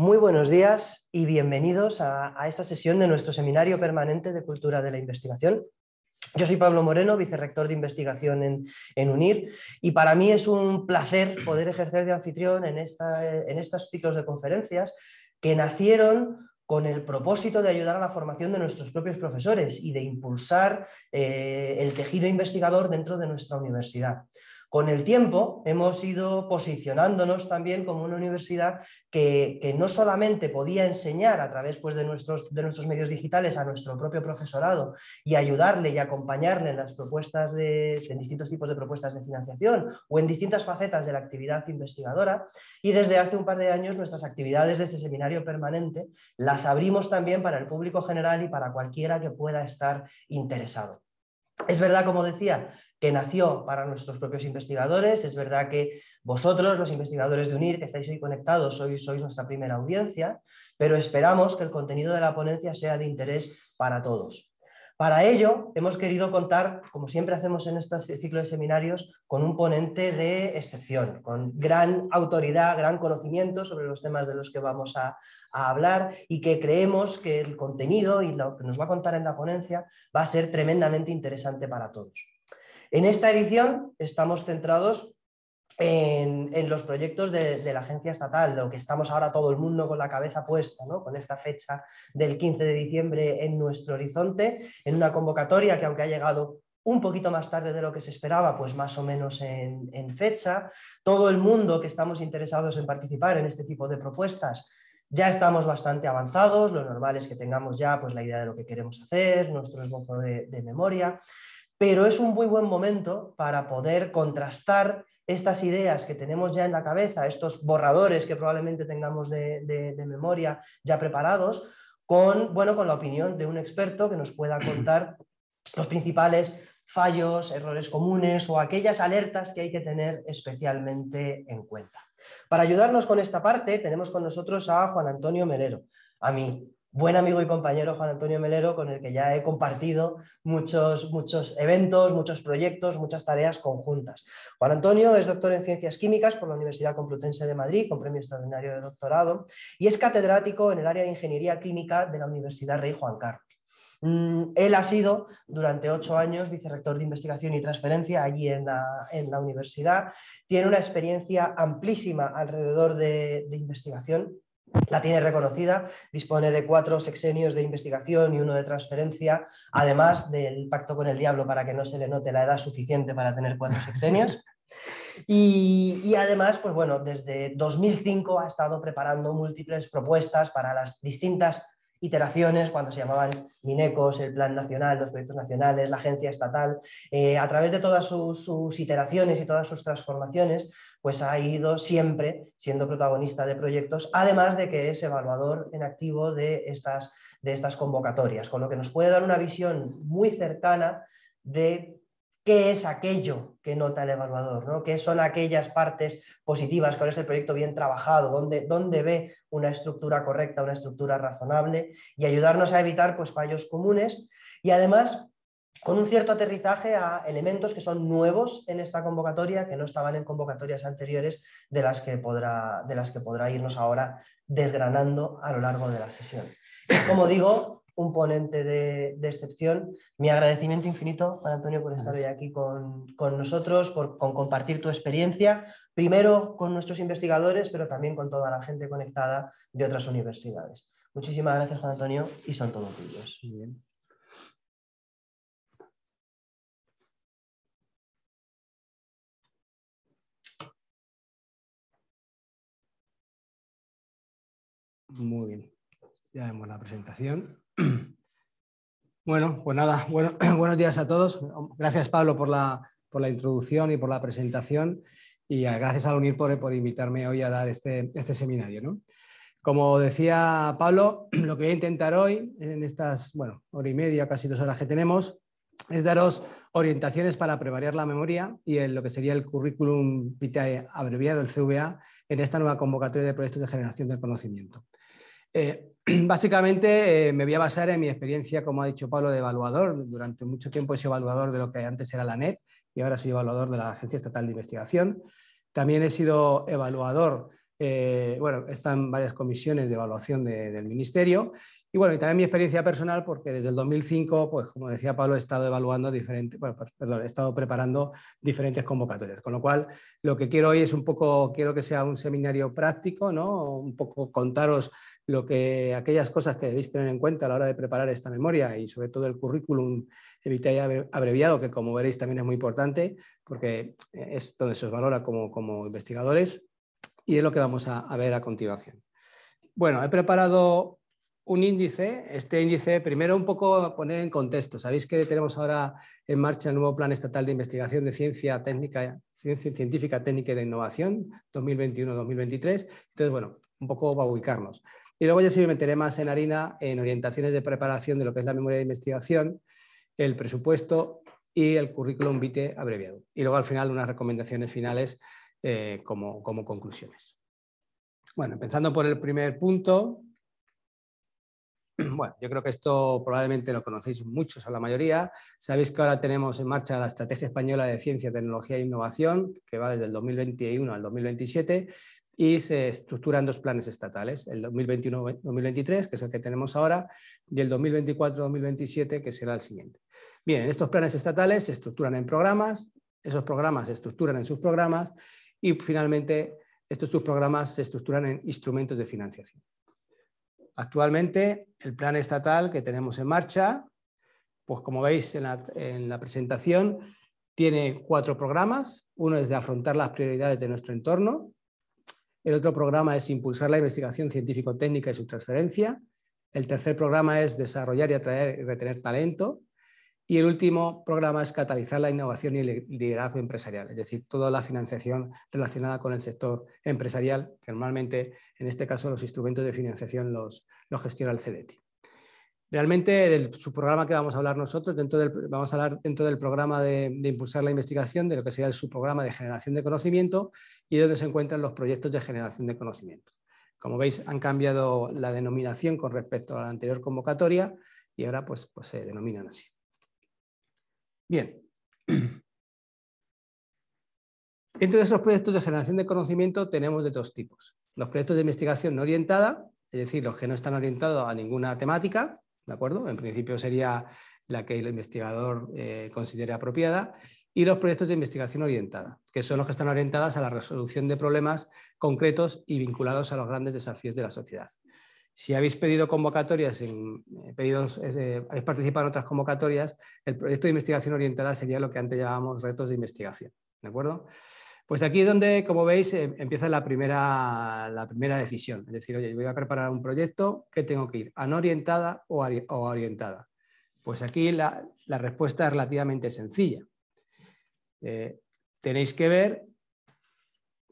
Muy buenos días y bienvenidos a, esta sesión de nuestro seminario permanente de Cultura de la Investigación. Yo soy Pablo Moreno, vicerrector de investigación en, UNIR, y para mí es un placer poder ejercer de anfitrión en, estos ciclos de conferencias que nacieron con el propósito de ayudar a la formación de nuestros propios profesores y de impulsar eh, el tejido investigador dentro de nuestra universidad. Con el tiempo hemos ido posicionándonos también como una universidad que, no solamente podía enseñar a través pues, de, nuestros, de nuestros medios digitales a nuestro propio profesorado y ayudarle y acompañarle en las propuestas en distintos tipos de propuestas de financiación o en distintas facetas de la actividad investigadora. Y desde hace un par de años nuestras actividades de este seminario permanente las abrimos también para el público general y para cualquiera que pueda estar interesado es verdad, como decía, que nació para nuestros propios investigadores, es verdad que vosotros, los investigadores de UNIR, que estáis hoy conectados, sois, sois nuestra primera audiencia, pero esperamos que el contenido de la ponencia sea de interés para todos. Para ello, hemos querido contar, como siempre hacemos en este ciclos de seminarios, con un ponente de excepción, con gran autoridad, gran conocimiento sobre los temas de los que vamos a, a, hablar y que creemos que el contenido y lo que nos va a contar en la ponencia va a ser tremendamente interesante para todos. En esta edición estamos centrados en, los proyectos de, la agencia estatal, lo que estamos ahora todo el mundo con la cabeza puesta, ¿no? con esta fecha del 15 de diciembre en nuestro horizonte, en una convocatoria que aunque ha llegado un poquito más tarde de lo que se esperaba, pues más o menos en, fecha, todo el mundo que estamos interesados en participar en este tipo de propuestas, ya estamos bastante avanzados, lo normal es que tengamos ya pues, la idea de lo que queremos hacer, nuestro esbozo de memoria, pero es un muy buen momento para poder contrastar estas ideas que tenemos ya en la cabeza, estos borradores que probablemente tengamos de, memoria ya preparados, con, bueno, con la opinión de un experto que nos pueda contar los principales fallos, errores comunes o aquellas alertas que hay que tener especialmente en cuenta. Para ayudarnos con esta parte, tenemos con nosotros a Juan Antonio Merero, a mí, buen amigo y compañero Juan Antonio Melero, con el que ya he compartido muchos, muchos eventos, muchos proyectos, muchas tareas conjuntas. Juan Antonio es doctor en Ciencias Químicas por la Universidad Complutense de Madrid, con premio extraordinario de doctorado, y es catedrático en el área de Ingeniería Química de la Universidad Rey Juan Carlos. Mm, él ha sido durante ocho años vicerrector de investigación y transferencia allí en la, universidad. Tiene una experiencia amplísima alrededor de investigación la tiene reconocida, dispone de cuatro sexenios de investigación y uno de transferencia, además del pacto con el diablo para que no se le note la edad suficiente para tener cuatro sexenios. Y, y, además, pues bueno, desde 2005 ha estado preparando múltiples propuestas para las distintas iteraciones, cuando se llamaban Minecos, el Plan Nacional, los proyectos nacionales, la agencia estatal, eh, a través de todas sus, iteraciones y todas sus transformaciones, pues ha ido siempre siendo protagonista de proyectos, además de que es evaluador en activo de estas, de estas convocatorias, con lo que nos puede dar una visión muy cercana de qué es aquello que nota el evaluador, ¿no? qué son aquellas partes positivas, cuál es el proyecto bien trabajado, dónde, ve una estructura correcta, una estructura razonable y ayudarnos a evitar pues, fallos comunes y además con un cierto aterrizaje a elementos que son nuevos en esta convocatoria, que no estaban en convocatorias anteriores, de las que podrá, de las que podrá irnos ahora desgranando a lo largo de la sesión. como digo, un ponente de, excepción. Mi agradecimiento infinito, Juan Antonio, por estar hoy aquí con, nosotros, por con compartir tu experiencia, primero con nuestros investigadores, pero también con toda la gente conectada de otras universidades. Muchísimas gracias, Juan Antonio, y son todos tuyos. Muy bien, ya vemos la presentación. Bueno, pues nada, buenos días a todos. Gracias, Pablo, por la, introducción y por la presentación. Y gracias a la UNIR por, invitarme hoy a dar este, este seminario. Como decía Pablo, lo que voy a intentar hoy, en estas, bueno, hora y media, casi dos horas que tenemos, es daros orientaciones para prevariar la memoria y en lo que sería el currículum vitae abreviado, el CVA, en esta nueva convocatoria de proyectos de generación del conocimiento. Eh, básicamente eh, me voy a basar en mi experiencia, como ha dicho Pablo, de evaluador. Durante mucho tiempo he sido evaluador de lo que antes era la NET y ahora soy evaluador de la Agencia Estatal de Investigación. También he sido evaluador, eh, bueno, están varias comisiones de evaluación del Ministerio. Y bueno, y también mi experiencia personal, porque desde el 2005, pues como decía Pablo, he estado evaluando diferentes, perdón, he estado preparando diferentes convocatorias. Con lo cual, lo que quiero hoy es un poco, quiero que sea un seminario práctico, ¿no? Un poco contaros lo que, aquellas cosas que debéis tener en cuenta a la hora de preparar esta memoria y sobre todo el currículum haber abreviado, que como veréis también es muy importante porque es donde se os valora como, investigadores y es lo que vamos a, ver a continuación. Bueno, he preparado un índice, este índice primero un poco poner en contexto. Sabéis que tenemos ahora en marcha el nuevo Plan Estatal de Investigación de Ciencia Técnica Ciencia Científica, Técnica y de Innovación 2021-2023. Entonces, bueno, un poco para ubicarnos. Y luego ya sí me meteré más en harina, en orientaciones de preparación de lo que es la memoria de investigación, el presupuesto y el currículum vitae abreviado. Y luego al final unas recomendaciones finales eh, como, conclusiones. Bueno, empezando por el primer punto, bueno, yo creo que esto probablemente lo conocéis muchos a la mayoría. Sabéis que ahora tenemos en marcha la Estrategia Española de Ciencia, Tecnología e Innovación, que va desde el 2021 al 2027, y se estructuran dos planes estatales, el 2021-2023, que es el que tenemos ahora, y el 2024-2027, que será el siguiente. Bien, estos planes estatales se estructuran en programas, esos programas se estructuran en sus programas y finalmente estos subprogramas se estructuran en instrumentos de financiación. Actualmente, el plan estatal que tenemos en marcha, pues como veis en la, en la presentación, tiene cuatro programas. Uno es de afrontar las prioridades de nuestro entorno, el otro programa es impulsar la investigación científico-técnica y su transferencia. El tercer programa es desarrollar y atraer y retener talento. Y el último programa es catalizar la innovación y el liderazgo empresarial, es decir, toda la financiación relacionada con el sector empresarial, que normalmente en este caso los instrumentos de financiación los, gestiona el CDTI. Realmente del subprograma que vamos a hablar nosotros, dentro del, vamos a hablar dentro del programa de, impulsar la investigación, de lo que sería el subprograma de generación de conocimiento y donde se encuentran los proyectos de generación de conocimiento. Como veis, han cambiado la denominación con respecto a la anterior convocatoria y ahora pues, pues se denominan así. Bien. Dentro de esos proyectos de generación de conocimiento tenemos de dos tipos. Los proyectos de investigación no orientada, es decir, los que no están orientados a ninguna temática, ¿De acuerdo? En principio sería la que el investigador eh, considere apropiada, y los proyectos de investigación orientada, que son los que están orientadas a la resolución de problemas concretos y vinculados a los grandes desafíos de la sociedad. Si habéis pedido convocatorias, eh, eh, habéis participado en otras convocatorias, el proyecto de investigación orientada sería lo que antes llamábamos retos de investigación. ¿De acuerdo? Pues aquí es donde, como veis, em, empieza la primera, la primera decisión. Es decir, oye, voy a preparar un proyecto, ¿qué tengo que ir? ¿A no orientada o orientada? Pues aquí la, respuesta es relativamente sencilla. Eh, tenéis que ver,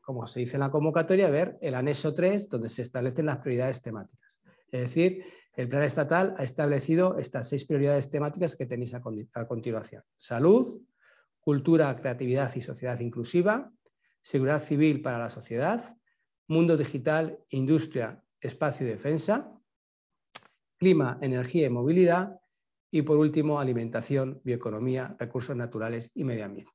como se dice en la convocatoria, ver el anexo 3, donde se establecen las prioridades temáticas. Es decir, el plan estatal ha establecido estas seis prioridades temáticas que tenéis a continuación. Salud, cultura, creatividad y sociedad inclusiva, seguridad civil para la sociedad, mundo digital, industria, espacio y defensa, clima, energía y movilidad, y por último, alimentación, bioeconomía, recursos naturales y medio ambiente.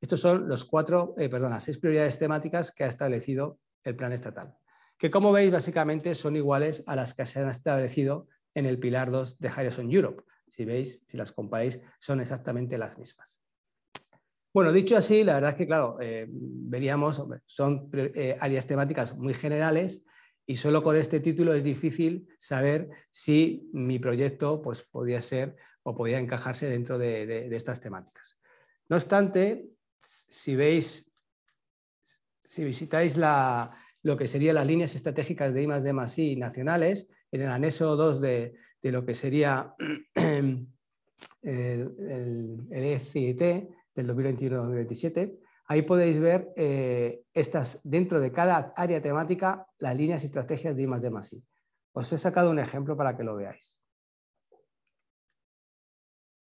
Estas son los cuatro, eh, perdón, las seis prioridades temáticas que ha establecido el plan estatal, que como veis básicamente son iguales a las que se han establecido en el pilar 2 de Horizon Europe. Si veis, si las comparáis, son exactamente las mismas. Bueno, dicho así, la verdad es que, claro, eh, veríamos, son eh, áreas temáticas muy generales y solo con este título es difícil saber si mi proyecto pues, podía ser o podía encajarse dentro de, estas temáticas. No obstante, si veis, si visitáis lo que serían las líneas estratégicas de I, D, I nacionales, en el anexo 2 de, lo que sería el, el, el ECIT, del 2021-2027. Ahí podéis ver eh, estas, dentro de cada área temática las líneas y estrategias de I+, de Os he sacado un ejemplo para que lo veáis.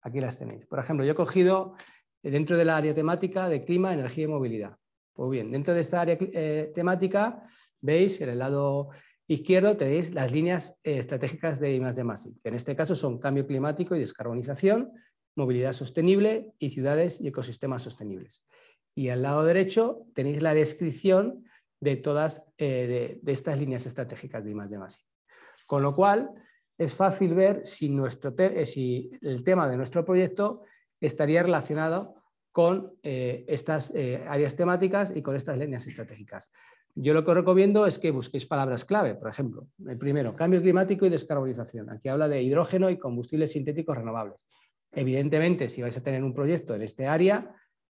Aquí las tenéis. Por ejemplo, yo he cogido eh, dentro de la área temática de clima, energía y movilidad. Pues bien, dentro de esta área eh, temática, veis en el lado izquierdo tenéis las líneas estratégicas de I+, de que en este caso son cambio climático y descarbonización, movilidad sostenible y ciudades y ecosistemas sostenibles. Y al lado derecho tenéis la descripción de todas eh, de, estas líneas estratégicas de Demasi Con lo cual, es fácil ver si, nuestro eh, el tema de nuestro proyecto estaría relacionado con eh, estas áreas temáticas y con estas líneas estratégicas. Yo lo que os recomiendo es que busquéis palabras clave, por ejemplo, el primero, cambio climático y descarbonización. Aquí habla de hidrógeno y combustibles sintéticos renovables. Evidentemente, si vais a tener un proyecto en este área,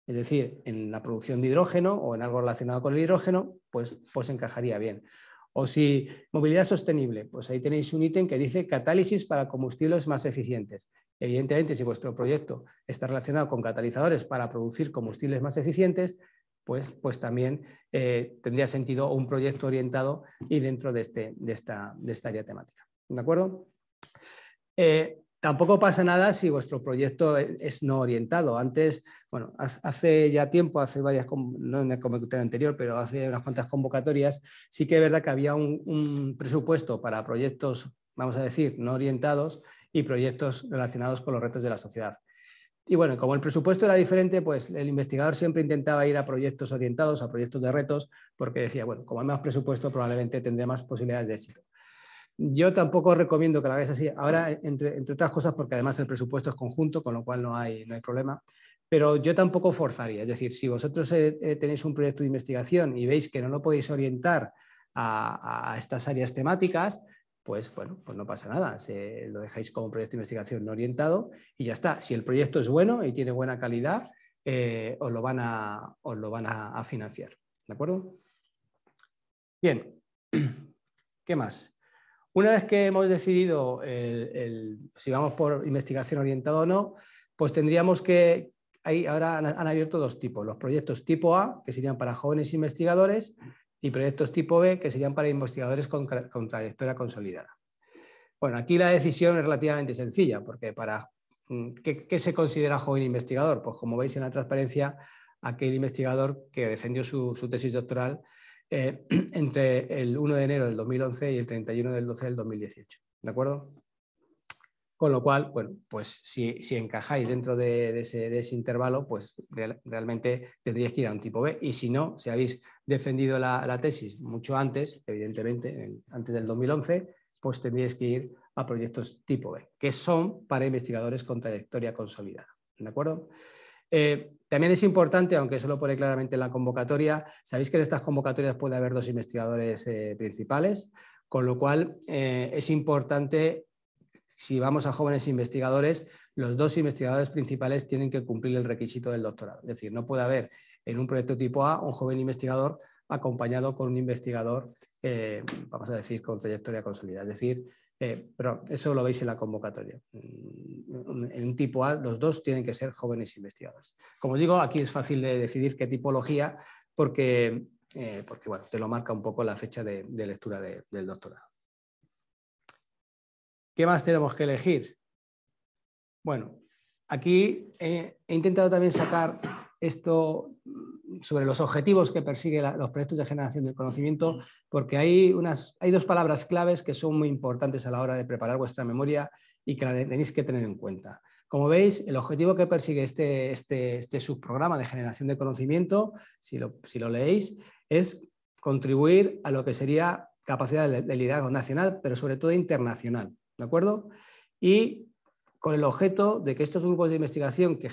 es decir, en la producción de hidrógeno o en algo relacionado con el hidrógeno, pues, pues encajaría bien. O si movilidad sostenible, pues ahí tenéis un ítem que dice catálisis para combustibles más eficientes. Evidentemente, si vuestro proyecto está relacionado con catalizadores para producir combustibles más eficientes, pues, pues también eh, tendría sentido un proyecto orientado y dentro de, este, esta, de esta área temática. ¿De acuerdo? Eh, Tampoco pasa nada si vuestro proyecto e, es no orientado. Antes, bueno, hace ya tiempo, hace varias, no en el convocatoria anterior, pero hace unas cuantas convocatorias, sí que es verdad que había un presupuesto para proyectos, vamos a decir, no orientados y proyectos relacionados con los retos de la sociedad. Y bueno, como el presupuesto era diferente, pues el investigador siempre intentaba ir a proyectos orientados, a proyectos de retos, porque decía, bueno, como hay más presupuesto, probablemente tendré más posibilidades de éxito. Yo tampoco recomiendo que la hagáis así. Ahora, entre, otras cosas, porque además el presupuesto es conjunto, con lo cual no hay, hay problema. Pero yo tampoco forzaría. Es decir, si vosotros eh, eh, tenéis un proyecto de investigación y veis que no lo podéis orientar a, estas áreas temáticas, pues bueno, pues no pasa nada. Se, lo dejáis como proyecto de investigación no orientado y ya está. Si el proyecto es bueno y tiene buena calidad, eh, os lo van, a, lo van a, financiar. ¿De acuerdo? Bien, ¿qué más? Una vez que hemos decidido si vamos por investigación orientada o no, pues tendríamos que, ahora han, abierto dos tipos, los proyectos tipo A, que serían para jóvenes investigadores, y proyectos tipo B, que serían para investigadores con, trayectoria consolidada. Bueno, aquí la decisión es relativamente sencilla, porque para mm, ¿qué, se considera joven investigador? Pues como veis en la transparencia, aquel investigador que defendió su tesis doctoral eh, entre el 1 de enero del 2011 y el 31 del 12 del 2018. ¿De acuerdo? Con lo cual, bueno, pues si, encajáis dentro de, ese, intervalo, pues realmente tendríais que ir a un tipo B. Y si no, si habéis defendido la, la tesis mucho antes, evidentemente, antes del 2011, pues tendríais que ir a proyectos tipo B, que son para investigadores con trayectoria consolidada. ¿De acuerdo? Eh, también es importante, aunque solo pone claramente la convocatoria, sabéis que de estas convocatorias puede haber dos investigadores eh, principales, con lo cual eh, es importante, si vamos a jóvenes investigadores, los dos investigadores principales tienen que cumplir el requisito del doctorado. Es decir, no puede haber en un proyecto tipo A un joven investigador acompañado con un investigador, vamos a decir, con trayectoria consolidada. Es decir, eh, pero eso lo veis en la convocatoria. Mm, en un tipo A, los dos tienen que ser jóvenes investigadores. Como digo, aquí es fácil de decidir qué tipología, porque, eh, porque te lo marca un poco la fecha de, lectura del doctorado. ¿Qué más tenemos que elegir? Bueno, aquí he intentado también sacar esto mm, sobre los objetivos que persigue los proyectos de generación del conocimiento, porque hay, unas, hay dos palabras claves que son muy importantes a la hora de preparar vuestra memoria y que la tenéis que tener en cuenta. Como veis, el objetivo que persigue este, este, este subprograma de generación de conocimiento, si lo, leéis, es contribuir a lo que sería capacidad de, de liderazgo nacional, pero sobre todo internacional, ¿de acuerdo? Y con el objeto de que estos grupos de investigación que,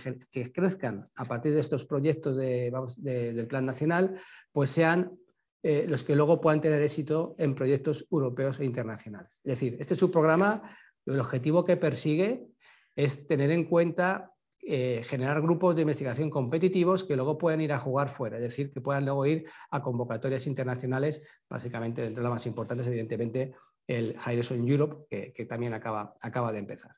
crezcan a partir de estos proyectos del Plan Nacional, pues sean eh, los que luego puedan tener éxito en proyectos europeos e internacionales. Es decir, este subprograma, el objetivo que persigue es tener en cuenta eh, generar grupos de investigación competitivos que luego puedan ir a jugar fuera, es decir, que puedan luego ir a convocatorias internacionales, básicamente dentro de las más importantes, evidentemente, el on Europe, que, también acaba de empezar.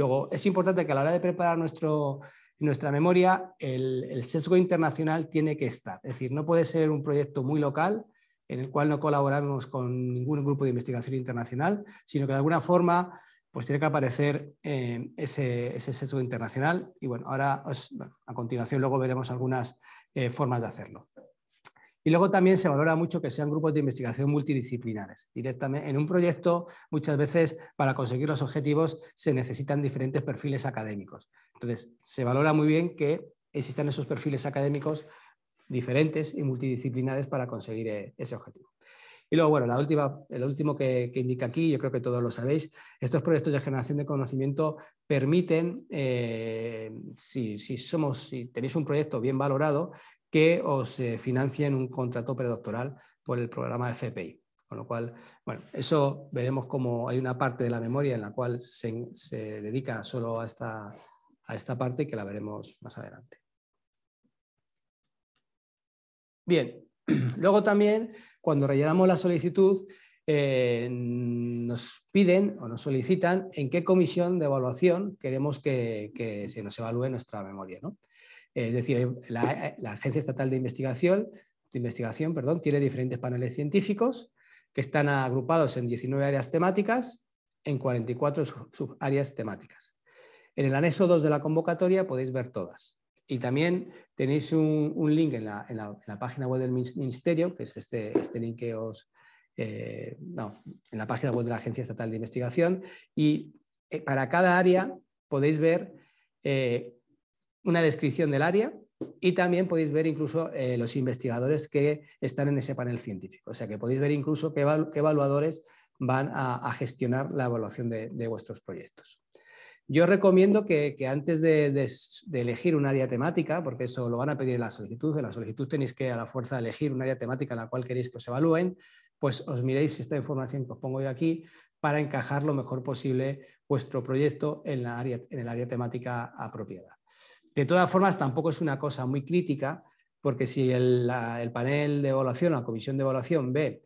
Luego, es importante que a la hora de preparar nuestra memoria, el, sesgo internacional tiene que estar. Es decir, no puede ser un proyecto muy local en el cual no colaboramos con ningún grupo de investigación internacional, sino que de alguna forma pues tiene que aparecer eh, ese, sesgo internacional. Y bueno, ahora pues, a continuación luego veremos algunas eh, formas de hacerlo. Y luego también se valora mucho que sean grupos de investigación multidisciplinares. Directamente en un proyecto, muchas veces para conseguir los objetivos se necesitan diferentes perfiles académicos. Entonces, se valora muy bien que existan esos perfiles académicos diferentes y multidisciplinares para conseguir eh, ese objetivo. Y luego, bueno, el último que, indica aquí, yo creo que todos lo sabéis, estos proyectos de generación de conocimiento permiten, eh, si, somos, si tenéis un proyecto bien valorado, que os eh, financien un contrato predoctoral por el programa FPI. Con lo cual, bueno, eso veremos cómo hay una parte de la memoria en la cual se, dedica solo a esta, a esta parte que la veremos más adelante. Bien, luego también cuando rellenamos la solicitud eh, nos piden o nos solicitan en qué comisión de evaluación queremos que, que se nos evalúe nuestra memoria. ¿no? Es decir, eh, la, Agencia Estatal de Investigación, de Investigación perdón, tiene diferentes paneles científicos que están agrupados en 19 áreas temáticas, en 44 subáreas temáticas. En el anexo 2 de la convocatoria podéis ver todas. Y también tenéis un, link en la, página web del Ministerio, que es este, este link que os... Eh, no, en la página web de la Agencia Estatal de Investigación. Y eh, para cada área podéis ver una descripción del área y también podéis ver incluso eh, los investigadores que están en ese panel científico. O sea que podéis ver incluso qué, evaluadores van a, gestionar la evaluación de, vuestros proyectos. Yo recomiendo que, antes de, elegir un área temática, porque eso lo van a pedir en la solicitud, en la solicitud tenéis que a la fuerza elegir un área temática en la cual queréis que os evalúen, pues os miréis esta información que os pongo yo aquí para encajar lo mejor posible vuestro proyecto en, la área, en el área temática apropiada. De todas formas, tampoco es una cosa muy crítica, porque si el, panel de evaluación, la comisión de evaluación ve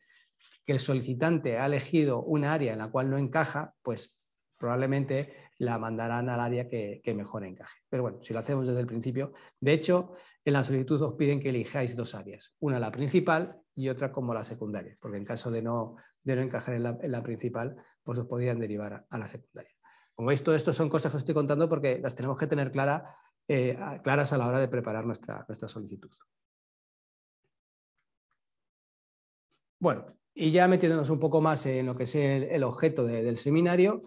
que el solicitante ha elegido un área en la cual no encaja, pues probablemente la mandarán al área que, mejor encaje. Pero bueno, si lo hacemos desde el principio, de hecho, en la solicitud os piden que elijáis dos áreas, una la principal y otra como la secundaria, porque en caso de no, de no encajar en la, principal, pues os podrían derivar a, a, la secundaria. Como veis, todo esto son cosas que os estoy contando porque las tenemos que tener claras eh, claras a la hora de preparar nuestra, solicitud. Bueno, y ya metiéndonos un poco más en lo que es el, objeto del seminario,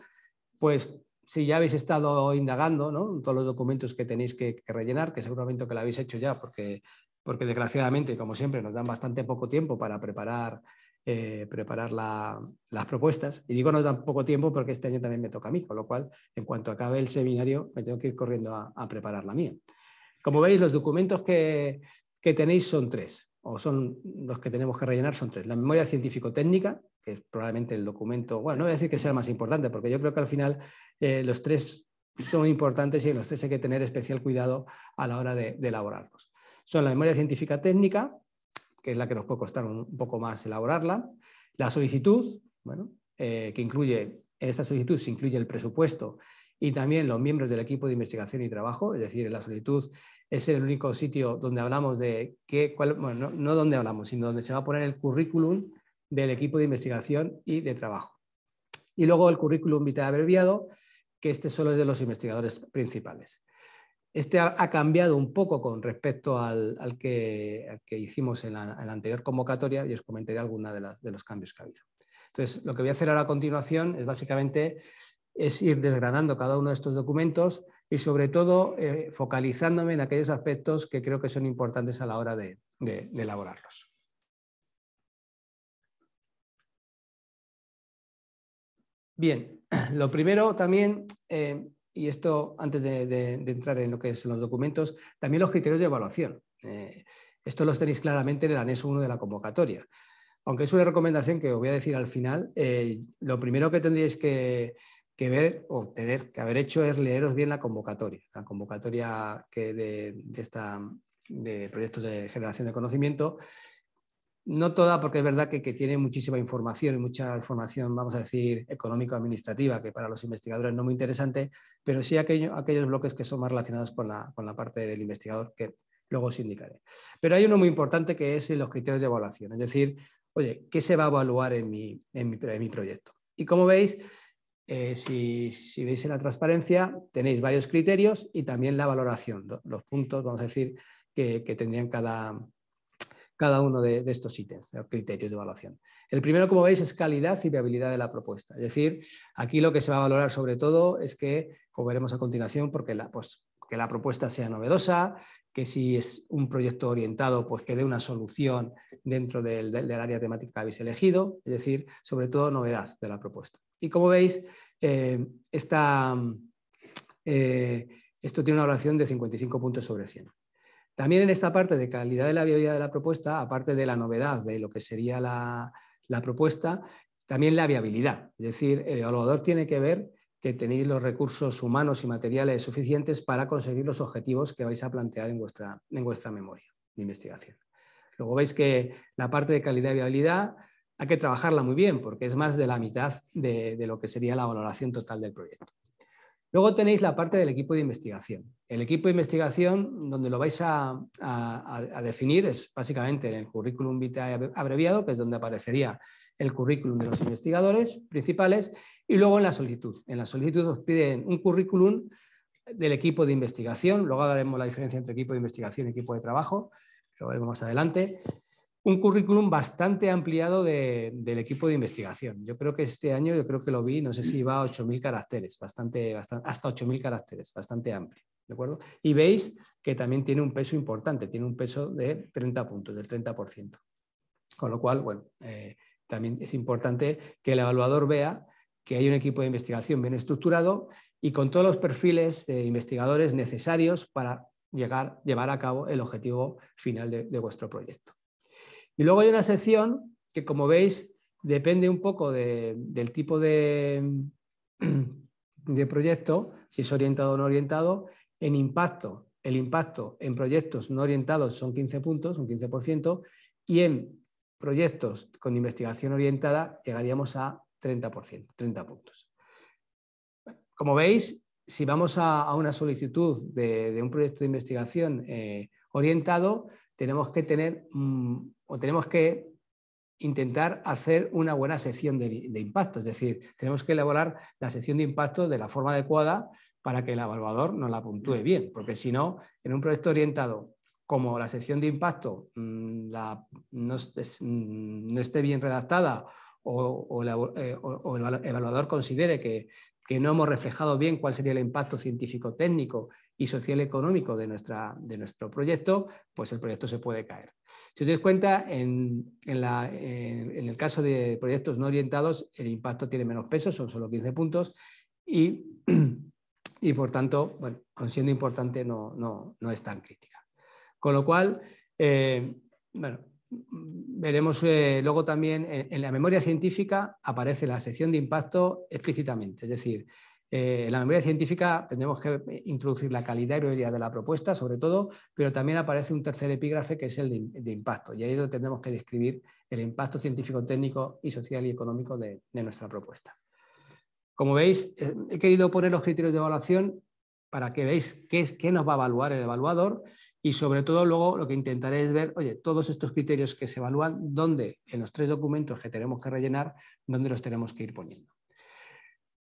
pues si ya habéis estado indagando ¿no? todos los documentos que tenéis que, rellenar, que seguramente que lo habéis hecho ya, porque, porque desgraciadamente, como siempre, nos dan bastante poco tiempo para preparar eh, preparar las propuestas. Y digo, no tan poco tiempo porque este año también me toca a mí, con lo cual, en cuanto acabe el seminario, me tengo que ir corriendo a, preparar la mía. Como veis, los documentos que, tenéis son tres, o son los que tenemos que rellenar son tres. La memoria científico-técnica, que es probablemente el documento, bueno, no voy a decir que sea el más importante, porque yo creo que al final eh, los tres son importantes y en los tres hay que tener especial cuidado a la hora de, de elaborarlos. Son la memoria científica técnica, que es la que nos puede costar un, poco más elaborarla. La solicitud, bueno, eh, que incluye, esa solicitud se incluye el presupuesto y también los miembros del equipo de investigación y trabajo, es decir, la solicitud es el único sitio donde hablamos de qué, bueno, no, donde hablamos, sino donde se va a poner el currículum del equipo de investigación y de trabajo. Y luego el currículum vitae abreviado, que este solo es de los investigadores principales. Este ha, cambiado un poco con respecto al, que, hicimos en la, anterior convocatoria y os comentaré algunos de, los cambios que ha habido. Entonces, lo que voy a hacer ahora a continuación es básicamente es ir desgranando cada uno de estos documentos y sobre todo eh, focalizándome en aquellos aspectos que creo que son importantes a la hora de, elaborarlos. Bien, lo primero también, eh, y esto antes de, entrar en lo que son los documentos, también los criterios de evaluación. Eh, esto los tenéis claramente en el anexo 1 de la convocatoria. Aunque es una recomendación que os voy a decir al final, eh, lo primero que tendríais que, ver o tener que haber hecho es leeros bien la convocatoria, la convocatoria de, esta, de proyectos de generación de conocimiento no toda, porque es verdad que, tiene muchísima información, y mucha información, vamos a decir, económico-administrativa, que para los investigadores no muy interesante, pero sí aquellos bloques que son más relacionados con la, parte del investigador, que luego os indicaré. Pero hay uno muy importante que es los criterios de evaluación, es decir, oye, ¿qué se va a evaluar en mi, en mi, proyecto? Y como veis, eh, si, veis en la transparencia, tenéis varios criterios y también la valoración, los puntos, vamos a decir, que tendrían cada, cada uno de, estos ítems, los criterios de evaluación. El primero, como veis, es calidad y viabilidad de la propuesta. Es decir, aquí lo que se va a valorar sobre todo es que, como veremos a continuación, porque la, pues, que la propuesta sea novedosa, que si es un proyecto orientado, pues que dé una solución dentro del, área temática que habéis elegido, es decir, sobre todo novedad de la propuesta. Y como veis, eh, eh, esto tiene una evaluación de 55 puntos sobre 100. También en esta parte de calidad de la viabilidad de la propuesta, aparte de la novedad de lo que sería la, propuesta, también la viabilidad. Es decir, el evaluador tiene que ver que tenéis los recursos humanos y materiales suficientes para conseguir los objetivos que vais a plantear en vuestra, memoria de investigación. Luego veis que la parte de calidad y viabilidad hay que trabajarla muy bien porque es más de la mitad de lo que sería la valoración total del proyecto. Luego tenéis la parte del equipo de investigación. El equipo de investigación, donde lo vais a, definir, es básicamente en el currículum vitae abreviado, que es donde aparecería el currículum de los investigadores principales, y luego en la solicitud. En la solicitud os piden un currículum del equipo de investigación, luego hablaremos la diferencia entre equipo de investigación y equipo de trabajo, lo veremos más adelante. Un currículum bastante ampliado del equipo de investigación. Yo creo que este año, yo creo que lo vi, no sé si iba a 8.000 caracteres, bastante, hasta 8.000 caracteres, bastante amplio. ¿De acuerdo? Y veis que también tiene un peso importante, tiene un peso de 30 puntos, del 30%. Con lo cual, bueno, eh, también es importante que el evaluador vea que hay un equipo de investigación bien estructurado y con todos los perfiles de investigadores necesarios para llegar, llevar a cabo el objetivo final de, vuestro proyecto. Y luego hay una sección que, como veis, depende un poco del tipo de proyecto, si es orientado o no orientado, en impacto, el impacto en proyectos no orientados son 15 puntos, un 15%, y en proyectos con investigación orientada llegaríamos a 30%, puntos. Como veis, si vamos a, una solicitud de, un proyecto de investigación eh, orientado, tenemos que tener mm, o tenemos que intentar hacer una buena sección de, de, impacto, es decir, tenemos que elaborar la sección de impacto de la forma adecuada para que el evaluador nos la puntúe bien, porque si no, en un proyecto orientado, como la sección de impacto mm, mm, no, esté bien redactada o, el eh, evaluador considere que, no hemos reflejado bien cuál sería el impacto científico-técnico y social-económico de, nuestro proyecto, pues el proyecto se puede caer. Si os dais cuenta, en, el caso de proyectos no orientados, el impacto tiene menos peso, son solo 15 puntos, y y por tanto, bueno, aun siendo importante, no, es tan crítica. Con lo cual, eh, bueno, veremos eh, luego también en, la memoria científica aparece la sección de impacto explícitamente, es decir, eh, en la memoria científica tenemos que introducir la calidad y prioridad de la propuesta, sobre todo, pero también aparece un tercer epígrafe que es el de, impacto, y ahí es donde tendremos que describir el impacto científico, técnico y social y económico de nuestra propuesta. Como veis, eh, he querido poner los criterios de evaluación para que veáis qué, nos va a evaluar el evaluador y sobre todo luego lo que intentaré es ver, oye, todos estos criterios que se evalúan, ¿dónde? En los tres documentos que tenemos que rellenar, ¿dónde los tenemos que ir poniendo?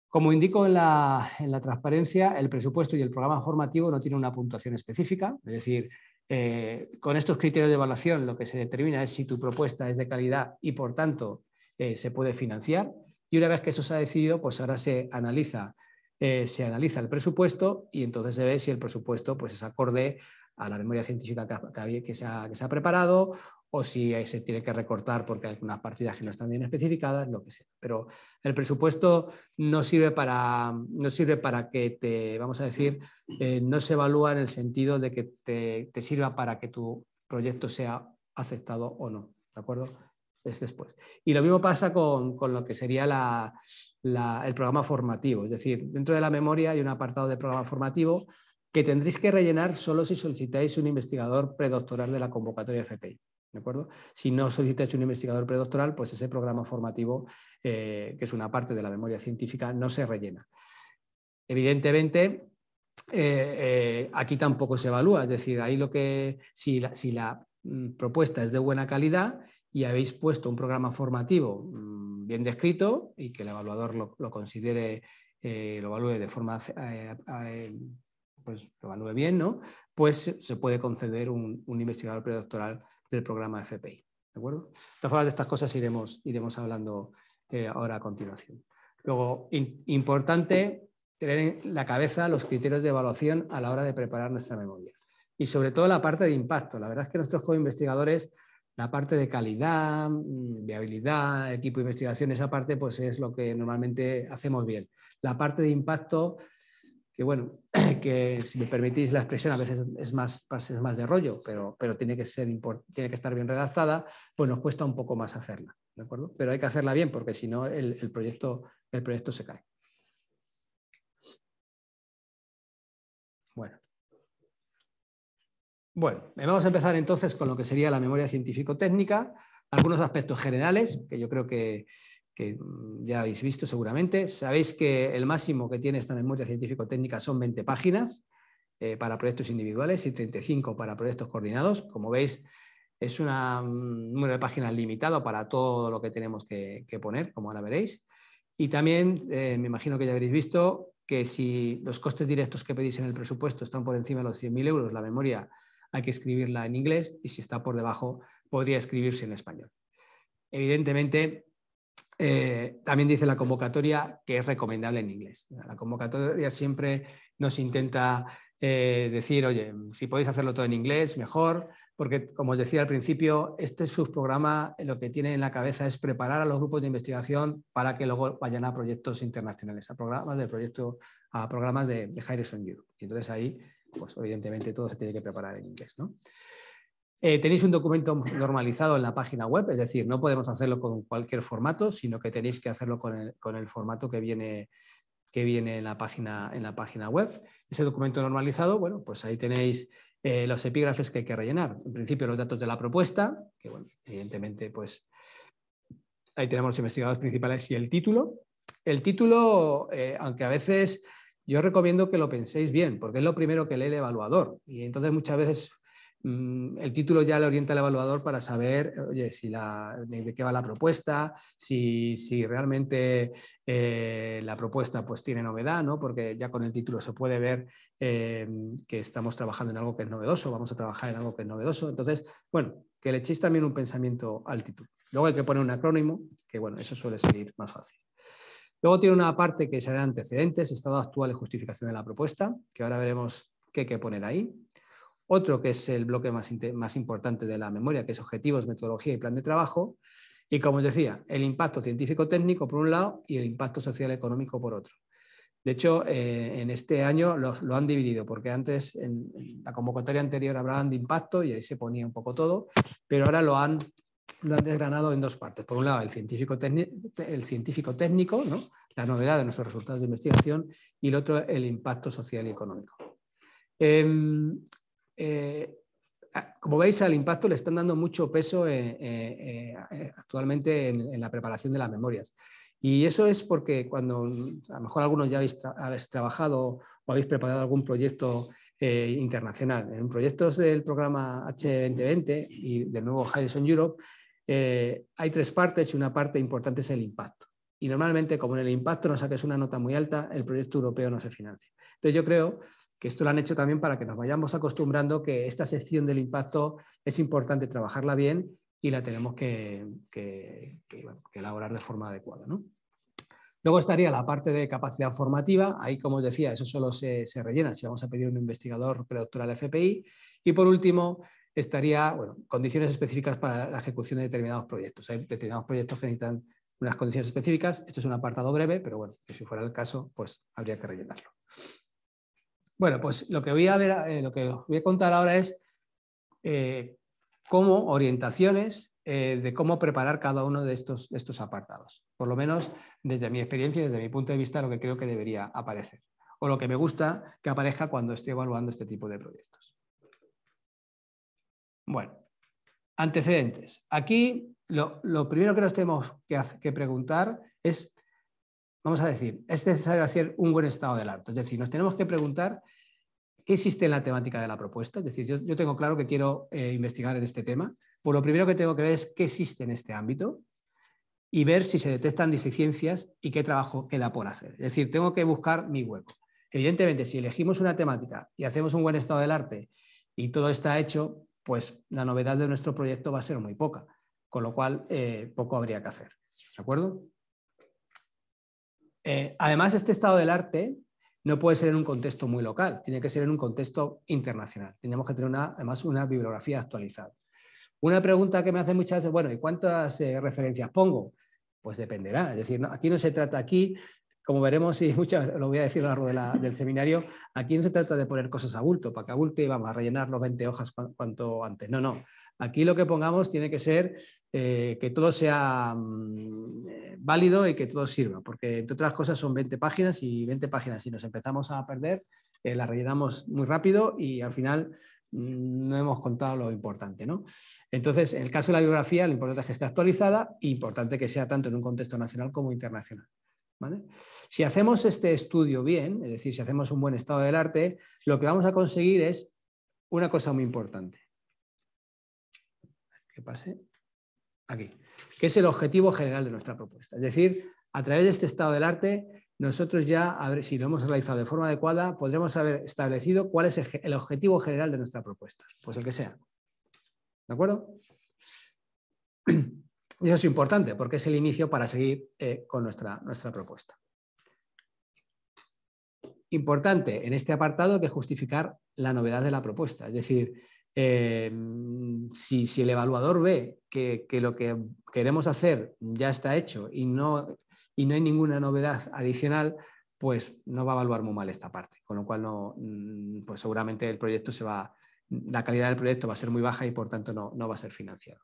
Como indico en la, transparencia, el presupuesto y el programa formativo no tienen una puntuación específica, es decir, eh, con estos criterios de evaluación lo que se determina es si tu propuesta es de calidad y por tanto eh, se puede financiar, y una vez que eso se ha decidido, pues ahora se analiza, eh, se analiza el presupuesto y entonces se ve si el presupuesto pues, es acorde a la memoria científica que, se, ha, preparado o si se tiene que recortar porque hay algunas partidas que no están bien especificadas, lo que sea. Pero el presupuesto no sirve para, no sirve para que te, vamos a decir, eh, no se evalúa en el sentido de que te, te, sirva para que tu proyecto sea aceptado o no. ¿De acuerdo? es después. Y lo mismo pasa con, lo que sería el programa formativo. Es decir, dentro de la memoria hay un apartado de programa formativo que tendréis que rellenar solo si solicitáis un investigador predoctoral de la convocatoria FPI. ¿De acuerdo? Si no solicitáis un investigador predoctoral, pues ese programa formativo, eh, que es una parte de la memoria científica, no se rellena. Evidentemente, eh, eh, aquí tampoco se evalúa, es decir, ahí lo que, si la mm, propuesta es de buena calidad y habéis puesto un programa formativo mm, bien descrito y que el evaluador lo, considere, eh, lo evalúe de forma, eh, eh, pues lo evalúe bien, ¿no? Pues se puede conceder un, investigador predoctoral del programa FPI. ¿De acuerdo? De todas de estas cosas iremos, iremos hablando ahora a continuación. Luego, importante tener en la cabeza los criterios de evaluación a la hora de preparar nuestra memoria. Y sobre todo la parte de impacto. La verdad es que nuestros co-investigadores la parte de calidad, mm, viabilidad, equipo de investigación, esa parte pues es lo que normalmente hacemos bien. La parte de impacto, que bueno, que si me permitís la expresión, a veces es más, es más de rollo, pero, pero tiene, que ser, tiene que estar bien redactada, pues nos cuesta un poco más hacerla, ¿de acuerdo? Pero hay que hacerla bien porque si no el, proyecto, el proyecto se cae. Bueno, eh, vamos a empezar entonces con lo que sería la memoria científico-técnica, algunos aspectos generales que yo creo que, mm, ya habéis visto seguramente. Sabéis que el máximo que tiene esta memoria científico-técnica son 20 páginas eh, para proyectos individuales y 35 para proyectos coordinados. Como veis, es un mm, número de páginas limitado para todo lo que tenemos que, poner, como ahora veréis. Y también eh, me imagino que ya habréis visto que si los costes directos que pedís en el presupuesto están por encima de los 100.000 euros, la memoria hay que escribirla en inglés y si está por debajo, podría escribirse en español. Evidentemente, eh, también dice la convocatoria que es recomendable en inglés. La convocatoria siempre nos intenta eh, decir, oye, si podéis hacerlo todo en inglés, mejor, porque como os decía al principio, este subprograma lo que tiene en la cabeza es preparar a los grupos de investigación para que luego vayan a proyectos internacionales, a programas de proyecto, a programas de, Europe. Y entonces ahí pues evidentemente todo se tiene que preparar en inglés. ¿no? Eh, tenéis un documento normalizado en la página web, es decir, no podemos hacerlo con cualquier formato, sino que tenéis que hacerlo con el, formato que viene, que viene en, la página, en la página web. Ese documento normalizado, bueno, pues ahí tenéis eh, los epígrafes que hay que rellenar. En principio, los datos de la propuesta, que bueno, evidentemente, pues ahí tenemos los investigadores principales y el título. El título, eh, aunque a veces yo recomiendo que lo penséis bien, porque es lo primero que lee el evaluador. Y entonces muchas veces mm, el título ya le orienta al evaluador para saber oye, si de, qué va la propuesta, si, realmente eh, la propuesta pues, tiene novedad, porque ya con el título se puede ver em, que estamos trabajando en algo que es novedoso, vamos a trabajar en algo que es novedoso. Entonces, bueno, que le echéis también un pensamiento al título. Luego hay que poner un acrónimo, que bueno, eso suele salir más fácil. Luego tiene una parte que serán antecedentes, estado actual y justificación de la propuesta, que ahora veremos qué hay que poner ahí. Otro que es el bloque más, más importante de la memoria, que es objetivos, metodología y plan de trabajo. Y como os decía, el impacto científico-técnico por un lado y el impacto social-económico por otro. De hecho, eh, en este año lo, han dividido, porque antes en la convocatoria anterior hablaban de impacto y ahí se ponía un poco todo, pero ahora lo han lo han desgranado en dos partes. Por un lado, el científico, el científico técnico, la novedad de nuestros resultados de investigación, y el otro, el impacto social y económico. Em, eh, como veis, al impacto le están dando mucho peso eh, eh, actualmente en, la preparación de las memorias. Y eso es porque cuando a lo mejor algunos ya habéis, trabajado o habéis preparado algún proyecto internacional. En proyectos del programa H2020 y del nuevo Horizon Europe eh, hay tres partes y una parte importante es el impacto. Y normalmente, como en el impacto no saques una nota muy alta, el proyecto europeo no se financia. Entonces, yo creo que esto lo han hecho también para que nos vayamos acostumbrando que esta sección del impacto es importante trabajarla bien y la tenemos que, elaborar de forma adecuada. Luego estaría la parte de capacidad formativa, ahí como os decía, eso solo se, se rellena si vamos a pedir un investigador predoctoral FPI. Y por último, estaría, bueno, condiciones específicas para la ejecución de determinados proyectos. Hay determinados proyectos que necesitan unas condiciones específicas. Esto es un apartado breve, pero bueno, si fuera el caso, pues habría que rellenarlo. Bueno, pues lo que voy a, ver, eh, lo que voy a contar ahora es eh, cómo orientaciones eh, de cómo preparar cada uno de estos, estos apartados. Por lo menos desde mi experiencia, desde mi punto de vista, lo que creo que debería aparecer o lo que me gusta que aparezca cuando estoy evaluando este tipo de proyectos. Bueno, antecedentes. Aquí lo, primero que nos tenemos que, preguntar es, vamos a decir, es necesario hacer un buen estado del arte. Es decir, nos tenemos que preguntar ¿Qué existe en la temática de la propuesta? Es decir, yo, tengo claro que quiero eh, investigar en este tema. Pues lo primero que tengo que ver es qué existe en este ámbito y ver si se detectan deficiencias y qué trabajo queda por hacer. Es decir, tengo que buscar mi hueco. Evidentemente, si elegimos una temática y hacemos un buen estado del arte y todo está hecho, pues la novedad de nuestro proyecto va a ser muy poca, con lo cual eh, poco habría que hacer. ¿De acuerdo? Eh, además, este estado del arte no puede ser en un contexto muy local, tiene que ser en un contexto internacional. Tenemos que tener además una bibliografía actualizada. Una pregunta que me hacen muchas veces, bueno, ¿y cuántas eh, referencias pongo? Pues dependerá. Es decir, aquí no se trata aquí, como veremos, y muchas lo voy a decir a lo largo del seminario, aquí no se trata de poner cosas a bulto, para que abulte y vamos a rellenar los 20 hojas cuanto antes. No, no. Aquí lo que pongamos tiene que ser eh, que todo sea mm, eh, válido y que todo sirva, porque entre otras cosas son 20 páginas y 20 páginas. Si nos empezamos a perder, eh, las rellenamos muy rápido y al final mm, no hemos contado lo importante. ¿no? Entonces, en el caso de la biografía, lo importante es que esté actualizada e importante que sea tanto en un contexto nacional como internacional. Si hacemos este estudio bien, es decir, si hacemos un buen estado del arte, lo que vamos a conseguir es una cosa muy importante. ¿Qué pase aquí, que es el objetivo general de nuestra propuesta. Es decir, a través de este estado del arte, nosotros ya, si lo hemos realizado de forma adecuada, podremos haber establecido cuál es el objetivo general de nuestra propuesta, pues el que sea. ¿De acuerdo? eso es importante porque es el inicio para seguir eh, con nuestra, nuestra propuesta. Importante en este apartado que justificar la novedad de la propuesta. Es decir, eh, si, el evaluador ve que, lo que queremos hacer ya está hecho y no, y no hay ninguna novedad adicional, pues no va a evaluar muy mal esta parte, con lo cual no, pues seguramente el proyecto se va, la calidad del proyecto va a ser muy baja y por tanto no va a ser financiado.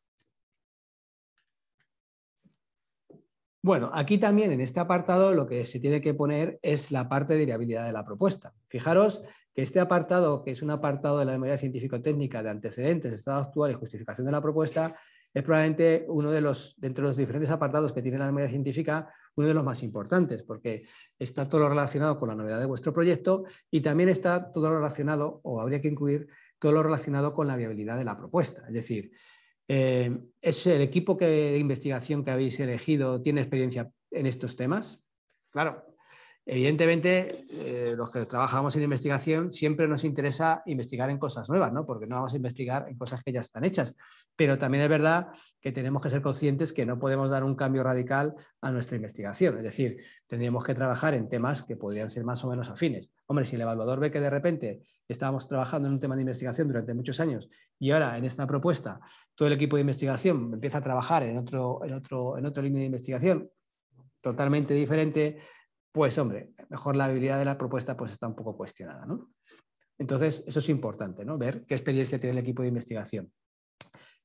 Bueno, aquí también en este apartado lo que se tiene que poner es la parte de viabilidad de la propuesta. Fijaros que este apartado, que es un apartado de la memoria científico-técnica de antecedentes, estado actual y justificación de la propuesta, es probablemente uno de los, dentro de los diferentes apartados que tiene la memoria científica, uno de los más importantes, porque está todo lo relacionado con la novedad de vuestro proyecto y también está todo lo relacionado, o habría que incluir, todo lo relacionado con la viabilidad de la propuesta. Es decir, eh, ¿Es el equipo de investigación que habéis elegido tiene experiencia en estos temas? Claro. Evidentemente, eh, los que trabajamos en investigación siempre nos interesa investigar en cosas nuevas, ¿no? Porque no vamos a investigar en cosas que ya están hechas. Pero también es verdad que tenemos que ser conscientes que no podemos dar un cambio radical a nuestra investigación. Es decir, tendríamos que trabajar en temas que podrían ser más o menos afines. Hombre, si el evaluador ve que de repente estábamos trabajando en un tema de investigación durante muchos años y ahora en esta propuesta todo el equipo de investigación empieza a trabajar en otro, en otro, en otro línea de investigación totalmente diferente, pues hombre, mejor la habilidad de la propuesta pues está un poco cuestionada, ¿no? Entonces, eso es importante, ¿no? Ver qué experiencia tiene el equipo de investigación.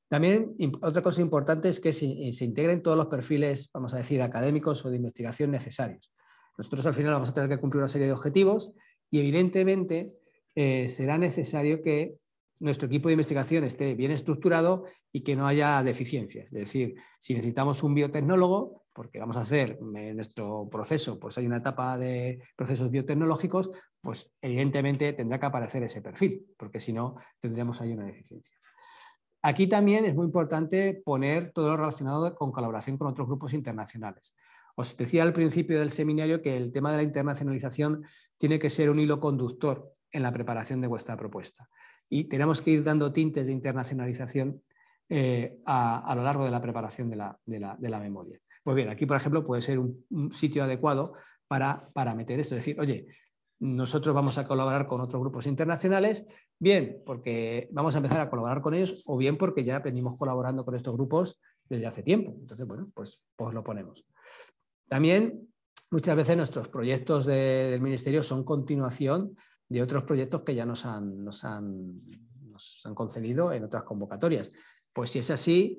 También otra cosa importante es que eh, se, integren todos los perfiles, vamos a decir, académicos o de investigación necesarios. Nosotros al final vamos a tener que cumplir una serie de objetivos y evidentemente eh, será necesario que nuestro equipo de investigación esté bien estructurado y que no haya deficiencias. Es decir, si necesitamos un biotecnólogo, porque vamos a hacer nuestro proceso, pues hay una etapa de procesos biotecnológicos, pues evidentemente tendrá que aparecer ese perfil, porque si no tendríamos ahí una deficiencia. Aquí también es muy importante poner todo lo relacionado con colaboración con otros grupos internacionales. Os decía al principio del seminario que el tema de la internacionalización tiene que ser un hilo conductor en la preparación de vuestra propuesta y tenemos que ir dando tintes de internacionalización eh, a, lo largo de la preparación de la, memoria. Pues bien, aquí, por ejemplo, puede ser un, sitio adecuado para, meter esto, es decir, oye, nosotros vamos a colaborar con otros grupos internacionales, bien porque vamos a empezar a colaborar con ellos o bien porque ya venimos colaborando con estos grupos desde hace tiempo. Entonces, bueno, pues, pues lo ponemos. También muchas veces nuestros proyectos del ministerio son continuación de otros proyectos que ya nos han, nos han, concedido en otras convocatorias. Pues si es así,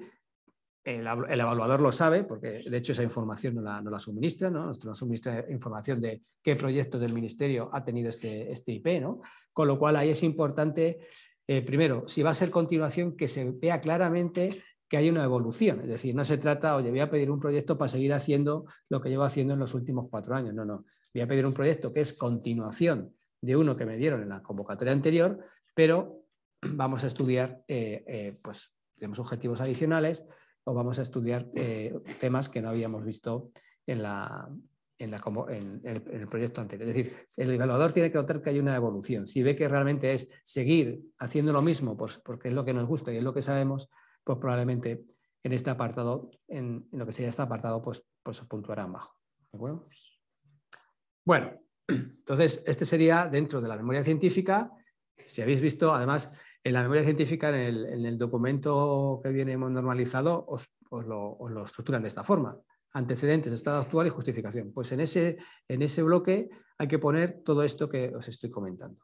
el, evaluador lo sabe, porque de hecho esa información no la, suministra, ¿no? suministra información de qué proyecto del ministerio ha tenido este, este IP, ¿no? Con lo cual ahí es importante, eh, primero, si va a ser continuación, que se vea claramente que hay una evolución. Es decir, no se trata, oye, voy a pedir un proyecto para seguir haciendo lo que llevo haciendo en los últimos cuatro años. No, no. Voy a pedir un proyecto que es continuación de uno que me dieron en la convocatoria anterior, pero vamos a estudiar, eh, eh, pues tenemos objetivos adicionales o vamos a estudiar eh, temas que no habíamos visto en, la, en, la, el, en, el, proyecto anterior. Es decir, el evaluador tiene que notar que hay una evolución. Si ve que realmente es seguir haciendo lo mismo pues, porque es lo que nos gusta y es lo que sabemos, pues probablemente en este apartado, en, lo que sería este apartado, pues, pues puntuarán bajo. Bueno, entonces, este sería dentro de la memoria científica. Si habéis visto, además, en la memoria científica, en el, documento que viene normalizado, os, lo, estructuran de esta forma. Antecedentes, estado actual y justificación. Pues en ese, en ese bloque hay que poner todo esto que os estoy comentando.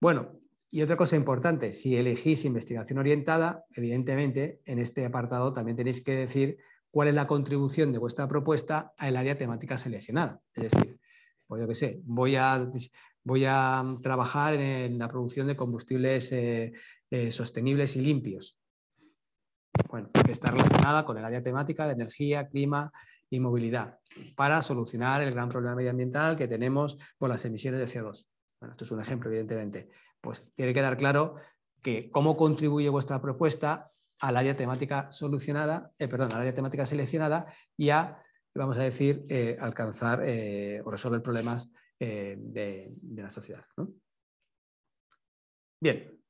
Bueno, y otra cosa importante, si elegís investigación orientada, evidentemente en este apartado también tenéis que decir cuál es la contribución de vuestra propuesta al área temática seleccionada. Es decir, pues sé, voy a, voy a mm, trabajar en la producción de combustibles eh, eh, sostenibles y limpios. Bueno, que está relacionada con el área temática de energía, clima y movilidad para solucionar el gran problema medioambiental que tenemos con las emisiones de CO2. Bueno, esto es un ejemplo, evidentemente. Pues tiene que quedar claro que cómo contribuye vuestra propuesta al área temática solucionada, eh, perdón, al área temática seleccionada y a, vamos a decir, eh, alcanzar eh, o resolver problemas de, la sociedad. Bien.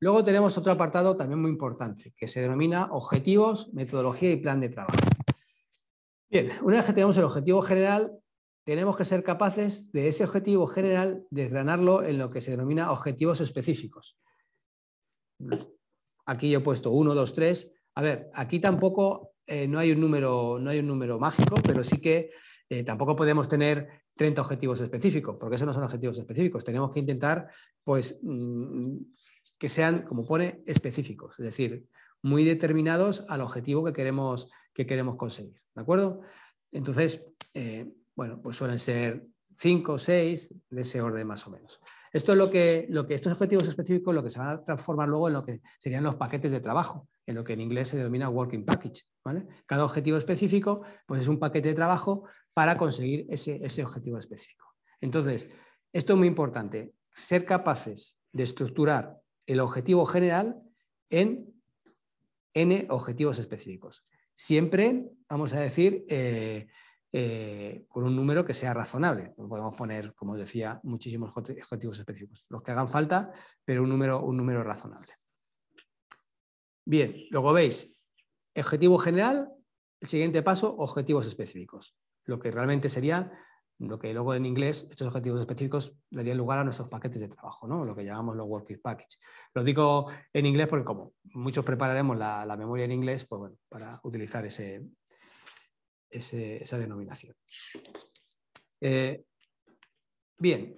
Luego tenemos otro apartado también muy importante, que se denomina objetivos, metodología y plan de trabajo. Bien, una vez que tenemos el objetivo general, tenemos que ser capaces de ese objetivo general desgranarlo en lo que se denomina objetivos específicos Aquí yo he puesto 1, 2, 3. A ver, aquí tampoco eh, no, hay un número, no hay un número mágico, pero sí que eh, tampoco podemos tener 30 objetivos específicos, porque esos no son objetivos específicos. Tenemos que intentar, pues, mm, que sean, como pone, específicos, es decir, muy determinados al objetivo que queremos, que queremos conseguir. ¿De acuerdo? Entonces, eh, bueno, pues suelen ser 5 o 6 de ese orden más o menos. Esto es lo que, estos objetivos específicos lo que se va a transformar luego en lo que serían los paquetes de trabajo, en lo que en inglés se denomina working package. Cada objetivo específico pues es un paquete de trabajo para conseguir ese, objetivo específico. Entonces, esto es muy importante, ser capaces de estructurar el objetivo general en N objetivos específicos. Siempre, vamos a decir, eh, eh, con un número que sea razonable. Podemos poner, como os decía, muchísimos objetivos específicos, los que hagan falta, pero un número, un número razonable. Bien, luego veis, objetivo general, el siguiente paso, objetivos específicos. Lo que realmente sería lo que luego en inglés, estos objetivos específicos darían lugar a nuestros paquetes de trabajo, ¿no? lo que llamamos los working package. Lo digo en inglés porque como muchos prepararemos la, la memoria en inglés, pues para utilizar ese, esa denominación. Eh, bien,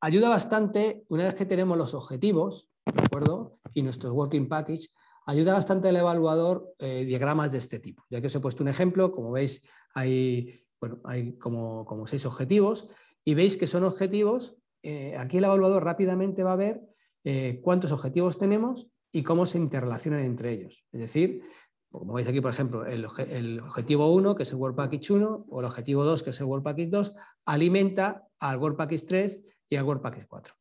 ayuda bastante, una vez que tenemos los objetivos, ¿de acuerdo? Y nuestro working package, ayuda bastante el evaluador eh, diagramas de este tipo. Ya que os he puesto un ejemplo, como veis, hay, hay como, seis objetivos y veis que son objetivos. Eh, aquí el evaluador rápidamente va a ver cuántos objetivos tenemos y cómo se interrelacionan entre ellos. Es decir, como veis aquí, por ejemplo, el, objetivo 1, que es el Work Package 1, o el objetivo 2, que es el Work Package 2, alimenta al World Package 3 y al World Package 4.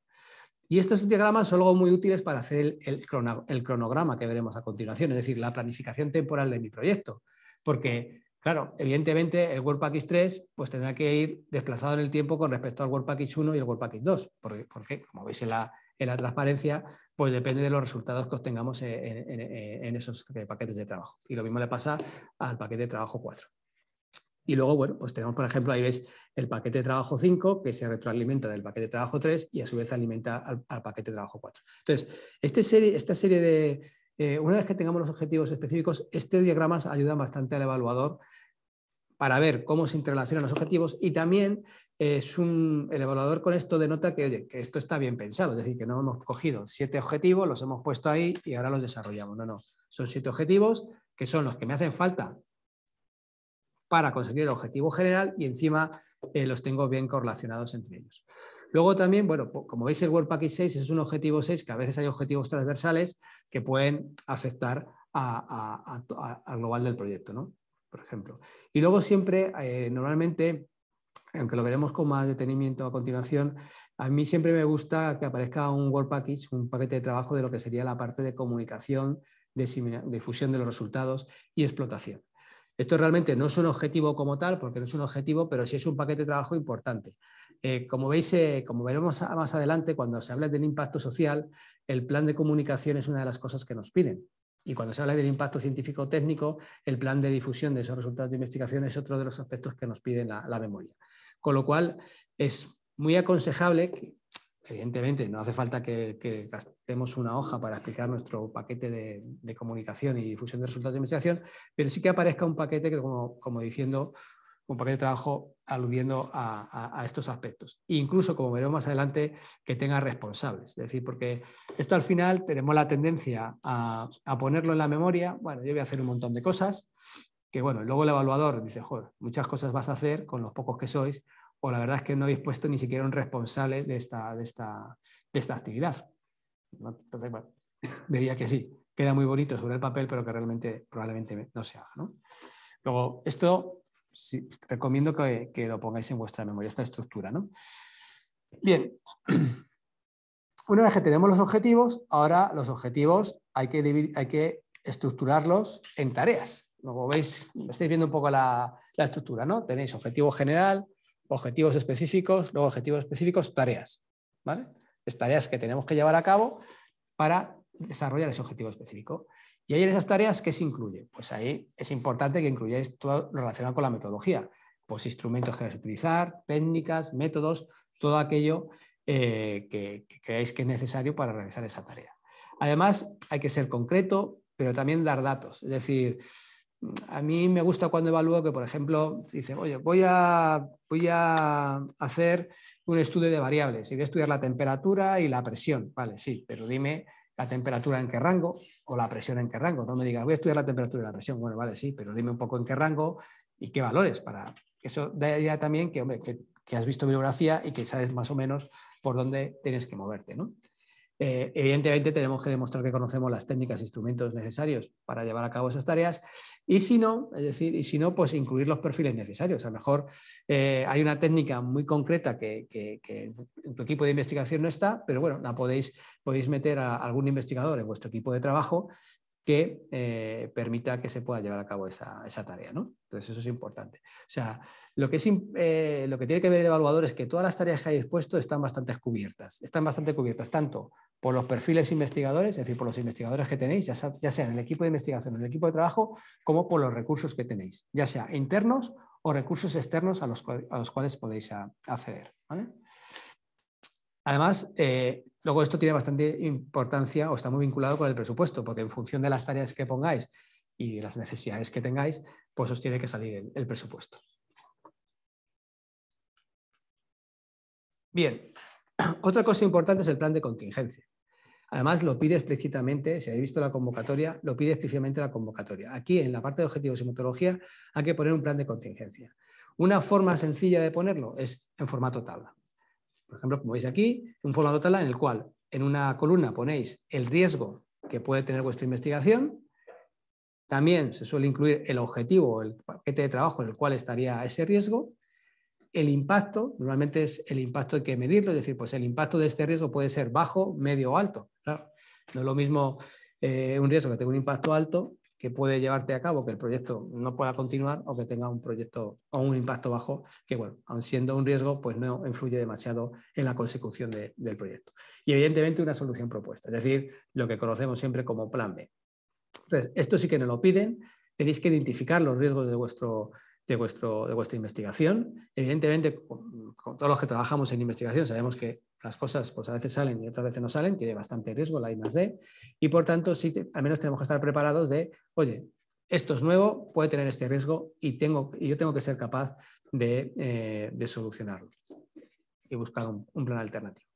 Y estos diagramas son algo muy útiles para hacer el, cronograma que veremos a continuación, es decir, la planificación temporal de mi proyecto. Porque, claro, evidentemente el Work Package 3 pues, tendrá que ir desplazado en el tiempo con respecto al World Package 1 y el World Package 2, porque, como veis en la transparencia, pues depende de los resultados que obtengamos en, esos eh, paquetes de trabajo. Y lo mismo le pasa al paquete de trabajo 4. Y luego, bueno, pues tenemos, por ejemplo, ahí ves el paquete de trabajo 5 que se retroalimenta del paquete de trabajo 3 y a su vez alimenta al, paquete de trabajo 4. Entonces, este serie, esta serie de, eh, una vez que tengamos los objetivos específicos, este diagrama ayuda bastante al evaluador para ver cómo se interrelacionan los objetivos y también es un, el evaluador con esto denota que, oye, que esto está bien pensado, es decir, que no hemos cogido siete objetivos, los hemos puesto ahí y ahora los desarrollamos. No, no, son siete objetivos que son los que me hacen falta para conseguir el objetivo general y encima eh, los tengo bien correlacionados entre ellos. Luego también, bueno, como veis el World Package 6 es un objetivo 6, que a veces hay objetivos transversales que pueden afectar al global del proyecto, ¿no? Por ejemplo. Y luego siempre, eh, normalmente, aunque lo veremos con más detenimiento a continuación, a mí siempre me gusta que aparezca un work Package, un paquete de trabajo de lo que sería la parte de comunicación, de difusión de los resultados y explotación. Esto realmente no es un objetivo como tal, porque no es un objetivo, pero sí es un paquete de trabajo importante. Eh, como veis, eh, como veremos más adelante, cuando se habla del impacto social, el plan de comunicación es una de las cosas que nos piden. Y cuando se habla del impacto científico-técnico, el plan de difusión de esos resultados de investigación es otro de los aspectos que nos piden la memoria. Con lo cual, es muy aconsejable Evidentemente, no hace falta que, gastemos una hoja para explicar nuestro paquete de, comunicación y difusión de resultados de investigación, pero sí que aparezca un paquete que, como, diciendo, un paquete de trabajo aludiendo a, estos aspectos. incluso, como veremos más adelante, que tenga responsables. Es decir, porque esto al final tenemos la tendencia a, a ponerlo en la memoria. Bueno, yo voy a hacer un montón de cosas, que bueno, luego el evaluador dice, joder, muchas cosas vas a hacer con los pocos que sois, o la verdad es que no habéis puesto ni siquiera un responsable de esta, actividad. Entonces, bueno, vería que sí, queda muy bonito sobre el papel, pero que realmente probablemente no se haga. Luego, esto recomiendo que, lo pongáis en vuestra memoria, esta estructura. ¿no? Bien, una vez que tenemos los objetivos, ahora los objetivos hay que, hay que estructurarlos en tareas como veis, estáis viendo un poco la, estructura, ¿no? Tenéis objetivo general, objetivos específicos, luego objetivos específicos, tareas, ¿vale? Es tareas que tenemos que llevar a cabo para desarrollar ese objetivo específico. Y ahí en esas tareas, ¿qué se incluye? Pues ahí es importante que incluyáis todo lo relacionado con la metodología, pues instrumentos que vais a utilizar, técnicas, métodos, todo aquello eh, que, creáis que es necesario para realizar esa tarea. Además, hay que ser concreto, pero también dar datos, es decir, a mí me gusta cuando evalúo que, por ejemplo, dice, oye, voy a, hacer un estudio de variables y voy a estudiar la temperatura y la presión. Vale, sí, pero dime la temperatura en qué rango o la presión en qué rango. No me digas, voy a estudiar la temperatura y la presión. Bueno, vale, sí, pero dime un poco en qué rango y qué valores para... Eso da idea también que, hombre, que has visto bibliografía y que sabes más o menos por dónde tienes que moverte, ¿no? Eh, evidentemente tenemos que demostrar que conocemos las técnicas e instrumentos necesarios para llevar a cabo esas tareas y si no, es decir, y si no, pues incluir los perfiles necesarios. A lo mejor eh, hay una técnica muy concreta que, en tu equipo de investigación no está, pero bueno, la podéis, podéis meter a algún investigador en vuestro equipo de trabajo que eh, permita que se pueda llevar a cabo esa, esa tarea. ¿no? Entonces, eso es importante. O sea, eh, lo que, tiene que ver el evaluador es que todas las tareas que hay puesto están bastante cubiertas. Están bastante cubiertas, tanto por los perfiles investigadores, es decir, por los investigadores que tenéis, ya sea, en el equipo de investigación, en el equipo de trabajo, como por los recursos que tenéis, ya sea internos o recursos externos a los, cuales podéis ah, acceder. Además, eh, luego esto tiene bastante importancia o está muy vinculado con el presupuesto, porque en función de las tareas que pongáis y las necesidades que tengáis, pues os tiene que salir el, el presupuesto. Bien, otra cosa importante es el plan de contingencia. Además, lo pide explícitamente, si habéis visto la convocatoria, lo pide explícitamente la convocatoria. Aquí, en la parte de objetivos y metodología, hay que poner un plan de contingencia. Una forma sencilla de ponerlo es en formato tabla. Por ejemplo, como veis aquí, un formato tabla en el cual en una columna ponéis el riesgo que puede tener vuestra investigación, también se suele incluir el objetivo, el paquete de trabajo en el cual estaría ese riesgo. El impacto, normalmente es el impacto hay que medirlo, es decir, pues el impacto de este riesgo puede ser bajo, medio o alto. no es lo mismo eh, un riesgo que tenga un impacto alto que puede llevarte a cabo que el proyecto no pueda continuar o que tenga un proyecto o un impacto bajo que, bueno, aun siendo un riesgo, pues no influye demasiado en la consecución del proyecto. Y evidentemente una solución propuesta, es decir, lo que conocemos siempre como plan B. Entonces, esto sí que nos lo piden, tenéis que identificar los riesgos de, vuestro, de, vuestro, de vuestra investigación. Evidentemente, con, todos los que trabajamos en investigación sabemos que las cosas pues, a veces salen y otras veces no salen, tiene bastante riesgo la I más D, y por tanto, sí, al menos tenemos que estar preparados de, oye, esto es nuevo, puede tener este riesgo y, tengo, y yo tengo que ser capaz de, eh, de solucionarlo y buscar un plan alternativo.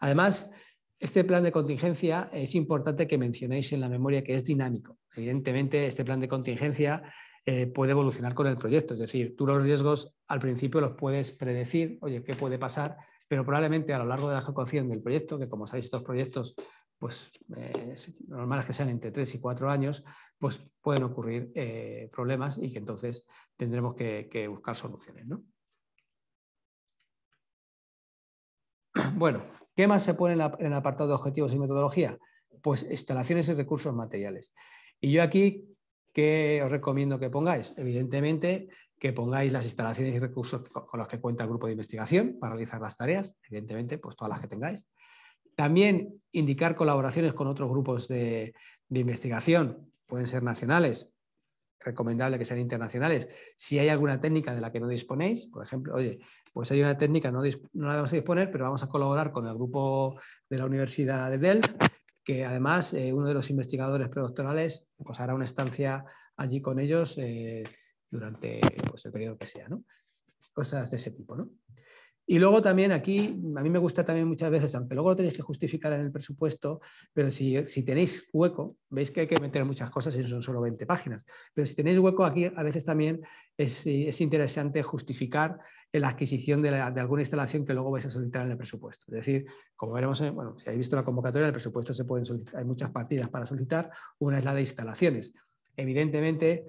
Además, este plan de contingencia es importante que mencionéis en la memoria que es dinámico. Evidentemente, este plan de contingencia eh, puede evolucionar con el proyecto. Es decir, tú los riesgos al principio los puedes predecir, oye, ¿qué puede pasar? Pero probablemente a lo largo de la ejecución del proyecto, que como sabéis, estos proyectos, pues eh, normales que sean entre tres y cuatro años, pues pueden ocurrir eh, problemas y que entonces tendremos que, que buscar soluciones. ¿no? Bueno, ¿Qué más se pone en, el apartado de objetivos y metodología? Pues instalaciones y recursos materiales. Y yo aquí, ¿qué os recomiendo que pongáis? Evidentemente, que pongáis las instalaciones y recursos con los que cuenta el grupo de investigación para realizar las tareas, evidentemente, pues todas las que tengáis. También indicar colaboraciones con otros grupos de investigación, pueden ser nacionales, recomendable que sean internacionales. Si hay alguna técnica de la que no disponéis, por ejemplo, oye, pues hay una técnica, no, la vamos a disponer, pero vamos a colaborar con el grupo de la Universidad de Delft, que además eh, uno de los investigadores predoctorales pues hará una estancia allí con ellos eh, durante pues, el periodo que sea, ¿no? Cosas de ese tipo, ¿no? Y luego también aquí, a mí me gusta también muchas veces, aunque luego lo tenéis que justificar en el presupuesto, pero si, tenéis hueco, veis que hay que meter muchas cosas y son solo 20 páginas, pero si tenéis hueco aquí, a veces también es, interesante justificar la adquisición de, alguna instalación que luego vais a solicitar en el presupuesto. Es decir, como veremos, bueno, si habéis visto la convocatoria, en el presupuesto se pueden solicitar, hay muchas partidas para solicitar, una es la de instalaciones. Evidentemente,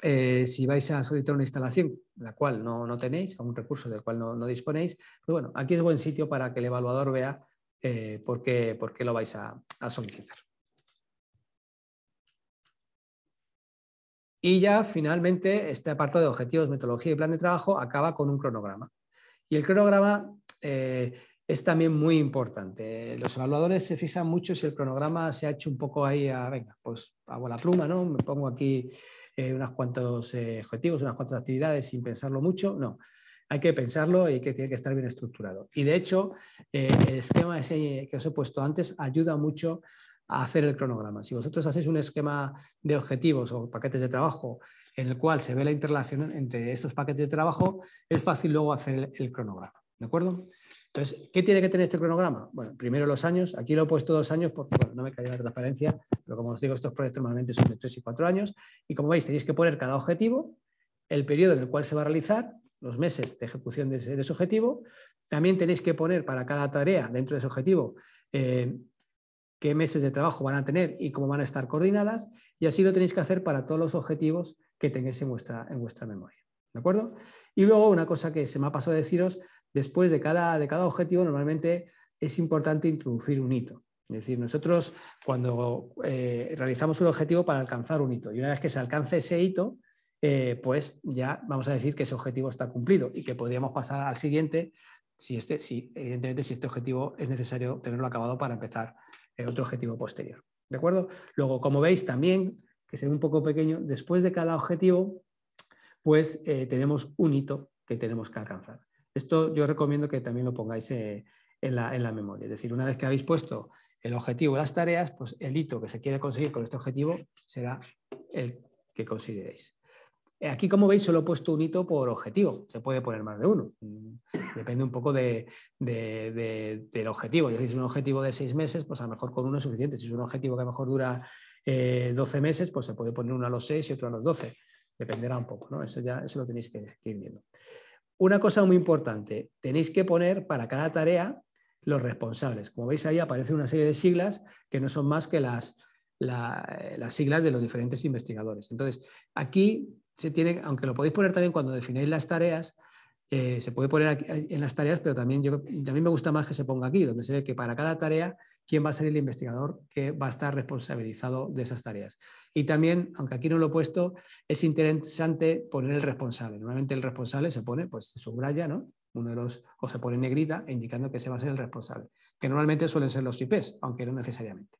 eh, si vais a solicitar una instalación, la cual no, no tenéis, o un recurso del cual no, no, disponéis, pues bueno, aquí es buen sitio para que el evaluador vea eh, por, qué, por, qué, lo vais a, solicitar. Y ya finalmente este apartado de objetivos, metodología y plan de trabajo acaba con un cronograma. Y el cronograma eh, es también muy importante. Los evaluadores se fijan mucho si el cronograma se ha hecho un poco ahí a, venga, pues hago la pluma, ¿no? Me pongo aquí eh, unos cuantos eh, objetivos, unas cuantas actividades sin pensarlo mucho. No, hay que pensarlo y que tiene que estar bien estructurado. Y de hecho, eh, el esquema que os he puesto antes ayuda mucho a hacer el cronograma. Si vosotros hacéis un esquema de objetivos o paquetes de trabajo en el cual se ve la interrelación entre estos paquetes de trabajo, es fácil luego hacer el cronograma. ¿De acuerdo? Entonces, ¿qué tiene que tener este cronograma? Bueno, primero los años. Aquí lo he puesto dos años porque no me cae la transparencia, pero como os digo, estos proyectos normalmente son de tres y cuatro años. Y como veis, tenéis que poner cada objetivo, el periodo en el cual se va a realizar, los meses de ejecución de ese, objetivo. También tenéis que poner para cada tarea dentro de ese objetivo eh, qué meses de trabajo van a tener y cómo van a estar coordinadas. Y así lo tenéis que hacer para todos los objetivos que tengáis en vuestra, en vuestra memoria. ¿De acuerdo? Y luego una cosa que se me ha pasado a deciros, después de cada, de cada objetivo normalmente es importante introducir un hito. Es decir, nosotros cuando eh, realizamos un objetivo para alcanzar un hito y una vez que se alcance ese hito, eh, pues ya vamos a decir que ese objetivo está cumplido y que podríamos pasar al siguiente, si este, si, evidentemente si este objetivo es necesario tenerlo acabado para empezar eh, otro objetivo posterior. ¿De acuerdo? Luego, como veis también, que se ve un poco pequeño, después de cada objetivo, pues tenemos un hito que tenemos que alcanzar. Esto yo recomiendo que también lo pongáis eh, en, la, memoria. Es decir, una vez que habéis puesto el objetivo de las tareas, pues el hito que se quiere conseguir con este objetivo será el que consideréis. Eh, aquí, como veis, solo he puesto un hito por objetivo. Se puede poner más de uno. Mm, depende un poco del objetivo. si es un objetivo de seis meses, pues a lo mejor con uno es suficiente. Si es un objetivo que a lo mejor dura eh, doce 12 meses, pues se puede poner uno a los seis y otro a los 12. Dependerá un poco, ¿no? Eso ya eso lo tenéis que ir viendo. Una cosa muy importante, tenéis que poner para cada tarea los responsables. Como veis ahí aparece una serie de siglas que no son más que eh, las, siglas de los diferentes investigadores. Entonces, aquí se tiene, aunque lo podéis poner también cuando definéis las tareas, eh, se puede poner en las tareas, pero también yo, a mí me gusta más que se ponga aquí, donde se ve que para cada tarea, quién va a ser el investigador que va a estar responsabilizado de esas tareas. Y también, aunque aquí no lo he puesto, es interesante poner el responsable. Normalmente el responsable se pone, pues se subraya, ¿no? Uno de los, o se pone negrita, indicando que ese va a ser el responsable, que normalmente suelen ser los IPs, aunque no necesariamente.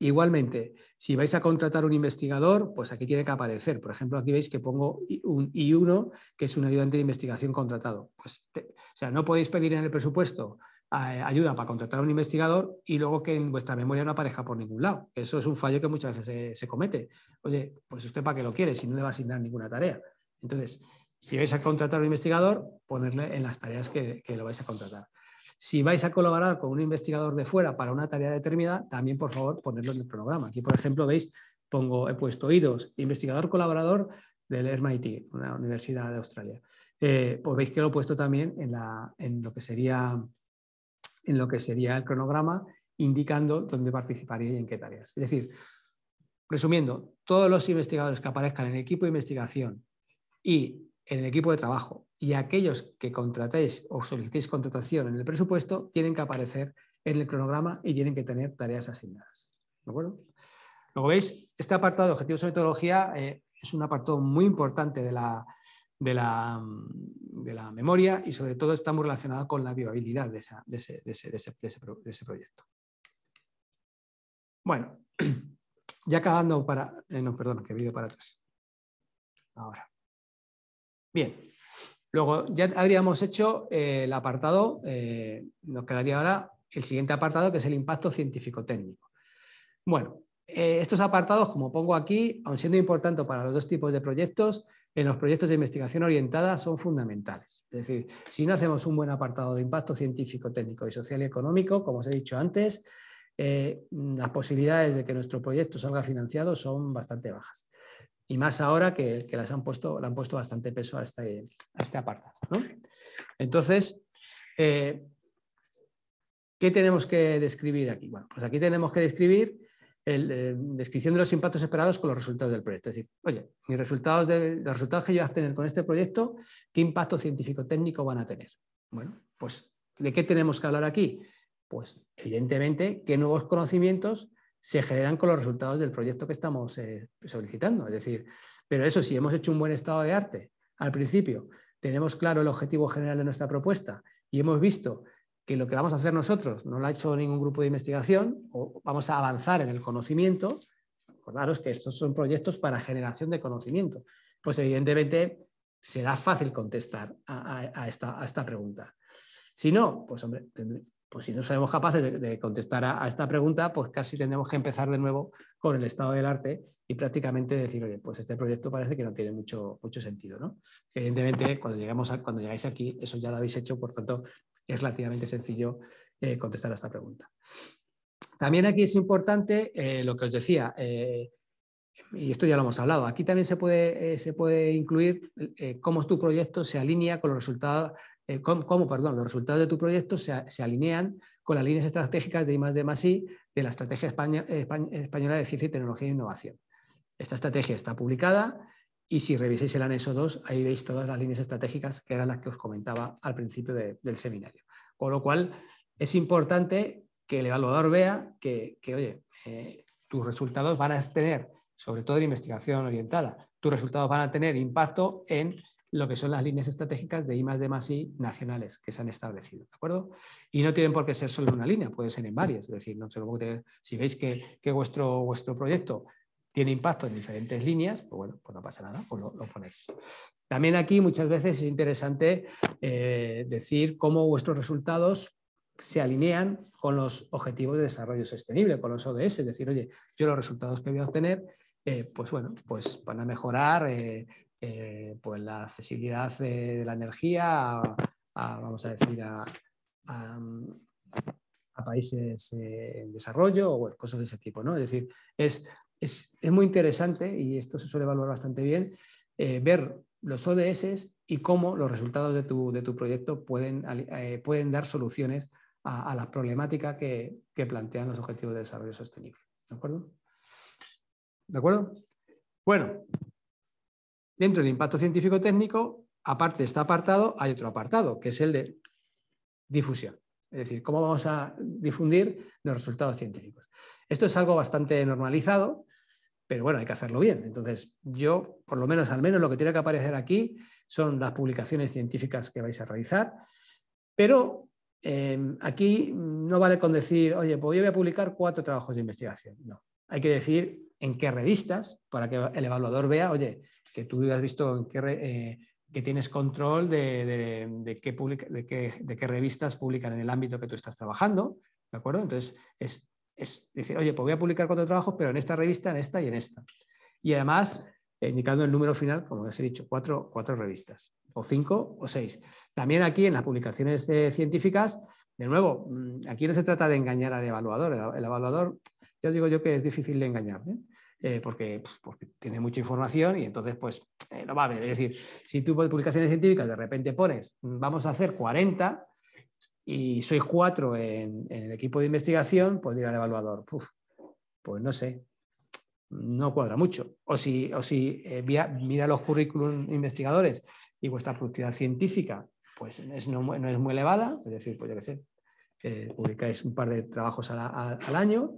Igualmente, si vais a contratar un investigador, pues aquí tiene que aparecer. Por ejemplo, aquí veis que pongo un I1, que es un ayudante de investigación contratado. Pues o sea, no podéis pedir en el presupuesto eh, ayuda para contratar a un investigador y luego que en vuestra memoria no aparezca por ningún lado. Eso es un fallo que muchas veces se, comete. Oye, pues usted para qué lo quiere si no le va a asignar ninguna tarea. Entonces, si vais a contratar a un investigador, ponerle en las tareas que lo vais a contratar. Si vais a colaborar con un investigador de fuera para una tarea determinada, también por favor ponedlo en el programa. Aquí, por ejemplo, veis, pongo, he puesto oídos, investigador colaborador del MIT, una universidad de Australia. Eh, pues veis que lo he puesto también en, la, en, lo que sería, en lo que sería el cronograma, indicando dónde participaría y en qué tareas. Es decir, resumiendo, todos los investigadores que aparezcan en el equipo de investigación y en el equipo de trabajo y aquellos que contratéis o solicitéis contratación en el presupuesto tienen que aparecer en el cronograma y tienen que tener tareas asignadas. ¿De acuerdo? Luego veis, este apartado de objetivos y metodología eh, es un apartado muy importante de la, de, la, memoria y sobre todo está muy relacionado con la viabilidad de, ese, proyecto. Bueno, ya acabando para... Eh, no, perdón, que he para atrás. Ahora. Bien, luego ya habríamos hecho eh, el apartado, eh, nos quedaría ahora el siguiente apartado que es el impacto científico-técnico. Bueno, eh, estos apartados, como pongo aquí, aun siendo importantes para los dos tipos de proyectos, en los proyectos de investigación orientada son fundamentales. Es decir, si no hacemos un buen apartado de impacto científico, técnico y social y económico, como os he dicho antes, las posibilidades de que nuestro proyecto salga financiado son bastante bajas. Y más ahora que, las han puesto, le han puesto bastante peso a este, este apartado. Entonces, eh, ¿qué tenemos que describir aquí? Bueno, pues aquí tenemos que describir la eh, descripción de los impactos esperados con los resultados del proyecto. Es decir, oye, mis resultados de, los resultados que yo voy a tener con este proyecto, ¿qué impacto científico-técnico van a tener? Bueno, pues, ¿de qué tenemos que hablar aquí? Pues, evidentemente, qué nuevos conocimientos se generan con los resultados del proyecto que estamos eh, solicitando. Es decir, pero eso sí, hemos hecho un buen estado de arte al principio, tenemos claro el objetivo general de nuestra propuesta y hemos visto que lo que vamos a hacer nosotros no lo ha hecho ningún grupo de investigación o vamos a avanzar en el conocimiento. Acordaros que estos son proyectos para generación de conocimiento. Pues evidentemente será fácil contestar a, esta, a esta pregunta. Si no, pues hombre, pues si no somos capaces de, contestar a, esta pregunta, pues casi tendremos que empezar de nuevo con el estado del arte y prácticamente decir, oye, pues este proyecto parece que no tiene mucho, mucho sentido. Evidentemente, cuando, cuando llegáis aquí, eso ya lo habéis hecho, por tanto, es relativamente sencillo eh, contestar a esta pregunta. También aquí es importante eh, lo que os decía, eh, y esto ya lo hemos hablado, aquí también se puede, se puede incluir cómo tu proyecto se alinea con los resultados eh, cómo, perdón, los resultados de tu proyecto se, alinean con las líneas estratégicas de I, D, I de la Estrategia Española de Ciencia y Tecnología e Innovación. Esta estrategia está publicada y si reviséis el anexo 2, ahí veis todas las líneas estratégicas que eran las que os comentaba al principio del seminario. Con lo cual, es importante que el evaluador vea que, oye, eh, tus resultados van a tener, sobre todo en investigación orientada, tus resultados van a tener impacto en lo que son las líneas estratégicas de I D I nacionales que se han establecido, ¿de acuerdo? Y no tienen por qué ser solo una línea, pueden ser en varias, es decir, no si veis que, vuestro, vuestro proyecto tiene impacto en diferentes líneas, pues bueno, pues no pasa nada, pues lo, lo ponéis. También aquí muchas veces es interesante eh, decir cómo vuestros resultados se alinean con los objetivos de desarrollo sostenible, con los ODS, es decir, oye, yo los resultados que voy a obtener eh, pues bueno, pues van a mejorar eh, eh, pues la accesibilidad de, la energía a, vamos a decir, a, países eh, en desarrollo o cosas de ese tipo. ¿no? Es decir, es, muy interesante y esto se suele evaluar bastante bien, eh, ver los ODS y cómo los resultados de tu, proyecto pueden, pueden dar soluciones a, la problemática que, que, plantean los objetivos de desarrollo sostenible. ¿De acuerdo? ¿De acuerdo? Bueno, Dentro del impacto científico-técnico, aparte de este apartado, hay otro apartado, que es el de difusión. Es decir, cómo vamos a difundir los resultados científicos. Esto es algo bastante normalizado, pero bueno, hay que hacerlo bien. Entonces, yo, por lo menos, al menos lo que tiene que aparecer aquí son las publicaciones científicas que vais a realizar, pero eh, aquí no vale con decir, oye, pues yo voy a publicar cuatro trabajos de investigación. No, hay que decir en qué revistas para que el evaluador vea, oye, que tú has visto eh, que, tienes control de, qué de, qué revistas publican en el ámbito que tú estás trabajando, ¿de acuerdo? Entonces, es, es decir, oye, pues voy a publicar cuatro trabajos, pero en esta revista, en esta y en esta. Y además, indicando el número final, como os he dicho, cuatro, revistas, o cinco o seis. También aquí en las publicaciones científicas, de nuevo, mm, aquí no se trata de engañar al evaluador, el, evaluador, ya os digo yo que es difícil de engañar. ¿eh? Eh, pues, porque, tiene mucha información y entonces pues eh, va a ver. Es decir, si tú de publicaciones científicas de repente pones, mm, vamos a hacer 40 y sois cuatro en, el equipo de investigación, pues dirá el evaluador, pues no sé, no cuadra mucho. O si, eh, mira los currículum investigadores y vuestra productividad científica pues no, es muy elevada, es decir, pues yo qué sé, eh, publicáis un par de trabajos al año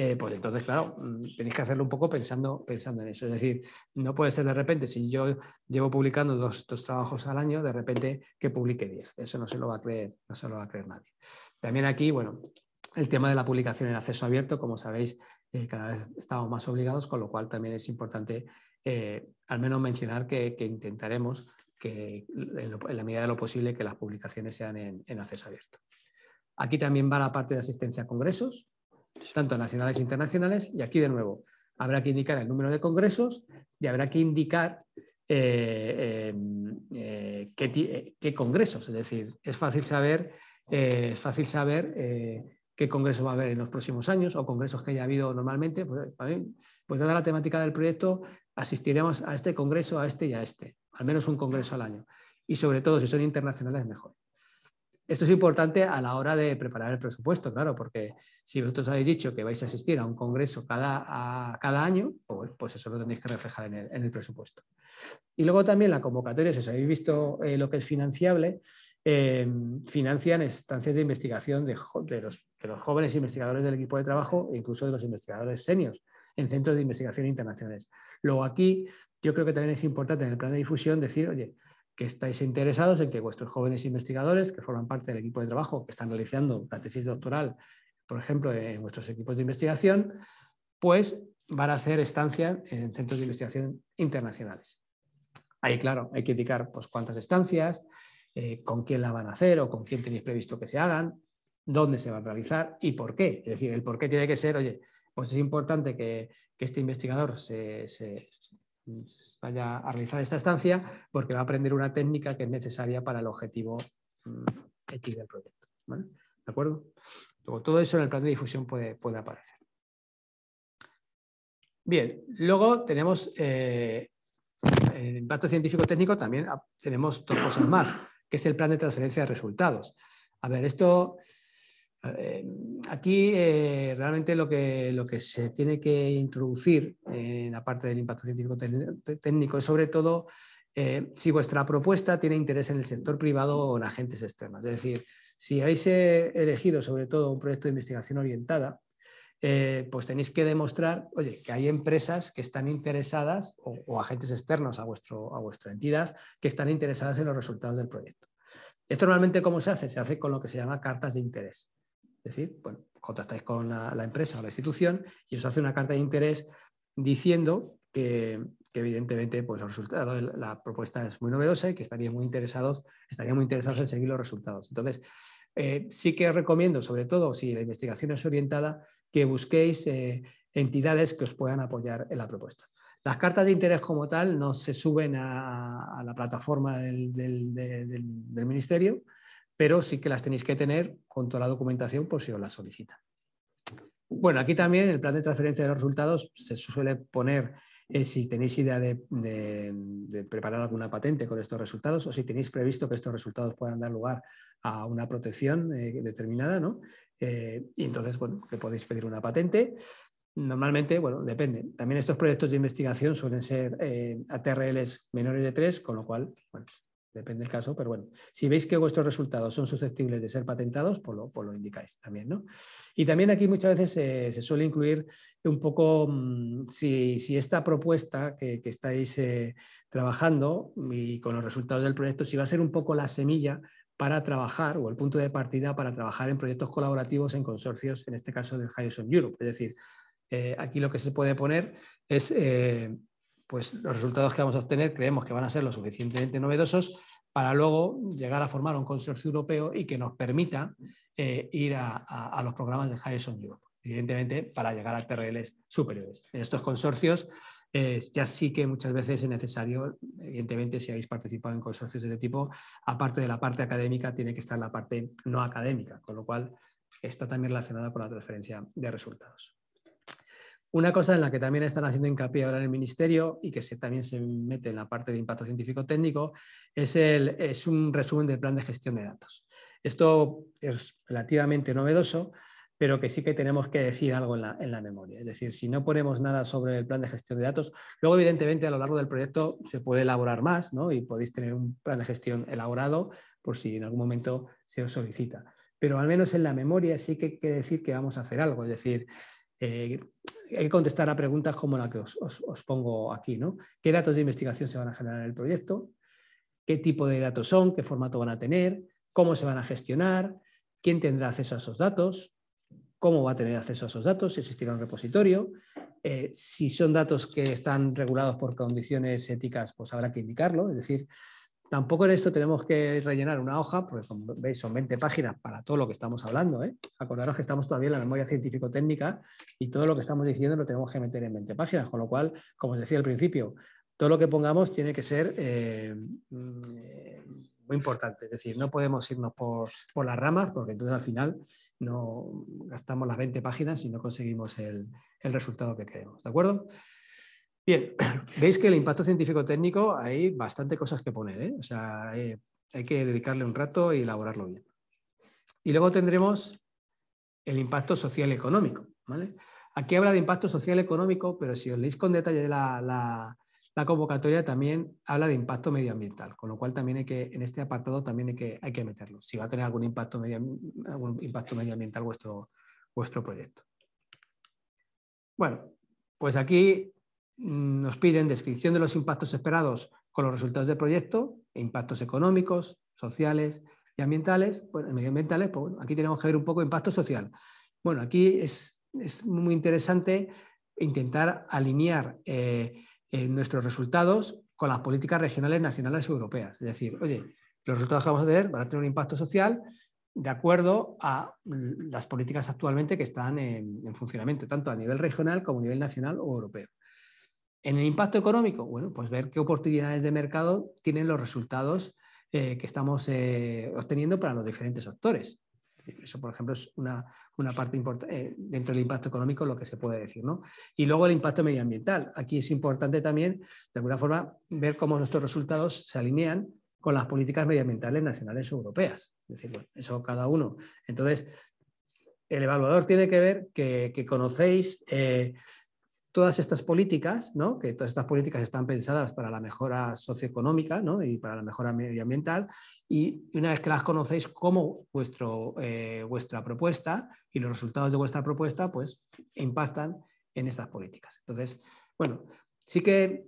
eh, pues entonces, claro, mm, tenéis que hacerlo un poco pensando, pensando en eso. Es decir, no puede ser de repente, si yo llevo publicando dos, trabajos al año, de repente que publique diez. Eso no se lo va a creer, no se lo va a creer nadie. También aquí, bueno, el tema de la publicación en acceso abierto, como sabéis, eh, cada vez estamos más obligados, con lo cual también es importante eh, al menos mencionar que, intentaremos que en, la medida de lo posible que las publicaciones sean en acceso abierto. Aquí también va la parte de asistencia a congresos, tanto nacionales e internacionales, y aquí de nuevo, habrá que indicar el número de congresos y habrá que indicar eh, em, eh, eh, qué, congresos, es decir, es fácil saber, es fácil saber qué congreso va a haber en los próximos años o congresos que haya habido normalmente, pues, pues dada la temática del proyecto, asistiremos a este congreso, a este y a este, al menos un congreso al año. Y sobre todo, si son internacionales, mejor. Esto es importante a la hora de preparar el presupuesto, claro, porque si vosotros habéis dicho que vais a asistir a un congreso cada, año, pues, pues eso lo tenéis que reflejar en el, presupuesto. Y luego también la convocatoria, si os habéis visto eh, lo que es financiable, eh, financian estancias de investigación de, los, de, los, jóvenes investigadores del equipo de trabajo e incluso de los investigadores seniors en centros de investigación internacionales. Luego aquí yo creo que también es importante en el plan de difusión decir, oye, que estáis interesados en que vuestros jóvenes investigadores que forman parte del equipo de trabajo, que están realizando la tesis doctoral, por ejemplo, en vuestros equipos de investigación, pues van a hacer estancias en centros de investigación internacionales. Ahí, claro, hay que indicar pues, cuántas estancias, eh, con quién la van a hacer o con quién tenéis previsto que se hagan, dónde se van a realizar y por qué. Es decir, el por qué tiene que ser, oye, pues es importante que, este investigador se, vaya a realizar esta estancia porque va a aprender una técnica que es necesaria para el objetivo mm, X del proyecto. ¿De acuerdo? Luego, todo eso en el plan de difusión puede, aparecer. Bien, luego tenemos eh, en el impacto científico-técnico, también ah, tenemos dos cosas más, que es el plan de transferencia de resultados. A ver, esto eh, aquí eh, realmente lo que, se tiene que introducir en la parte del impacto científico-técnico es sobre todo eh, si vuestra propuesta tiene interés en el sector privado o en agentes externos. Es decir, si habéis elegido sobre todo un proyecto de investigación orientada, pues tenéis que demostrar, oye, que hay empresas que están interesadas o, agentes externos a vuestra entidad que están interesadas en los resultados del proyecto. Esto normalmente, ¿cómo se hace? Se hace con lo que se llama cartas de interés. Es decir, bueno, pues, contactáis con la, empresa o la institución y os hace una carta de interés diciendo que, evidentemente pues, resultado la propuesta es muy novedosa y que estarían muy interesados, estarían muy interesados en seguir los resultados. Entonces, eh, sí que os recomiendo, sobre todo si la investigación es orientada, que busquéis eh, entidades que os puedan apoyar en la propuesta. Las cartas de interés como tal no se suben a, la plataforma del ministerio, pero sí que las tenéis que tener con toda la documentación por si os la solicitan. Bueno, aquí también el plan de transferencia de los resultados se suele poner eh, si tenéis idea de, preparar alguna patente con estos resultados o si tenéis previsto que estos resultados puedan dar lugar a una protección eh, determinada, ¿no? Eh, y entonces, bueno, que podéis pedir una patente. Normalmente, bueno, depende. También estos proyectos de investigación suelen ser ATRLs menores de 3, con lo cual, bueno, depende del caso, pero bueno, si veis que vuestros resultados son susceptibles de ser patentados, pues lo, pues indicáis también, ¿no? Y también aquí muchas veces eh, se suele incluir un poco mm, si, esta propuesta que, estáis eh, trabajando y con los resultados del proyecto, si va a ser un poco la semilla para trabajar o el punto de partida para trabajar en proyectos colaborativos en consorcios, en este caso del Horizon Europe. Es decir, eh, aquí lo que se puede poner es pues los resultados que vamos a obtener creemos que van a ser lo suficientemente novedosos para luego llegar a formar un consorcio europeo y que nos permita eh, ir a, los programas de Harrison Europe, evidentemente para llegar a TRLs superiores. En estos consorcios eh, ya sí que muchas veces es necesario, evidentemente si habéis participado en consorcios de este tipo, aparte de la parte académica tiene que estar la parte no académica, con lo cual está también relacionada con la transferencia de resultados. Una cosa en la que también están haciendo hincapié ahora en el Ministerio y que se, también se mete en la parte de impacto científico-técnico es, el, es un resumen del plan de gestión de datos. Esto es relativamente novedoso, pero que sí que tenemos que decir algo en la, memoria. Es decir, si no ponemos nada sobre el plan de gestión de datos, luego evidentemente a lo largo del proyecto se puede elaborar más ¿no? y podéis tener un plan de gestión elaborado por si en algún momento se os solicita. Pero al menos en la memoria sí que hay que decir que vamos a hacer algo. Es decir, eh, hay que contestar a preguntas como la que os, pongo aquí, ¿no? ¿Qué datos de investigación se van a generar en el proyecto? ¿Qué tipo de datos son? ¿Qué formato van a tener? ¿Cómo se van a gestionar? ¿Quién tendrá acceso a esos datos? ¿Cómo va a tener acceso a esos datos? Si existirá un repositorio. Eh, si son datos que están regulados por condiciones éticas, pues habrá que indicarlo. Es decir, Tampoco en esto tenemos que rellenar una hoja, porque como veis son 20 páginas para todo lo que estamos hablando. ¿eh? Acordaros que estamos todavía en la memoria científico-técnica y todo lo que estamos diciendo lo tenemos que meter en 20 páginas, con lo cual, como os decía al principio, todo lo que pongamos tiene que ser eh, mm, muy importante. Es decir, no podemos irnos por, las ramas porque entonces al final no gastamos las 20 páginas y no conseguimos el, el resultado que queremos. ¿De acuerdo? Bien, veis que el impacto científico-técnico hay bastante cosas que poner, ¿eh? o sea, hay que dedicarle un rato y elaborarlo bien. Y luego tendremos el impacto social económico. Aquí habla de impacto social económico, pero si os leéis con detalle la, convocatoria, también habla de impacto medioambiental, con lo cual también hay que, en este apartado también hay que, meterlo, si va a tener algún impacto, algún impacto medioambiental vuestro, vuestro proyecto. Bueno, pues aquí Mm, nos piden descripción de los impactos esperados con los resultados del proyecto, impactos económicos, sociales y ambientales. Bueno, medioambientales, pues aquí tenemos que ver un poco impacto social. Bueno, aquí es, muy interesante intentar alinear eh, eh, nuestros resultados con las políticas regionales, nacionales y europeas. Es decir, oye, los resultados que vamos a tener van a tener un impacto social de acuerdo a las políticas actualmente que están en funcionamiento, tanto a nivel regional como a nivel nacional o europeo. En el impacto económico, bueno, pues ver qué oportunidades de mercado tienen los resultados eh, que estamos eh, obteniendo para los diferentes actores. Eso, por ejemplo, es una, parte importante eh, dentro del impacto económico, lo que se puede decir. ¿no? Y luego el impacto medioambiental. Aquí es importante también, de alguna forma, ver cómo nuestros resultados se alinean con las políticas medioambientales nacionales o europeas. Es decir, bueno, eso cada uno. Entonces, el evaluador tiene que ver que, conocéis todas estas políticas, ¿no? que todas estas políticas están pensadas para la mejora socioeconómica ¿no? y para la mejora medioambiental, y una vez que las conocéis como vuestro, eh, vuestra propuesta y los resultados de vuestra propuesta, pues impactan en estas políticas. Entonces, bueno, sí que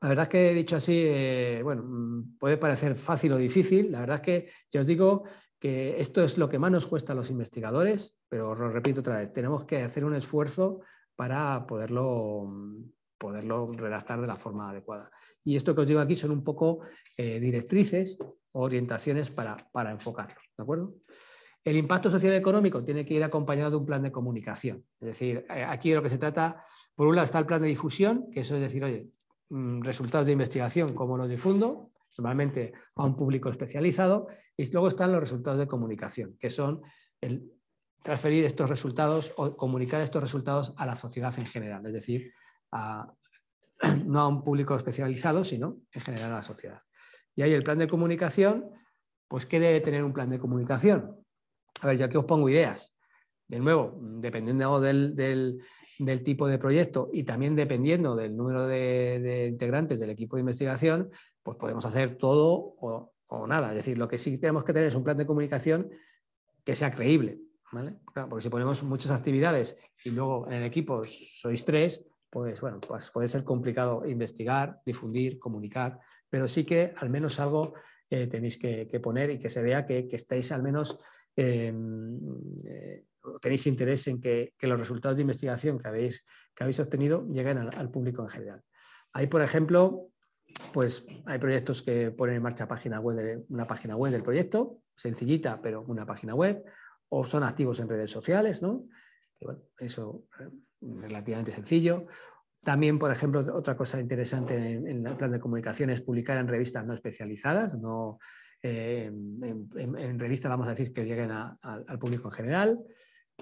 la verdad es que dicho así, eh, bueno, mm, puede parecer fácil o difícil. La verdad es que ya os digo que esto es lo que más nos cuesta a los investigadores, pero os lo repito otra vez, tenemos que hacer un esfuerzo para poderlo, mm, poderlo redactar de la forma adecuada. Y esto que os digo aquí son un poco eh, directrices o orientaciones para, para enfocarlo. ¿De acuerdo? El impacto social económico tiene que ir acompañado de un plan de comunicación. Es decir, eh, aquí de lo que se trata, por un lado está el plan de difusión, que eso es decir, oye, mm, resultados de investigación, cómo los difundo, normalmente a un público especializado, y luego están los resultados de comunicación, que son el, transferir estos resultados o comunicar estos resultados a la sociedad en general, es decir, no a un público especializado, sino en general a la sociedad. Y ahí el plan de comunicación, pues ¿qué debe tener un plan de comunicación? A ver, yo aquí os pongo ideas. De nuevo, dependiendo del, tipo de proyecto y también dependiendo del número de, integrantes del equipo de investigación, pues podemos hacer todo o nada. Es decir, lo que sí tenemos que tener es un plan de comunicación que sea creíble, porque si ponemos muchas actividades y luego en el equipo sois tres, pues bueno, pues puede ser complicado investigar, difundir, comunicar, pero sí que al menos algo eh, tenéis que, poner y que se vea que, estáis al menos, eh, eh, tenéis interés en que, los resultados de investigación que habéis, que habéis obtenido lleguen al, público en general. Ahí, por ejemplo, pues hay proyectos que ponen en marcha página web una página web del proyecto, sencillita, pero una página web, o son activos en redes sociales, ¿no? eso es eh, relativamente sencillo. También, por ejemplo, otra cosa interesante en, el plan de comunicación es publicar en revistas no especializadas, no eh, en, revistas, vamos a decir, que lleguen al público en general.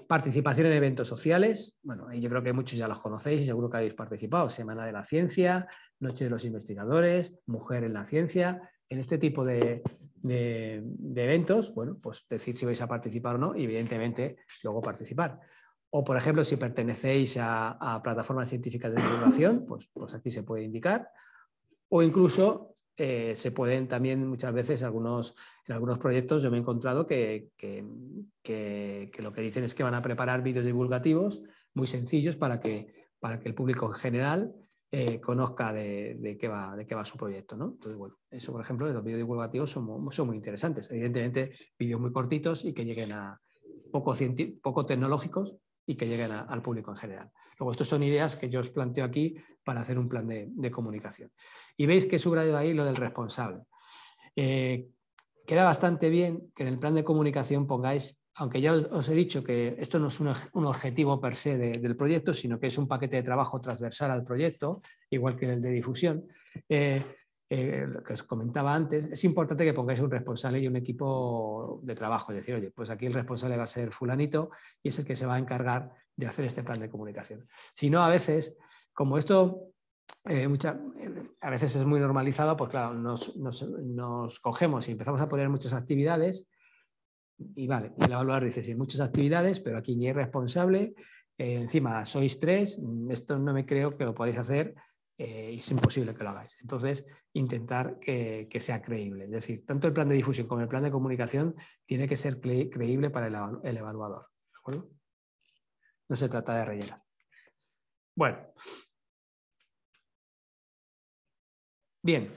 Participación en eventos sociales, bueno, yo creo que muchos ya los conocéis y seguro que habéis participado. Semana de la Ciencia, Noche de los Investigadores, Mujer en la Ciencia, en este tipo de, eventos, bueno, pues decir si vais a participar o no y evidentemente luego participar. O, por ejemplo, si pertenecéis a, plataformas científicas de divulgación, pues, pues aquí se puede indicar. O incluso eh, se pueden también muchas veces algunos, en algunos proyectos yo me he encontrado que, lo que dicen es que van a preparar vídeos divulgativos muy sencillos para que, para que el público en general eh, conozca de, qué va, su proyecto. Entonces, bueno, eso, por ejemplo, los vídeos divulgativos son, muy, interesantes. Evidentemente, vídeos muy cortitos y que lleguen a poco, tecnológicos y que lleguen al público en general. Luego, estas son ideas que yo os planteo aquí para hacer un plan de, comunicación. Y veis que he subrayado ahí lo del responsable. Eh, queda bastante bien que en el plan de comunicación pongáis aunque ya os he dicho que esto no es un, objetivo per se del proyecto, sino que es un paquete de trabajo transversal al proyecto, igual que el de difusión, eh, eh, lo que os comentaba antes, es importante que pongáis un responsable y un equipo de trabajo, es decir, oye, pues aquí el responsable va a ser fulanito y es el que se va a encargar de hacer este plan de comunicación. Si no, a veces, como esto eh, a veces es muy normalizado, pues claro, nos, cogemos y empezamos a poner muchas actividades y vale, el evaluador dice, sí, muchas actividades, pero aquí ni es responsable, eh, encima sois tres, mm, esto no me creo que lo podáis hacer, eh, es imposible que lo hagáis. Entonces, intentar que, sea creíble. Es decir, tanto el plan de difusión como el plan de comunicación tiene que ser creíble para el, evaluador. ¿de acuerdo? No se trata de rellenar. Bueno. Bien.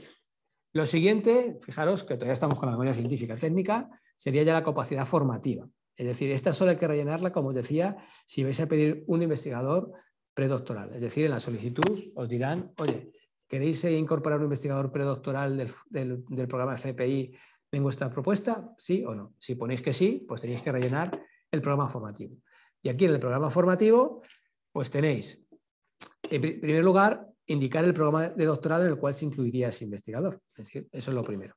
Lo siguiente, fijaros que todavía estamos con la memoria científica técnica, sería ya la capacidad formativa. Es decir, esta solo hay que rellenarla, como os decía, si vais a pedir un investigador predoctoral. Es decir, en la solicitud os dirán, oye, ¿queréis eh, incorporar un investigador predoctoral del, programa FPI en vuestra propuesta? ¿Sí o no? Si ponéis que sí, pues tenéis que rellenar el programa formativo. Y aquí en el programa formativo, pues tenéis, en primer lugar, indicar el programa de doctorado en el cual se incluiría ese investigador. Es decir, eso es lo primero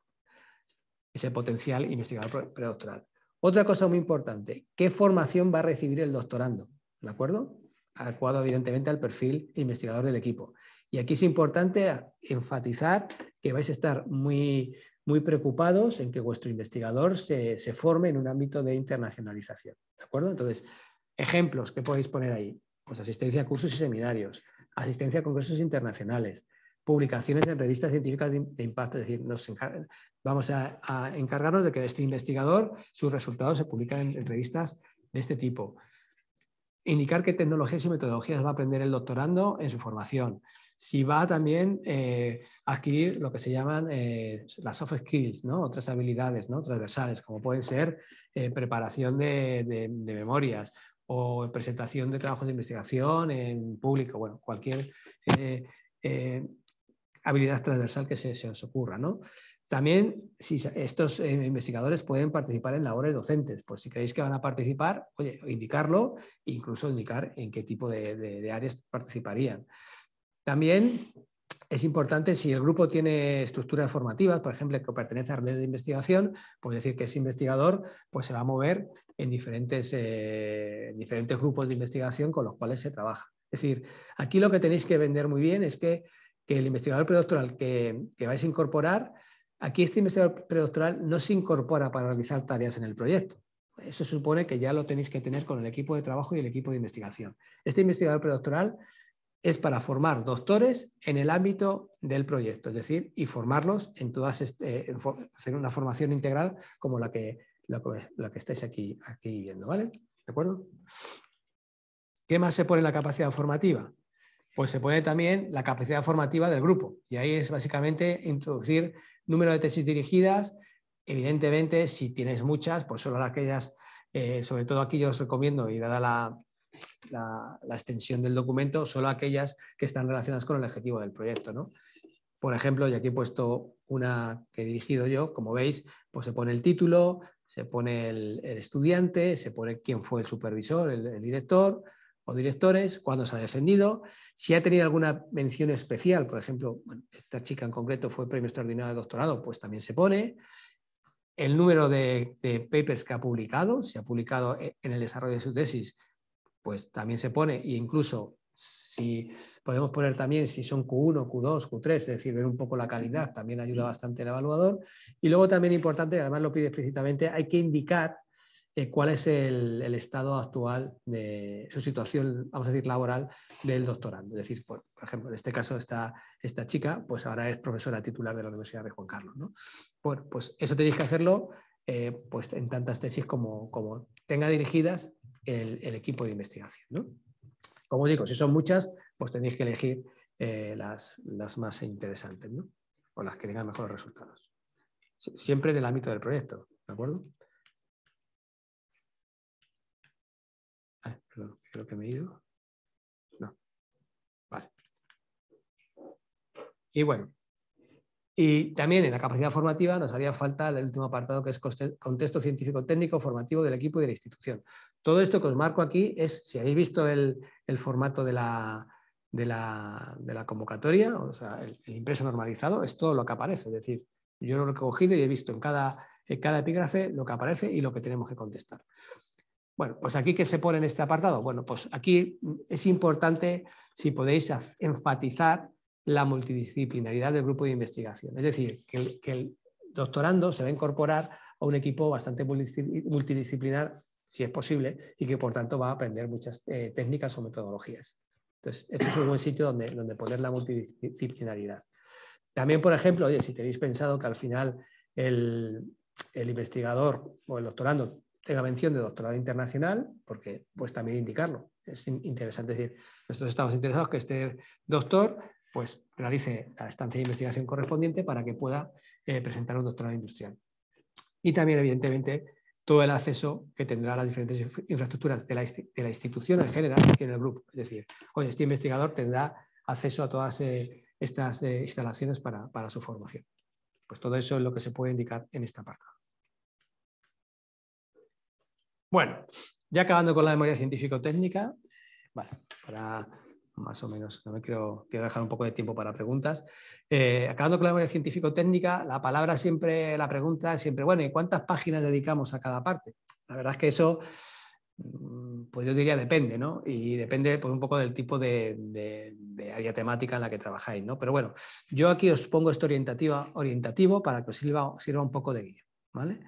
ese potencial investigador predoctoral. Otra cosa muy importante, ¿qué formación va a recibir el doctorando? ¿De acuerdo? Adecuado, evidentemente, al perfil investigador del equipo. Y aquí es importante enfatizar que vais a estar muy, muy preocupados en que vuestro investigador se, se forme en un ámbito de internacionalización. ¿De acuerdo? Entonces, ejemplos que podéis poner ahí. Pues asistencia a cursos y seminarios, asistencia a congresos internacionales, publicaciones en revistas científicas de impacto, es decir, nos vamos a, encargarnos de que este investigador, sus resultados se publican en, revistas de este tipo. Indicar qué tecnologías y metodologías va a aprender el doctorando en su formación. Si va también eh, a adquirir lo que se llaman eh, las soft skills, ¿no? otras habilidades ¿no? transversales, como pueden ser eh, preparación de, memorias, o presentación de trabajos de investigación en público, bueno, cualquier habilidad transversal que se, os ocurra. También, si estos eh, investigadores pueden participar en labores docentes, pues si creéis que van a participar, oye, indicarlo, incluso indicar en qué tipo de, áreas participarían. También es importante si el grupo tiene estructuras formativas, por ejemplo, que pertenece a redes de investigación, pues decir que es investigador, pues se va a mover en diferentes, eh, diferentes grupos de investigación con los cuales se trabaja. Es decir, aquí lo que tenéis que vender muy bien es que el investigador predoctoral que, vais a incorporar, aquí este investigador predoctoral no se incorpora para realizar tareas en el proyecto. Eso supone que ya lo tenéis que tener con el equipo de trabajo y el equipo de investigación. Este investigador predoctoral es para formar doctores en el ámbito del proyecto, es decir, y formarlos en todas, eh, hacer una formación integral como la que, que estáis aquí, aquí viendo, ¿vale? ¿De acuerdo? ¿Qué más se pone en la capacidad formativa? pues se pone también la capacidad formativa del grupo. Y ahí es básicamente introducir número de tesis dirigidas. Evidentemente, si tienes muchas, pues solo aquellas, eh, sobre todo aquí yo os recomiendo, y dada la, extensión del documento, solo aquellas que están relacionadas con el objetivo del proyecto. ¿no? Por ejemplo, y aquí he puesto una que he dirigido yo, como veis, pues se pone el título, se pone el, estudiante, se pone quién fue el supervisor, el director, o directores, cuándo se ha defendido, si ha tenido alguna mención especial, por ejemplo, esta chica en concreto fue premio extraordinario de doctorado, pues también se pone, el número de, de, papers que ha publicado, si ha publicado e, en el desarrollo de su tesis, pues también se pone, e incluso si podemos poner también si son Q1, Q2, Q3, es decir, ver un poco la calidad, también ayuda bastante el evaluador. Y luego también importante, además lo pide explícitamente, hay que indicar eh, cuál es el, estado actual de su situación, vamos a decir, laboral del doctorando. Es decir, por, ejemplo, en este caso esta, esta chica, pues ahora es profesora titular de la Universidad de Juan Carlos. ¿no? pues eso tenéis que hacerlo eh, pues en tantas tesis como, tenga dirigidas el, equipo de investigación. ¿no? Como digo, si son muchas, pues tenéis que elegir eh, las, las, más interesantes ¿no? o las que tengan mejores resultados. Siempre en el ámbito del proyecto, ¿de acuerdo? Creo que me he ido. No. Vale. Y bueno. Y también en la capacidad formativa nos haría falta el último apartado que es contexto científico-técnico formativo del equipo y de la institución. Todo esto que os marco aquí es, si habéis visto el, formato de la, convocatoria, o sea, el, impreso normalizado, es todo lo que aparece. Es decir, yo lo he cogido y he visto en cada epígrafe lo que aparece y lo que tenemos que contestar. Bueno, pues aquí que se pone en este apartado. Bueno, pues aquí mm, es importante si podéis enfatizar la multidisciplinaridad del grupo de investigación. Es decir, que el, doctorando se va a incorporar a un equipo bastante multidisciplinar, si es posible, y que por tanto va a aprender muchas eh, técnicas o metodologías. Entonces, este es un buen sitio donde, poner la multidisciplinaridad. También, por ejemplo, oye, si tenéis pensado que al final el investigador o el doctorando tenga mención de doctorado internacional, porque pues también indicarlo. Es interesante decir, nosotros estamos interesados que este doctor pues realice la estancia de investigación correspondiente para que pueda eh, presentar un doctorado industrial. Y también, evidentemente, todo el acceso que tendrá a las diferentes infraestructuras de la, institución en general y en el grupo. Es decir, hoy este investigador tendrá acceso a todas eh, estas eh, instalaciones para, para su formación. Pues todo eso es lo que se puede indicar en este apartado. Bueno, ya acabando con la memoria científico-técnica, bueno, para más o menos, no me creo, quiero dejar un poco de tiempo para preguntas. Eh, acabando con la memoria científico-técnica, la palabra siempre, la pregunta siempre, bueno, ¿y cuántas páginas dedicamos a cada parte? La verdad es que eso, mm, pues yo diría depende, ¿no? Y depende pues, un poco del tipo de, área temática en la que trabajáis, ¿no? Pero bueno, yo aquí os pongo esto orientativo para que os sirva, sirva un poco de guía, ¿vale?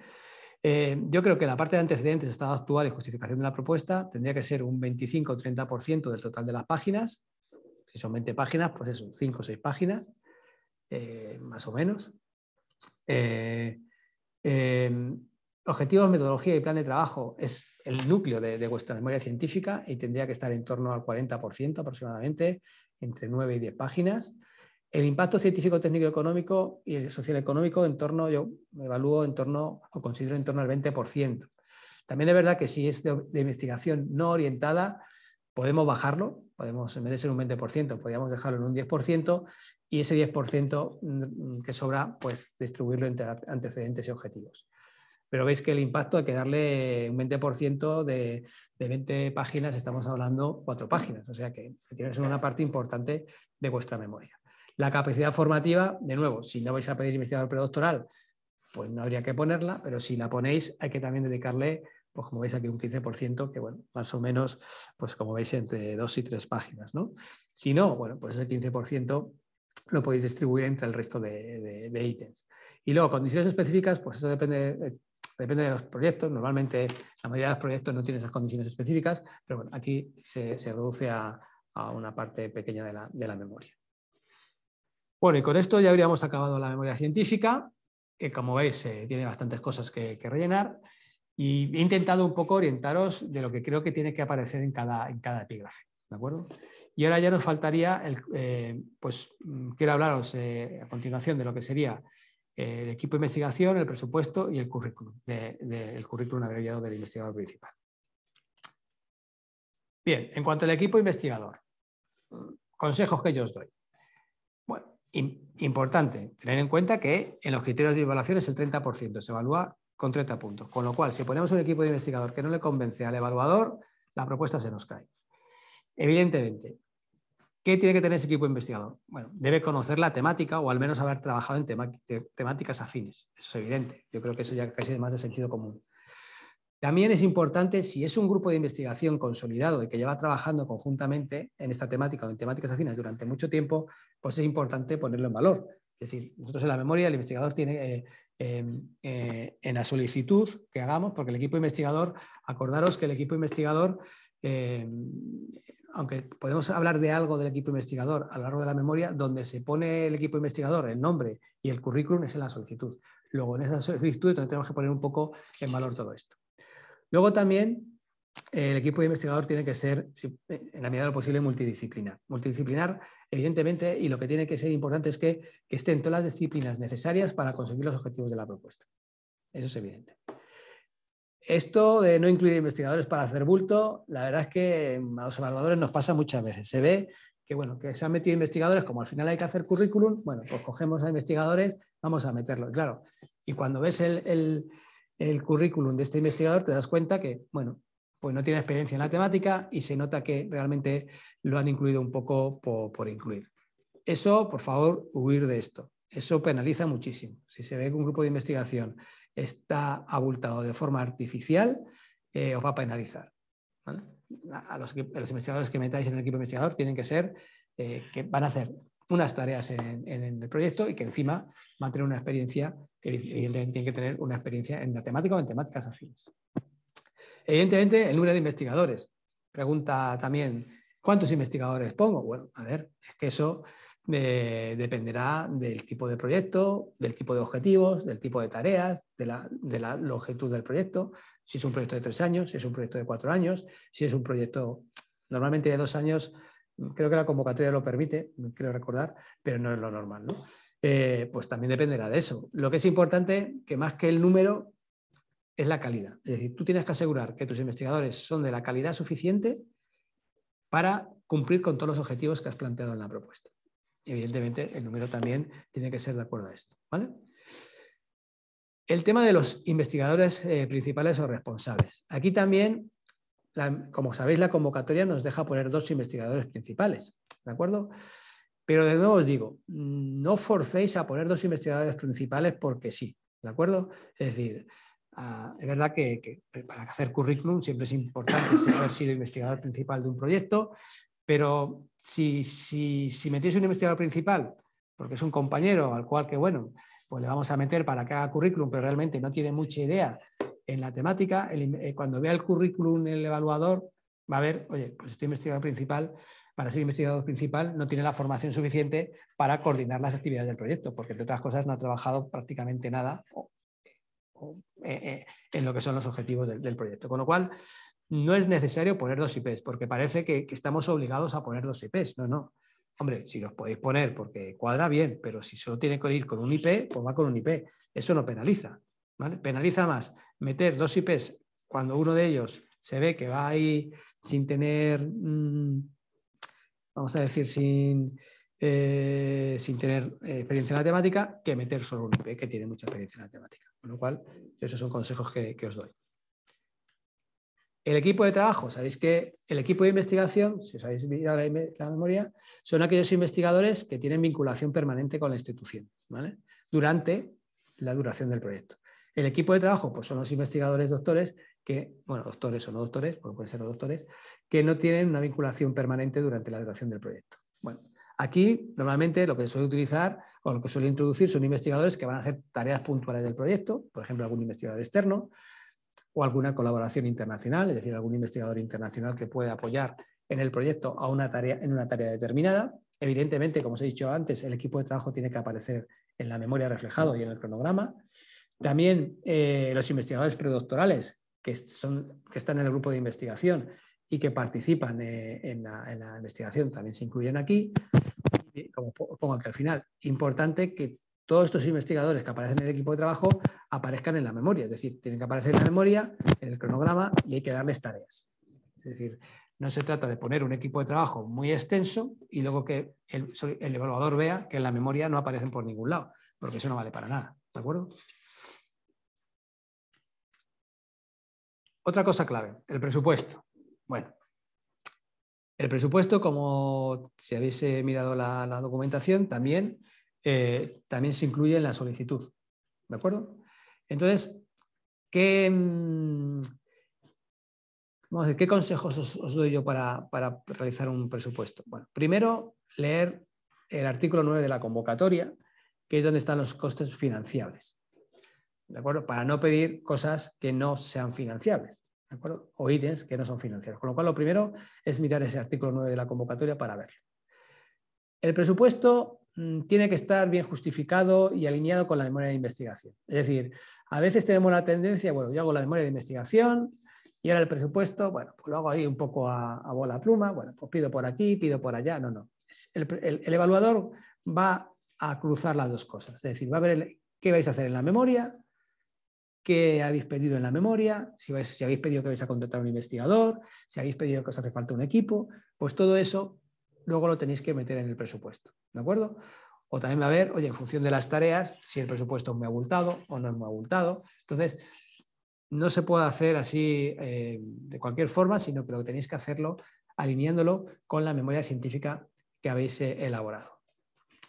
Eh, yo creo que la parte de antecedentes, estado actual y justificación de la propuesta tendría que ser un 25 o 30% del total de las páginas. Si son 20 páginas, pues es un 5 o 6 páginas, eh, más o menos. Eh, objetivos, metodología y plan de trabajo es el núcleo de, de, vuestra memoria científica y tendría que estar en torno al 40% aproximadamente, entre 9 y 10 páginas. El impacto científico, técnico, económico y el social económico, en torno, yo evalúo en torno o considero en torno al 20%. También es verdad que si es de, investigación no orientada, podemos bajarlo, podemos, en vez de ser un 20%, podríamos dejarlo en un 10% y ese 10% mm, que sobra, pues distribuirlo entre antecedentes y objetivos. Pero veis que el impacto hay que darle un 20% de, 20 páginas, estamos hablando cuatro páginas, o sea que tiene ser una parte importante de vuestra memoria. La capacidad formativa, de nuevo, si no vais a pedir investigador predoctoral, pues no habría que ponerla, pero si la ponéis hay que también dedicarle, pues como veis aquí un 15%, que bueno, más o menos, pues como veis, entre dos y tres páginas, ¿no? Si no, bueno, pues ese 15% lo podéis distribuir entre el resto de, ítems. Y luego, condiciones específicas, pues eso depende, eh, depende de los proyectos. Normalmente la mayoría de los proyectos no tiene esas condiciones específicas, pero bueno, aquí se, reduce a, una parte pequeña de la memoria. Bueno, y con esto ya habríamos acabado la memoria científica, que como veis eh, tiene bastantes cosas que, rellenar, y he intentado un poco orientaros de lo que creo que tiene que aparecer en cada, en cada epígrafe. ¿De acuerdo? Y ahora ya nos faltaría, eh, pues mm, quiero hablaros eh, a continuación de lo que sería el equipo de investigación, el presupuesto y el currículum, del currículum abreviado del investigador principal. Bien, en cuanto al equipo investigador, consejos que yo os doy importante, tener en cuenta que en los criterios de evaluación es el 30%, se evalúa con 30 puntos. Con lo cual, si ponemos un equipo de investigador que no le convence al evaluador, la propuesta se nos cae. Evidentemente, ¿qué tiene que tener ese equipo de investigador? Bueno, debe conocer la temática o al menos haber trabajado en temáticas afines. Eso es evidente. Yo creo que eso ya casi es más de sentido común. También es importante, si es un grupo de investigación consolidado y que lleva trabajando conjuntamente en esta temática o en temáticas afines durante mucho tiempo, pues es importante ponerlo en valor. Es decir, nosotros en la memoria, el investigador tiene eh, em, eh, en la solicitud que hagamos, porque el equipo investigador, acordaros que el equipo investigador, em, aunque podemos hablar de algo del equipo investigador a lo largo de la memoria, donde se pone el equipo investigador, el nombre y el currículum es en la solicitud. Luego, en esa solicitud, tenemos que poner un poco en valor todo esto. Luego también eh, el equipo de investigador tiene que ser, en la medida de lo posible, multidisciplinar. Multidisciplinar, evidentemente, y lo que tiene que ser importante es que, estén todas las disciplinas necesarias para conseguir los objetivos de la propuesta. Eso es evidente. Esto de no incluir investigadores para hacer bulto, la verdad es que a los evaluadores nos pasa muchas veces. Se ve que, bueno, que se han metido investigadores, como al final hay que hacer currículum, bueno, pues cogemos a investigadores, vamos a meterlos, claro, y cuando ves el, el currículum de este investigador, te das cuenta que, bueno, pues no tiene experiencia en la temática y se nota que realmente lo han incluido un poco por, incluir. Eso, por favor, huir de esto. Eso penaliza muchísimo. Si se ve que un grupo de investigación está abultado de forma artificial, eh, os va a penalizar. A, los, investigadores que metáis en el equipo investigador tienen que ser, eh, que van a hacer unas tareas en, en, el proyecto y que encima van a tener una experiencia evidentemente tienen que tener una experiencia en matemáticas o en temáticas afines. Evidentemente, el número de investigadores. Pregunta también, ¿cuántos investigadores pongo? Bueno, a ver, es que eso eh, dependerá del tipo de proyecto, del tipo de objetivos, del tipo de tareas, de la, de la, longitud del proyecto, si es un proyecto de tres años, si es un proyecto de cuatro años, si es un proyecto normalmente de dos años, creo que la convocatoria lo permite, creo recordar, pero no es lo normal. ¿no? Eh, pues también dependerá de eso. Lo que es importante, que más que el número, es la calidad. Es decir, tú tienes que asegurar que tus investigadores son de la calidad suficiente para cumplir con todos los objetivos que has planteado en la propuesta. Evidentemente, el número también tiene que ser de acuerdo a esto. El tema de los investigadores eh, principales o responsables. Aquí también, como sabéis, la convocatoria nos deja poner dos investigadores principales. ¿De acuerdo? Pero de nuevo os digo, no forcéis a poner dos investigadores principales porque sí, ¿de acuerdo? Es decir, ah, es verdad que, para hacer currículum siempre es importante haber sido investigador principal de un proyecto, pero si, si, si metéis un investigador principal, porque es un compañero al cual que, bueno, pues le vamos a meter para que haga currículum, pero realmente no tiene mucha idea en la temática, eh, cuando vea el currículum el evaluador, va a ver, oye, pues este investigador principal, para ser investigador principal, no tiene la formación suficiente para coordinar las actividades del proyecto, porque entre otras cosas no ha trabajado prácticamente nada eh, eh, en lo que son los objetivos del, proyecto. Con lo cual, no es necesario poner dos IPs, porque parece que, estamos obligados a poner dos IPs. No, no. Hombre, si los podéis poner porque cuadra bien, pero si solo tiene que ir con un IP, pues va con un IP. Eso no penaliza. Penaliza más meter dos IPs cuando uno de ellos se ve que va ahí sin tener, mm, vamos a decir, sin, eh, sin tener eh, experiencia en la temática, que meter solo un IP que tiene mucha experiencia en la temática. Con lo cual, esos son consejos que, os doy. El equipo de trabajo, sabéis que el equipo de investigación, si os habéis mirado la memoria, son aquellos investigadores que tienen vinculación permanente con la institución durante la duración del proyecto. El equipo de trabajo pues son los investigadores doctores que, bueno, doctores o no doctores, porque pueden ser los doctores, que no tienen una vinculación permanente durante la duración del proyecto. Bueno, aquí normalmente lo que suele utilizar o lo que suele introducir son investigadores que van a hacer tareas puntuales del proyecto, por ejemplo, algún investigador externo o alguna colaboración internacional, es decir, algún investigador internacional que pueda apoyar en el proyecto a una tarea, en una tarea determinada. Evidentemente, como os he dicho antes, el equipo de trabajo tiene que aparecer en la memoria reflejado y en el cronograma. También eh, los investigadores predoctorales que, están en el grupo de investigación y que participan eh, en, la, investigación también se incluyen aquí. Y como pongo aquí al final, importante que todos estos investigadores que aparecen en el equipo de trabajo aparezcan en la memoria, es decir, tienen que aparecer en la memoria, en el cronograma y hay que darles tareas. Es decir, no se trata de poner un equipo de trabajo muy extenso y luego que el evaluador vea que en la memoria no aparecen por ningún lado, porque eso no vale para nada. ¿De acuerdo? Otra cosa clave, el presupuesto. Bueno, el presupuesto, como si habéis eh, mirado la, documentación, también, eh, también se incluye en la solicitud. ¿De acuerdo? Entonces, ¿qué, mm, consejos os, doy yo para, para, realizar un presupuesto? Bueno, primero, leer el artículo 9 de la convocatoria, que es donde están los costes financiables. Para no pedir cosas que no sean financiables, ¿de acuerdo? O ítems que no son financieros. Con lo cual, lo primero es mirar ese artículo 9 de la convocatoria para verlo. El presupuesto mm, tiene que estar bien justificado y alineado con la memoria de investigación. Es decir, a veces tenemos la tendencia, bueno, yo hago la memoria de investigación y ahora el presupuesto, bueno, pues lo hago ahí un poco a, bola pluma, bueno, pues pido por aquí, pido por allá, no, no. El, evaluador va a cruzar las dos cosas, es decir, va a ver qué vais a hacer en la memoria qué habéis pedido en la memoria, si, habéis pedido que vais a contratar a un investigador, si habéis pedido que os hace falta un equipo, pues todo eso luego lo tenéis que meter en el presupuesto, ¿de acuerdo? O también va a ver, oye, en función de las tareas, si el presupuesto me ha abultado o no es ha abultado. Entonces, no se puede hacer así eh, de cualquier forma, sino que lo tenéis que hacerlo alineándolo con la memoria científica que habéis eh, elaborado.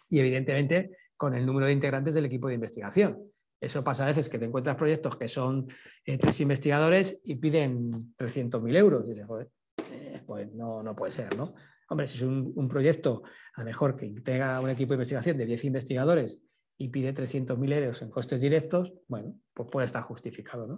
Y evidentemente con el número de integrantes del equipo de investigación. Eso pasa a veces que te encuentras proyectos que son eh, tres investigadores y piden 300.000 euros. Y dices, joder, eh, pues no, no puede ser, ¿no? Hombre, si es un, proyecto, a lo mejor que integra un equipo de investigación de 10 investigadores y pide 300.000 euros en costes directos, bueno, pues puede estar justificado, ¿no?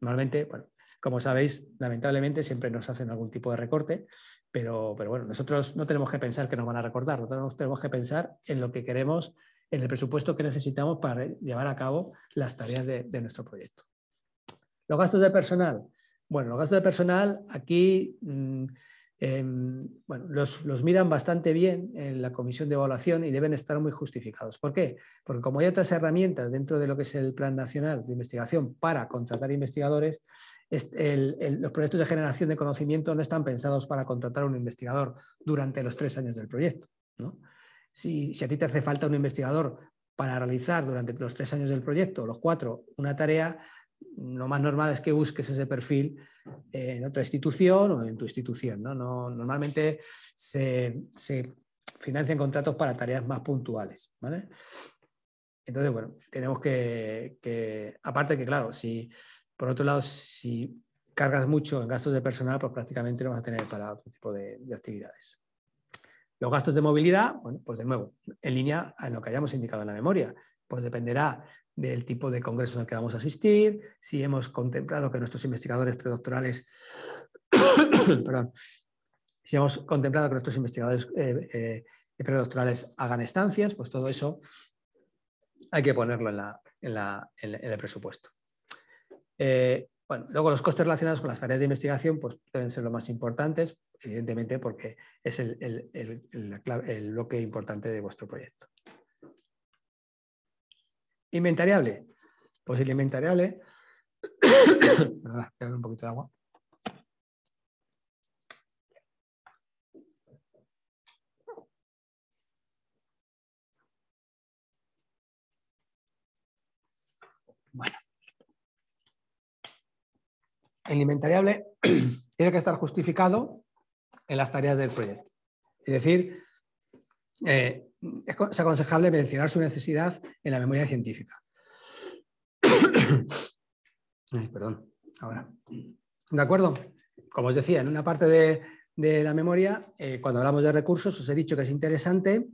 Normalmente, bueno, como sabéis, lamentablemente siempre nos hacen algún tipo de recorte, pero, pero bueno, nosotros no tenemos que pensar que nos van a recortar, nosotros tenemos que pensar en lo que queremos en el presupuesto que necesitamos para llevar a cabo las tareas de, nuestro proyecto. Los gastos de personal. Bueno, los gastos de personal aquí mm, em, los, miran bastante bien en la comisión de evaluación y deben estar muy justificados. ¿Por qué? Porque como hay otras herramientas dentro de lo que es el Plan Nacional de Investigación para contratar investigadores, los proyectos de generación de conocimiento no están pensados para contratar a un investigador durante los tres años del proyecto. ¿no? Si, a ti te hace falta un investigador para realizar durante los tres años del proyecto, los cuatro, una tarea, lo más normal es que busques ese perfil en otra institución o en tu institución. ¿no? normalmente se, financian contratos para tareas más puntuales. Entonces, bueno, tenemos que, aparte que, claro, si, por otro lado, si cargas mucho en gastos de personal, pues prácticamente no vas a tener para otro tipo de actividades. Los gastos de movilidad, pues de nuevo, en línea a lo que hayamos indicado en la memoria, pues dependerá del tipo de congreso al que vamos a asistir, si hemos contemplado que nuestros investigadores predoctorales, perdón, si hemos contemplado que nuestros investigadores eh, eh, predoctorales hagan estancias, pues todo eso hay que ponerlo en, el presupuesto. Eh, luego los costes relacionados con las tareas de investigación pues, deben ser los más importantes, evidentemente porque es el, el, el, bloque importante de vuestro proyecto. Inventariable. Pues el inventariable, un poquito de agua. Bueno. El inventariable tiene que estar justificado en las tareas del proyecto. Es decir, eh, es aconsejable mencionar su necesidad en la memoria científica. perdón, ahora. ¿De acuerdo? Como os decía, en una parte de, la memoria, eh, cuando hablamos de recursos, os he dicho que es interesante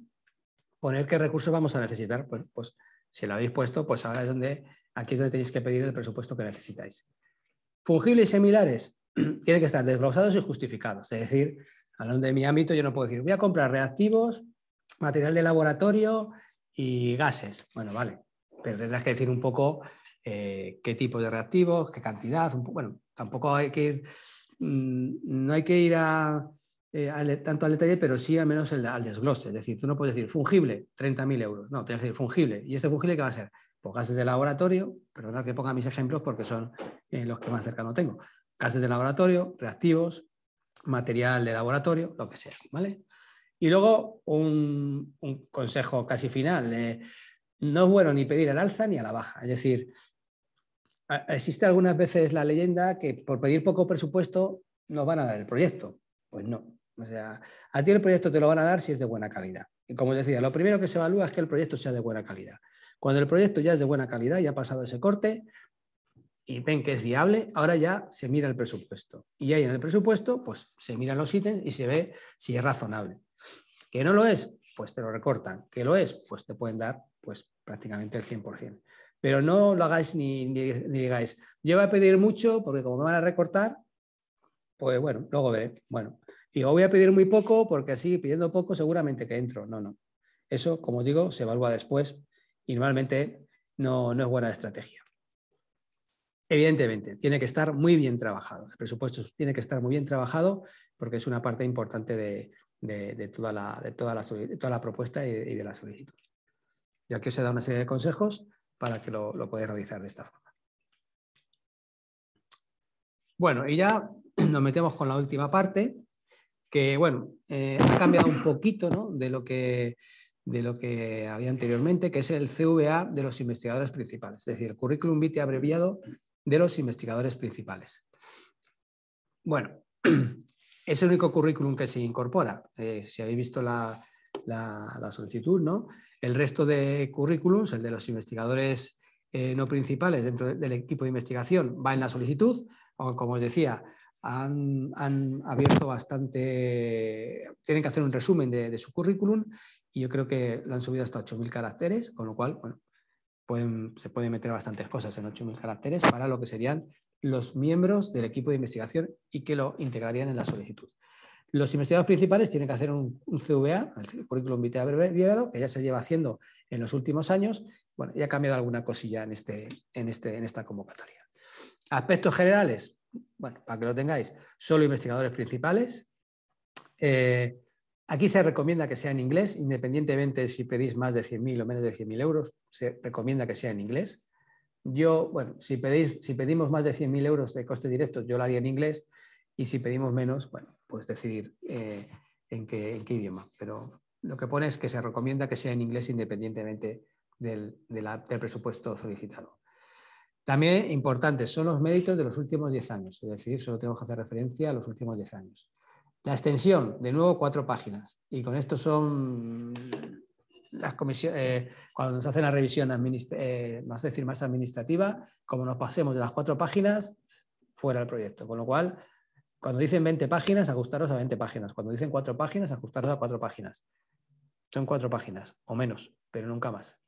poner qué recursos vamos a necesitar. Pues, pues si lo habéis puesto, pues ahora es donde, aquí es donde tenéis que pedir el presupuesto que necesitáis. Fungibles y similares, tienen que estar desglosados y justificados. Es decir, hablando de mi ámbito, yo no puedo decir, voy a comprar reactivos, material de laboratorio y gases. Bueno, vale, pero tendrás que decir un poco eh, qué tipo de reactivos, qué cantidad. bueno, tampoco hay que ir, mm, no hay que ir a, eh, tanto al detalle, pero sí al menos al desglose. Es decir, tú no puedes decir fungible, 30.000 euros. No, tienes que decir fungible. ¿Y este fungible qué va a ser? Pues gases de laboratorio, perdonad que ponga mis ejemplos porque son eh, los que más cerca no tengo gases de laboratorio, reactivos, material de laboratorio, lo que sea, Y luego un, consejo casi final, no es bueno ni pedir al alza ni a la baja, es decir, existe algunas veces la leyenda que por pedir poco presupuesto nos van a dar el proyecto, pues no, o sea, a ti el proyecto te lo van a dar si es de buena calidad. Y como decía, lo primero que se evalúa es que el proyecto sea de buena calidad. Cuando el proyecto ya es de buena calidad y ha pasado ese corte, y ven que es viable, ahora ya se mira el presupuesto. Y ahí en el presupuesto, pues se miran los ítems y se ve si es razonable. ¿Que no lo es? Pues te lo recortan. ¿Que lo es? Pues te pueden dar pues, prácticamente el 100%. Pero no lo hagáis ni, digáis, yo voy a pedir mucho porque como me van a recortar, pues bueno, luego ve, Bueno, y voy a pedir muy poco porque así pidiendo poco seguramente que entro. No, no. Eso, como digo, se evalúa después y normalmente no, no es buena estrategia. Evidentemente, tiene que estar muy bien trabajado. El presupuesto tiene que estar muy bien trabajado porque es una parte importante de, toda, la, propuesta y, de la solicitud. Ya aquí os he dado una serie de consejos para que lo, lo podáis realizar de esta forma. Bueno, y ya nos metemos con la última parte, que bueno, eh, ha cambiado un poquito de, lo que, de lo que había anteriormente, que es el CVA de los investigadores principales, es decir, el currículum vitae abreviado de los investigadores principales. Bueno, es el único currículum que se incorpora. Eh, si habéis visto la, solicitud, ¿no? El resto de currículums, el de los investigadores eh, no principales dentro del equipo de investigación, va en la solicitud, o como os decía, han, abierto bastante, tienen que hacer un resumen de, de, su currículum y yo creo que lo han subido hasta 8.000 caracteres, con lo cual, bueno, se pueden meter bastantes cosas en 8.000 caracteres para lo que serían los miembros del equipo de investigación y que lo integrarían en la solicitud. Los investigadores principales tienen que hacer un, CVA, el currículum vitae que ya se lleva haciendo en los últimos años. Bueno, ya ha cambiado alguna cosilla en, este, en, este, en esta convocatoria. Aspectos generales, bueno, para que lo tengáis, solo investigadores principales. Eh, Aquí se recomienda que sea en inglés, independientemente si pedís más de 100.000 o menos de 100.000 euros, se recomienda que sea en inglés. Yo, bueno, si, pedís, si pedimos más de 100.000 euros de coste directo, yo lo haría en inglés, y si pedimos menos, bueno, pues decidir eh, en, qué, idioma. Pero lo que pone es que se recomienda que sea en inglés independientemente del, del presupuesto solicitado. También importantes son los méritos de los últimos 10 años, es decir, solo tenemos que hacer referencia a los últimos 10 años. La extensión, de nuevo, cuatro páginas. Y con esto son las comisiones, eh, cuando nos hacen la revisión más, eh, decir, más administrativa, como nos pasemos de las cuatro páginas, fuera el proyecto. Con lo cual, cuando dicen 20 páginas, ajustaros a 20 páginas. Cuando dicen cuatro páginas, ajustaros a cuatro páginas. Son cuatro páginas o menos, pero nunca más.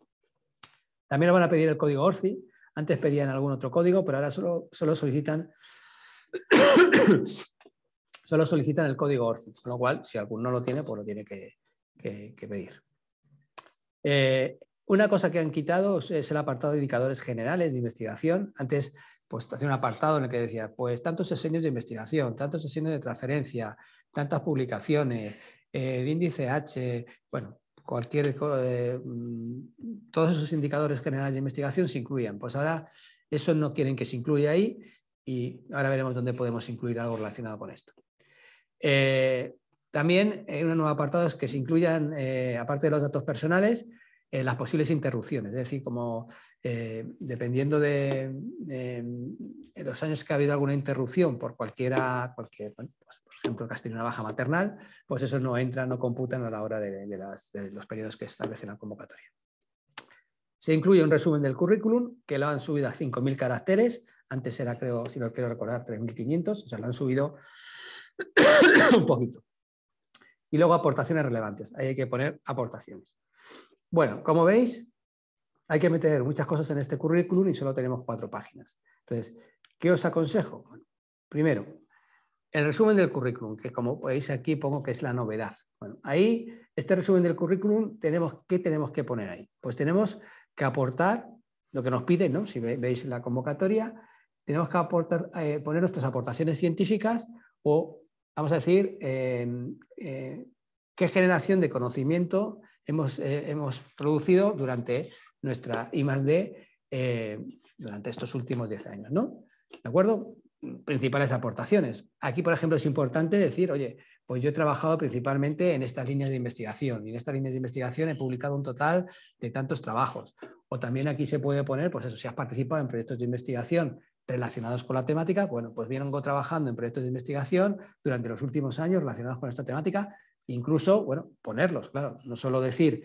También nos van a pedir el código ORCI. Antes pedían algún otro código, pero ahora solo, solo solicitan Solo solicitan el código ORCID, con lo cual, si alguno no lo tiene, pues lo tiene que, pedir. Eh, una cosa que han quitado es el apartado de indicadores generales de investigación. Antes, pues hacía un apartado en el que decía, pues tantos diseños de investigación, tantos diseños de transferencia, tantas publicaciones, el eh, índice H, bueno, cualquier, eh, mm, todos esos indicadores generales de investigación se incluían. Pues ahora eso no quieren que se incluya ahí y ahora veremos dónde podemos incluir algo relacionado con esto. Eh, también en eh, un nuevo apartado es que se incluyan, eh, aparte de los datos personales, las posibles interrupciones, es decir, como dependiendo de, los años que ha habido alguna interrupción por cualquiera, cualquier, pues, por ejemplo, que has tenido una baja maternal, pues eso no entra, no computan a la hora de, los periodos que establece la convocatoria. Se incluye un resumen del currículum, que lo han subido a 5.000 caracteres, antes era, creo, si no quiero recordar, 3.500, o sea, lo han subido un poquito. Y luego aportaciones relevantes. Ahí hay que poner aportaciones. Bueno, como veis, hay que meter muchas cosas en este currículum y solo tenemos cuatro páginas. Entonces, ¿qué os aconsejo? primero, el resumen del currículum, que como veis aquí pongo que es la novedad. Bueno, ahí, este resumen del currículum, tenemos, ¿qué tenemos que poner ahí? Pues tenemos que aportar lo que nos piden, ¿no? si veis la convocatoria, tenemos que aportar, eh, poner nuestras aportaciones científicas o vamos a decir, eh, eh, qué generación de conocimiento hemos, eh, producido durante nuestra I D durante estos últimos 10 años. ¿De acuerdo? Principales aportaciones. Aquí, por ejemplo, es importante decir, oye, pues yo he trabajado principalmente en estas líneas de investigación y en estas líneas de investigación he publicado un total de tantos trabajos. O también aquí se puede poner, pues eso, si has participado en proyectos de investigación relacionados con la temática, bueno, pues vengo trabajando en proyectos de investigación durante los últimos años relacionados con esta temática, incluso, bueno, ponerlos, claro, no solo decir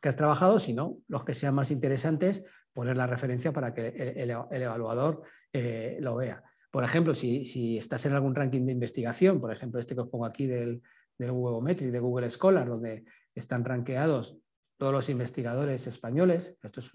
que has trabajado, sino los que sean más interesantes, poner la referencia para que e-, el, evaluador eh, lo vea. Por ejemplo, si, estás en algún ranking de investigación, por ejemplo, este que os pongo aquí del, del Metric, de Google Scholar, donde están ranqueados todos los investigadores españoles, esto es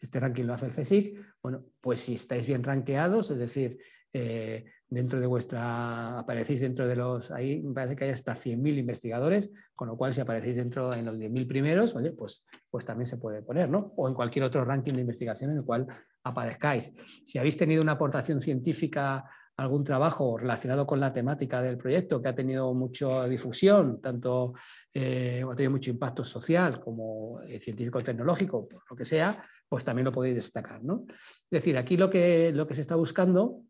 este ranking lo hace el CSIC, bueno, pues si estáis bien rankeados, es decir, eh, dentro de vuestra, aparecéis dentro de los, ahí parece que hay hasta 100.000 investigadores, con lo cual si aparecéis dentro en los 10.000 primeros, oye, pues, pues también se puede poner, ¿no? O en cualquier otro ranking de investigación en el cual aparezcáis. Si habéis tenido una aportación científica algún trabajo relacionado con la temática del proyecto que ha tenido mucha difusión, tanto eh, ha tenido mucho impacto social como eh, científico-tecnológico, por lo que sea, pues también lo podéis destacar. Es decir, aquí lo que, lo que se está buscando,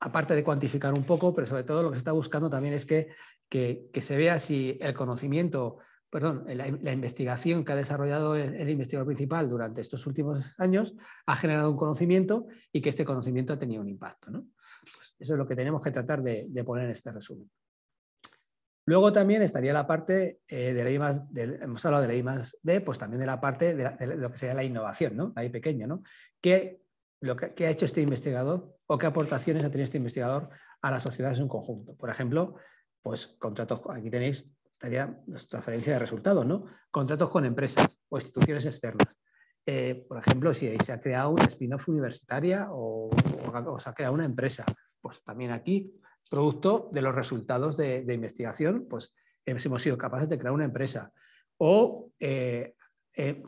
aparte de cuantificar un poco, pero sobre todo lo que se está buscando también es que, que se vea si el conocimiento perdón, la, investigación que ha desarrollado el, investigador principal durante estos últimos años ha generado un conocimiento y que este conocimiento ha tenido un impacto. Pues eso es lo que tenemos que tratar de, poner en este resumen. Luego también estaría la parte eh, de la I más, hemos hablado de la I más D, pues también de la parte de, lo que sería la innovación, ¿no? ahí pequeña, ¿no? ¿Qué, lo que, ha hecho este investigador o qué aportaciones ha tenido este investigador a la sociedad en su conjunto? Por ejemplo, pues contratos, aquí tenéis estaría transferencia de resultados, ¿no? Contratos con empresas o instituciones externas. Eh, por ejemplo, si se ha creado una spin-off universitaria o, se ha creado una empresa, pues también aquí, producto de los resultados de, investigación, pues hemos sido capaces de crear una empresa. O eh, eh,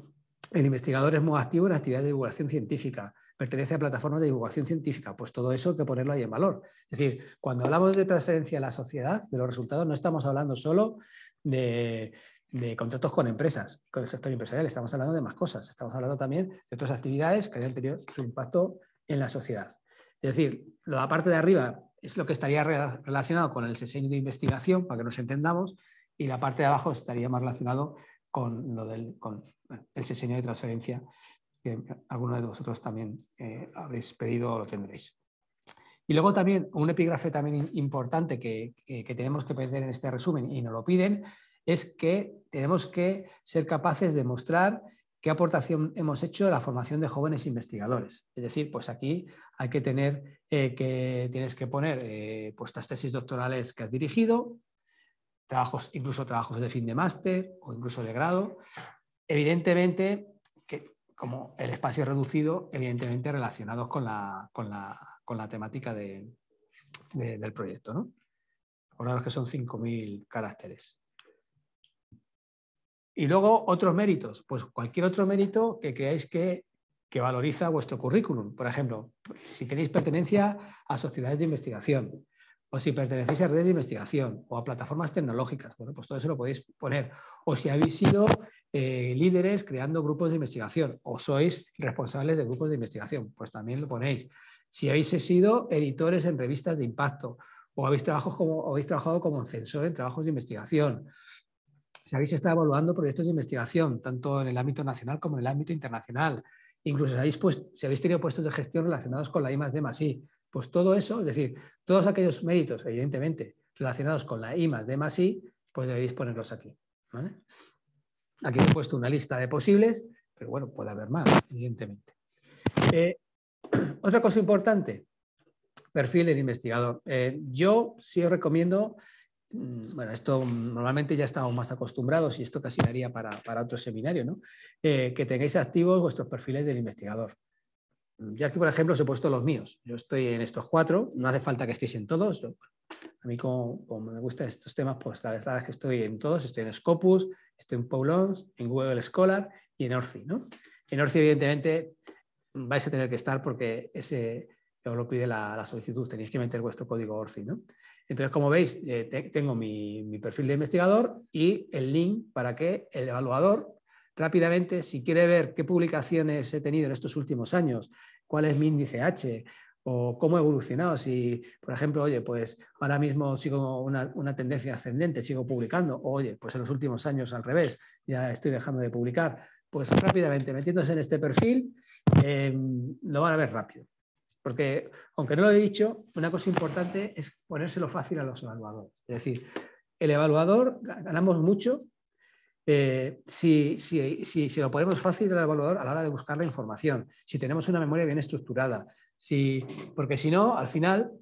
el investigador es muy activo en actividades de divulgación científica pertenece a plataformas de divulgación científica. Pues todo eso hay que ponerlo ahí en valor. Es decir, cuando hablamos de transferencia a la sociedad, de los resultados, no estamos hablando solo de, contratos con empresas, con el sector empresarial, estamos hablando de más cosas, estamos hablando también de otras actividades que hayan tenido su impacto en la sociedad. Es decir, la parte de arriba es lo que estaría relacionado con el diseño de investigación, para que nos entendamos, y la parte de abajo estaría más relacionado con lo del con el diseño de transferencia que alguno de vosotros también eh, habréis pedido o lo tendréis. Y luego también un epígrafe también importante que, tenemos que perder en este resumen y no lo piden es que tenemos que ser capaces de mostrar qué aportación hemos hecho a la formación de jóvenes investigadores. Es decir, pues aquí hay que tener eh, que tienes que poner eh, pues tesis doctorales que has dirigido, trabajos, incluso trabajos de fin de máster o incluso de grado. Evidentemente, que como el espacio reducido, evidentemente relacionados con la, temática del proyecto. ¿no? Acordaros que son 5.000 caracteres. Y luego otros méritos, pues cualquier otro mérito que creáis que, que valoriza vuestro currículum. Por ejemplo, si tenéis pertenencia a sociedades de investigación, o si pertenecéis a redes de investigación o a plataformas tecnológicas, bueno, pues todo eso lo podéis poner. O si habéis sido eh, líderes creando grupos de investigación o sois responsables de grupos de investigación, pues también lo ponéis. Si habéis sido editores en revistas de impacto o habéis, trabajado como, habéis trabajado como censor en trabajos de investigación, si habéis estado evaluando proyectos de investigación, tanto en el ámbito nacional como en el ámbito internacional, incluso si habéis, pues, si habéis tenido puestos de gestión relacionados con la I D I, pues todo eso, es decir, todos aquellos méritos, evidentemente, relacionados con la I D I, pues debéis ponerlos aquí. ¿vale? Aquí he puesto una lista de posibles, pero bueno, puede haber más, evidentemente. Eh, otra cosa importante, perfil del investigador. Eh, yo sí os recomiendo, mm, bueno, esto normalmente ya estamos más acostumbrados y esto casi daría para, otro seminario, ¿no? Eh, que tengáis activos vuestros perfiles del investigador. Mm, yo aquí, por ejemplo, os he puesto los míos. Yo estoy en estos cuatro, no hace falta que estéis en todos. a mí, como, me gustan estos temas, pues la verdad es que estoy en todos. Estoy en Scopus, estoy en Poulons, en Google Scholar y en Orci. ¿no? En Orci, evidentemente, vais a tener que estar porque ese os lo pide la, solicitud. Tenéis que meter vuestro código Orci. Entonces, como veis, eh, tengo mi, mi perfil de investigador y el link para que el evaluador rápidamente, si quiere ver qué publicaciones he tenido en estos últimos años, cuál es mi índice H o cómo he evolucionado, si, por ejemplo, oye, pues ahora mismo sigo una, una tendencia ascendente, sigo publicando, oye, pues en los últimos años al revés, ya estoy dejando de publicar, pues rápidamente, metiéndose en este perfil, em, lo van a ver rápido. Porque, aunque no lo he dicho, una cosa importante es ponérselo fácil a los evaluadores. Es decir, el evaluador ganamos mucho eh, si, si, lo ponemos fácil al evaluador a la hora de buscar la información, si tenemos una memoria bien estructurada, si, porque si no, al final,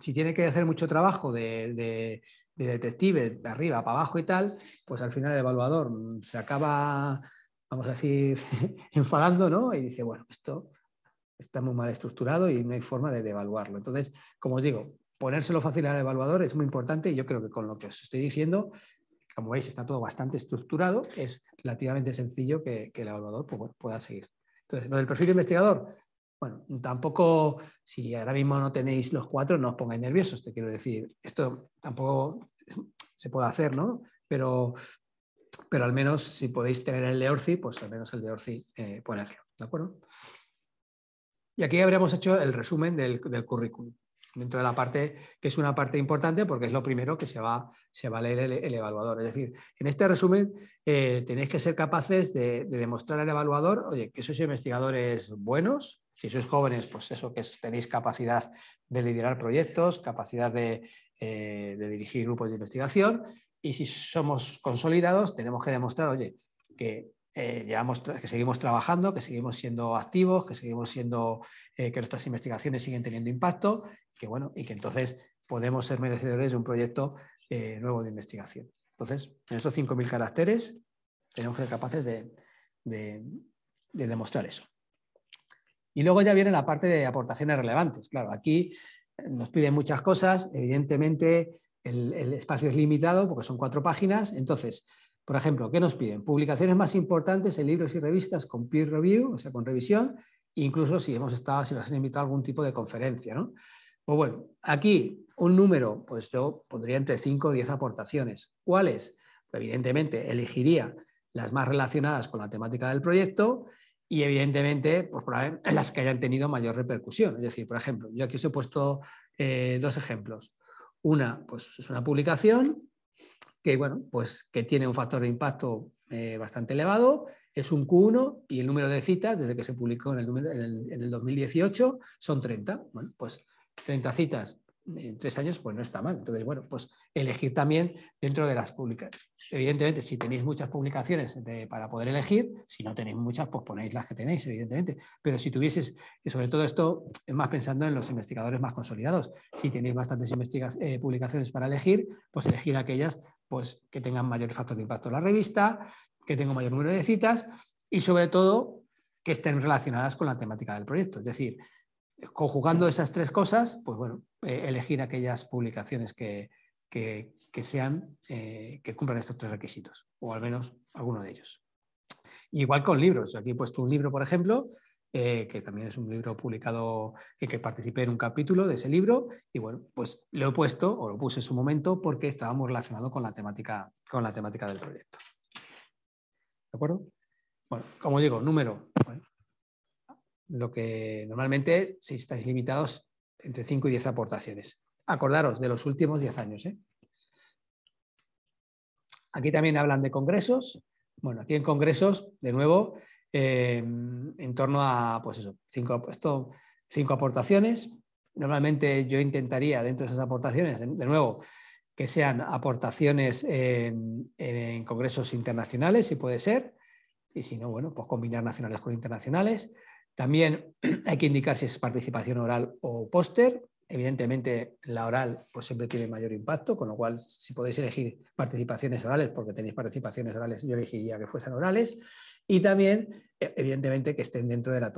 si tiene que hacer mucho trabajo de, de, detective de arriba para abajo y tal, pues al final el evaluador mm, se acaba, vamos a decir, enfadando, ¿no? Y dice, bueno, esto está muy mal estructurado y no hay forma de, de evaluarlo. Entonces, como os digo, ponérselo fácil al evaluador es muy importante y yo creo que con lo que os estoy diciendo como veis, está todo bastante estructurado, es relativamente sencillo que, el evaluador pues pueda seguir. Entonces, lo del perfil investigador, bueno, tampoco, si ahora mismo no tenéis los cuatro, no os pongáis nerviosos, te quiero decir, esto tampoco se puede hacer, ¿no? Pero, pero al menos si podéis tener el de Orci, pues al menos el de Orci eh, ponerlo, ¿de acuerdo? Y aquí habríamos hecho el resumen del currículum dentro de la parte que es una parte importante porque es lo primero que se va, se va a leer el, evaluador. Es decir, en este resumen eh, tenéis que ser capaces de, demostrar al evaluador, oye, que sois investigadores buenos, si sois jóvenes, pues eso, que tenéis capacidad de liderar proyectos, capacidad de, eh, dirigir grupos de investigación y si somos consolidados tenemos que demostrar, oye, que eh, seguimos trabajando, que seguimos siendo activos, que seguimos siendo, que nuestras investigaciones siguen teniendo impacto que bueno, y que entonces podemos ser merecedores de un proyecto eh, nuevo de investigación. Entonces, en estos 5.000 caracteres tenemos que ser capaces de, demostrar eso. Y luego ya viene la parte de aportaciones relevantes. Claro, aquí eh, nos piden muchas cosas, evidentemente el, espacio es limitado porque son cuatro páginas, entonces... Por ejemplo, ¿qué nos piden? Publicaciones más importantes en libros y revistas con peer review, o sea, con revisión, incluso si hemos estado, si nos han invitado a algún tipo de conferencia, ¿no? Pues bueno, aquí un número, pues yo pondría entre 5 o 10 aportaciones. ¿Cuáles? Pues evidentemente, elegiría las más relacionadas con la temática del proyecto y evidentemente pues, las que hayan tenido mayor repercusión. Es decir, por ejemplo, yo aquí os he puesto eh, dos ejemplos. Una, pues es una publicación que, bueno, pues, que tiene un factor de impacto eh, bastante elevado, es un Q1 y el número de citas desde que se publicó en el, en el 2018 son 30. pues 30 citas en tres años, pues no está mal. Entonces, bueno, pues elegir también dentro de las publicaciones. Evidentemente, si tenéis muchas publicaciones para poder elegir, si no tenéis muchas, pues ponéis las que tenéis, evidentemente. Pero si tuvieses, y sobre todo esto más pensando en los investigadores más consolidados, si tenéis bastantes eh, publicaciones para elegir, pues elegir aquellas pues, que tengan mayor factor de impacto en la revista, que tengan mayor número de citas y sobre todo que estén relacionadas con la temática del proyecto. Es decir, conjugando esas tres cosas, pues bueno, eh, elegir aquellas publicaciones que, sean, eh, que cumplan estos tres requisitos, o al menos alguno de ellos. Igual con libros. Aquí he puesto un libro, por ejemplo, eh, que también es un libro publicado en que participé en un capítulo de ese libro, y bueno, pues lo he puesto o lo puse en su momento porque estábamos relacionado con la temática, con la temática del proyecto. ¿De acuerdo? Bueno, como digo, número lo que normalmente, si estáis limitados, entre 5 y 10 aportaciones. Acordaros de los últimos 10 años. ¿eh? Aquí también hablan de congresos. Bueno, aquí en congresos, de nuevo, eh, en torno a, pues 5 aportaciones. Normalmente yo intentaría, dentro de esas aportaciones, de, nuevo, que sean aportaciones en, congresos internacionales, si puede ser, y si no, bueno, pues combinar nacionales con internacionales. También hay que indicar si es participación oral o póster. Evidentemente, la oral pues, siempre tiene mayor impacto, con lo cual, si podéis elegir participaciones orales, porque tenéis participaciones orales, yo elegiría que fuesen orales. Y también, e-, evidentemente, que estén dentro de la,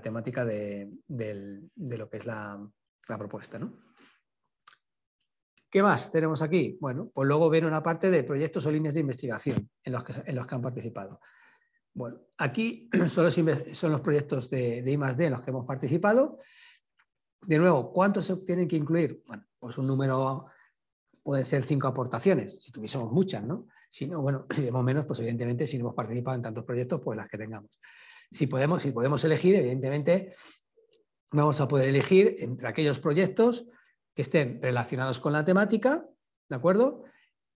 temática de, lo que es la, propuesta. ¿no? ¿Qué más tenemos aquí? Bueno, pues luego viene una parte de proyectos o líneas de investigación en los que han participado. Bueno, aquí son los, son los proyectos de, de I+.D. en los que hemos participado. De nuevo, ¿cuántos se tienen que incluir? Bueno, pues un número, pueden ser cinco aportaciones, si tuviésemos muchas, ¿no? Si no, bueno, si tenemos menos, pues evidentemente si no hemos participado en tantos proyectos, pues las que tengamos. Si podemos, si podemos elegir, evidentemente vamos a poder elegir entre aquellos proyectos que estén relacionados con la temática, ¿de acuerdo?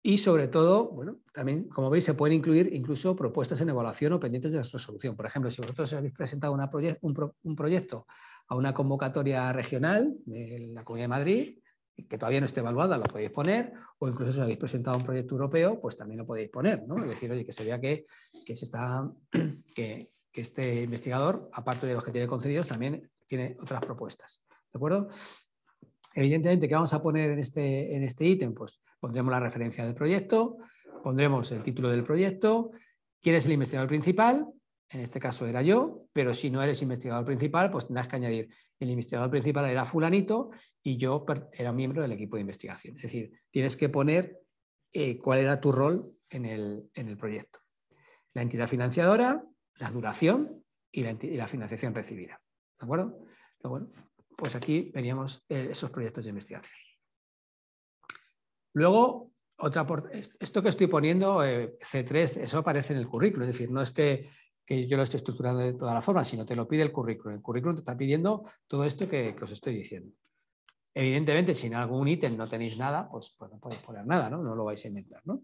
Y sobre todo, bueno, también, como veis, se pueden incluir incluso propuestas en evaluación o pendientes de resolución. Por ejemplo, si vosotros habéis presentado un, proyecto a una convocatoria regional de la Comunidad de Madrid, que todavía no esté evaluada, lo podéis poner, o incluso si habéis presentado un proyecto europeo, pues también lo podéis poner, ¿no? Es decir, oye, que se vea que, se está, que, que este investigador, aparte de los que tiene concedidos, también tiene otras propuestas. ¿De acuerdo? Evidentemente, ¿qué vamos a poner este, en este, ítem? Pues pondremos la referencia del proyecto, pondremos el título del proyecto, quién es el investigador principal, en este caso era yo, pero si no eres investigador principal, pues tendrás que añadir, el investigador principal era fulanito y yo era miembro del equipo de investigación. Es decir, tienes que poner eh, cuál era tu rol en el, proyecto. La entidad financiadora, la duración y la, financiación recibida. ¿De acuerdo? Pero bueno, pues aquí veníamos eh, esos proyectos de investigación. Luego, otra esto que estoy poniendo, eh, C3, eso aparece en el currículum, es decir, no es que, que, yo lo esté estructurando de toda la forma, sino te lo pide el currículum. El currículum te está pidiendo todo esto que, os estoy diciendo. Evidentemente, si en algún ítem no tenéis nada, pues, pues, no podéis poner nada, ¿no? No lo vais a inventar, ¿no?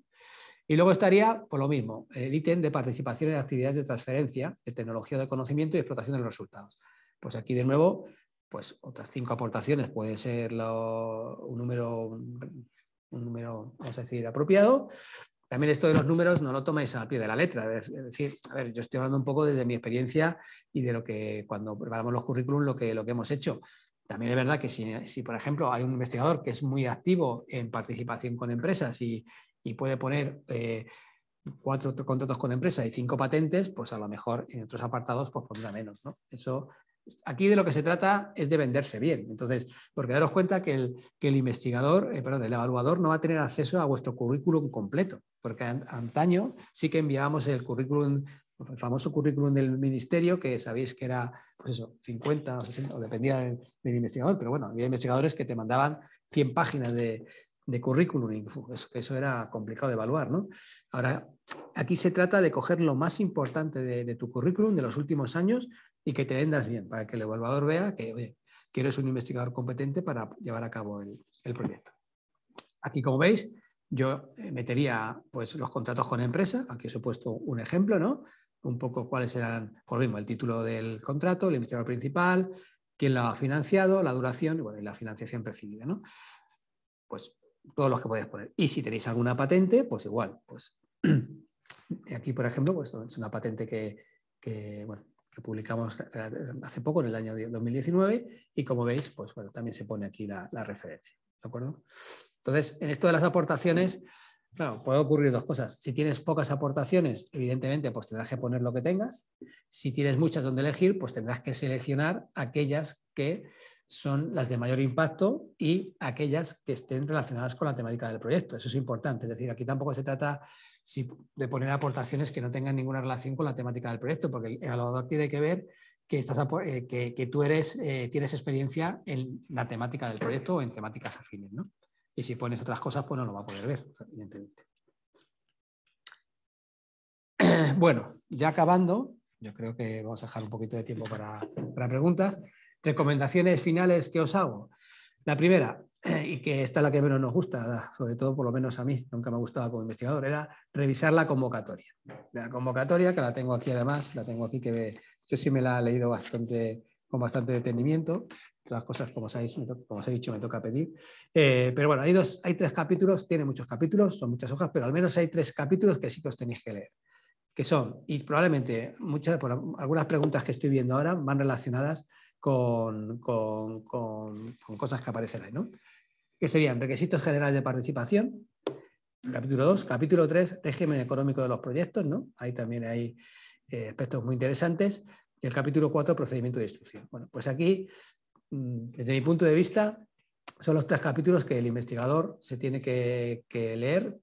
Y luego estaría, por pues lo mismo, el ítem de participación en actividades de transferencia, de tecnología de conocimiento y explotación de los resultados. Pues aquí de nuevo pues otras cinco aportaciones pueden ser un número, un número, vamos a decir, apropiado. También esto de los números no lo toméis al pie de la letra. Es decir, a ver, yo estoy hablando un poco desde mi experiencia y de lo que cuando preparamos los currículums lo que, lo que hemos hecho. También es verdad que si, por ejemplo, hay un investigador que es muy activo en participación con empresas y, puede poner... Eh, cuatro contratos con empresas y cinco patentes, pues a lo mejor en otros apartados pues pondrá menos. ¿no? Eso Aquí de lo que se trata es de venderse bien. Entonces, porque daros cuenta que el, investigador, eh, perdón, el evaluador no va a tener acceso a vuestro currículum completo, porque antaño sí que enviábamos el currículum, el famoso currículum del ministerio, que sabéis que era 50 pues o 60, dependía del, investigador, pero bueno, había investigadores que te mandaban 100 páginas de, currículum y eso, era complicado de evaluar, Ahora, aquí se trata de coger lo más importante de tu currículum de los últimos años y que te vendas bien, para que el evaluador vea que, quieres eres un investigador competente para llevar a cabo el, proyecto. Aquí, como veis, yo eh, metería pues, los contratos con empresa, aquí os he puesto un ejemplo, ¿no? Un poco cuáles eran, por lo mismo, el título del contrato, el investigador principal, quién lo ha financiado, la duración y la financiación percibida, ¿no? Pues todos los que podéis poner. Y si tenéis alguna patente, pues igual, pues aquí, por ejemplo, pues, es una patente que, que publicamos eh, hace poco, en el año 2019, y como veis, pues bueno, también se pone aquí la, referencia. ¿De acuerdo? Entonces, en esto de las aportaciones, claro, puede ocurrir dos cosas. Si tienes pocas aportaciones, evidentemente, pues tendrás que poner lo que tengas. Si tienes muchas donde elegir, pues tendrás que seleccionar aquellas que son las de mayor impacto y aquellas que estén relacionadas con la temática del proyecto. Eso es importante. Es decir, aquí tampoco se trata de poner aportaciones que no tengan ninguna relación con la temática del proyecto, porque el evaluador tiene que ver que, estás eh, que, tú eres, eh, tienes experiencia en la temática del proyecto o en temáticas afines. ¿no? Y si pones otras cosas, pues no lo va a poder ver, evidentemente. Bueno, ya acabando, yo creo que vamos a dejar un poquito de tiempo para preguntas. Recomendaciones finales que os hago. La primera, y que esta es la que menos nos gusta, sobre todo por lo menos a mí, nunca me ha gustado como investigador, era revisar la convocatoria. La convocatoria, que la tengo aquí además, la tengo aquí que yo sí me la he leído bastante con bastante detenimiento, las cosas como, sabéis, como os he dicho me toca pedir. Eh, pero bueno, hay, dos, hay tres capítulos, tiene muchos capítulos, son muchas hojas, pero al menos hay tres capítulos que sí que os tenéis que leer, que son, y probablemente muchas, algunas preguntas que estoy viendo ahora van relacionadas con, cosas que aparecen ahí, ¿no? Que serían requisitos generales de participación, capítulo 2, capítulo 3, régimen económico de los proyectos, ¿no? Ahí también hay eh, aspectos muy interesantes. Y el capítulo 4, procedimiento de instrucción. Bueno, pues aquí, mm, desde mi punto de vista, son los tres capítulos que el investigador se tiene que, que leer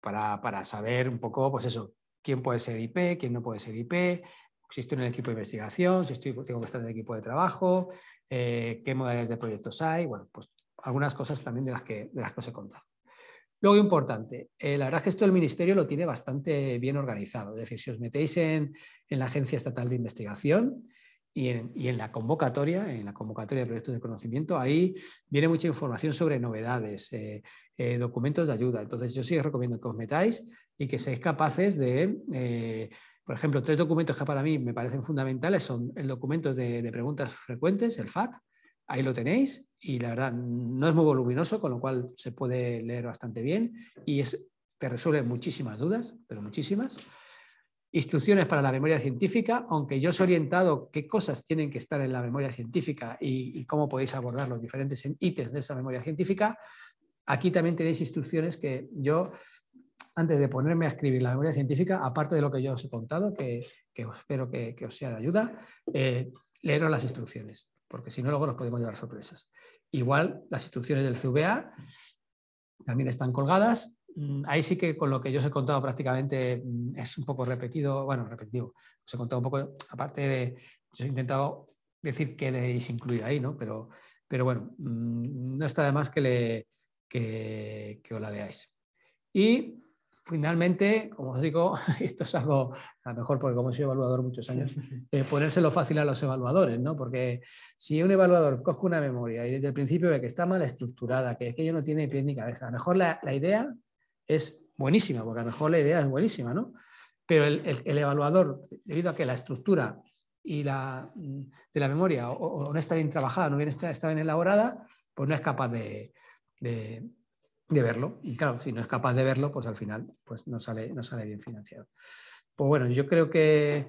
para, para, saber un poco, pues eso, quién puede ser IP, quién no puede ser IP, si estoy en el equipo de investigación, si tengo que estar en el equipo de trabajo, eh, qué modalidades de proyectos hay, bueno, pues algunas cosas también de las que, de las os he contado. Luego, importante, eh, la verdad es que esto el Ministerio lo tiene bastante bien organizado. Es decir, si os metéis en, en la Agencia Estatal de Investigación y en, la convocatoria, en la convocatoria de proyectos de conocimiento, ahí viene mucha información sobre novedades, eh, documentos de ayuda. Entonces, yo sí os recomiendo que os metáis y que seáis capaces de por ejemplo, tres documentos que para mí me parecen fundamentales son el documento de, preguntas frecuentes, el FAC. ahí lo tenéis y la verdad no es muy voluminoso, con lo cual se puede leer bastante bien y te resuelve muchísimas dudas, pero muchísimas. Instrucciones para la memoria científica, aunque yo os he orientado qué cosas tienen que estar en la memoria científica y, y cómo podéis abordar los diferentes ítems de esa memoria científica, aquí también tenéis instrucciones que yo antes de ponerme a escribir la memoria científica, aparte de lo que yo os he contado, que, espero que, os sea de ayuda, eh, leeros las instrucciones, porque si no, luego nos podemos llevar sorpresas. Igual, las instrucciones del CVA también están colgadas. Mm, ahí sí que con lo que yo os he contado prácticamente mm, es un poco repetido, bueno, repetitivo. Os he contado un poco, aparte de, yo he intentado decir qué debéis incluir ahí, ¿no? Pero, pero bueno, mm, no está de más que, le, que, que os la leáis. Y finalmente, como os digo, esto es algo, a lo mejor porque como soy evaluador muchos años, eh, ponérselo fácil a los evaluadores, ¿no? Porque si un evaluador coge una memoria y desde el principio ve que está mal estructurada, que aquello no tiene pie ni cabeza, a lo mejor la, idea es buenísima, porque a lo mejor la idea es buenísima, ¿no? Pero el, evaluador, debido a que la estructura y la, de la memoria o, no está bien trabajada, no está, bien elaborada, pues no es capaz de, de verlo. Y claro, si no es capaz de verlo, pues al final pues no, sale, no sale bien financiado. Pues bueno, yo creo que,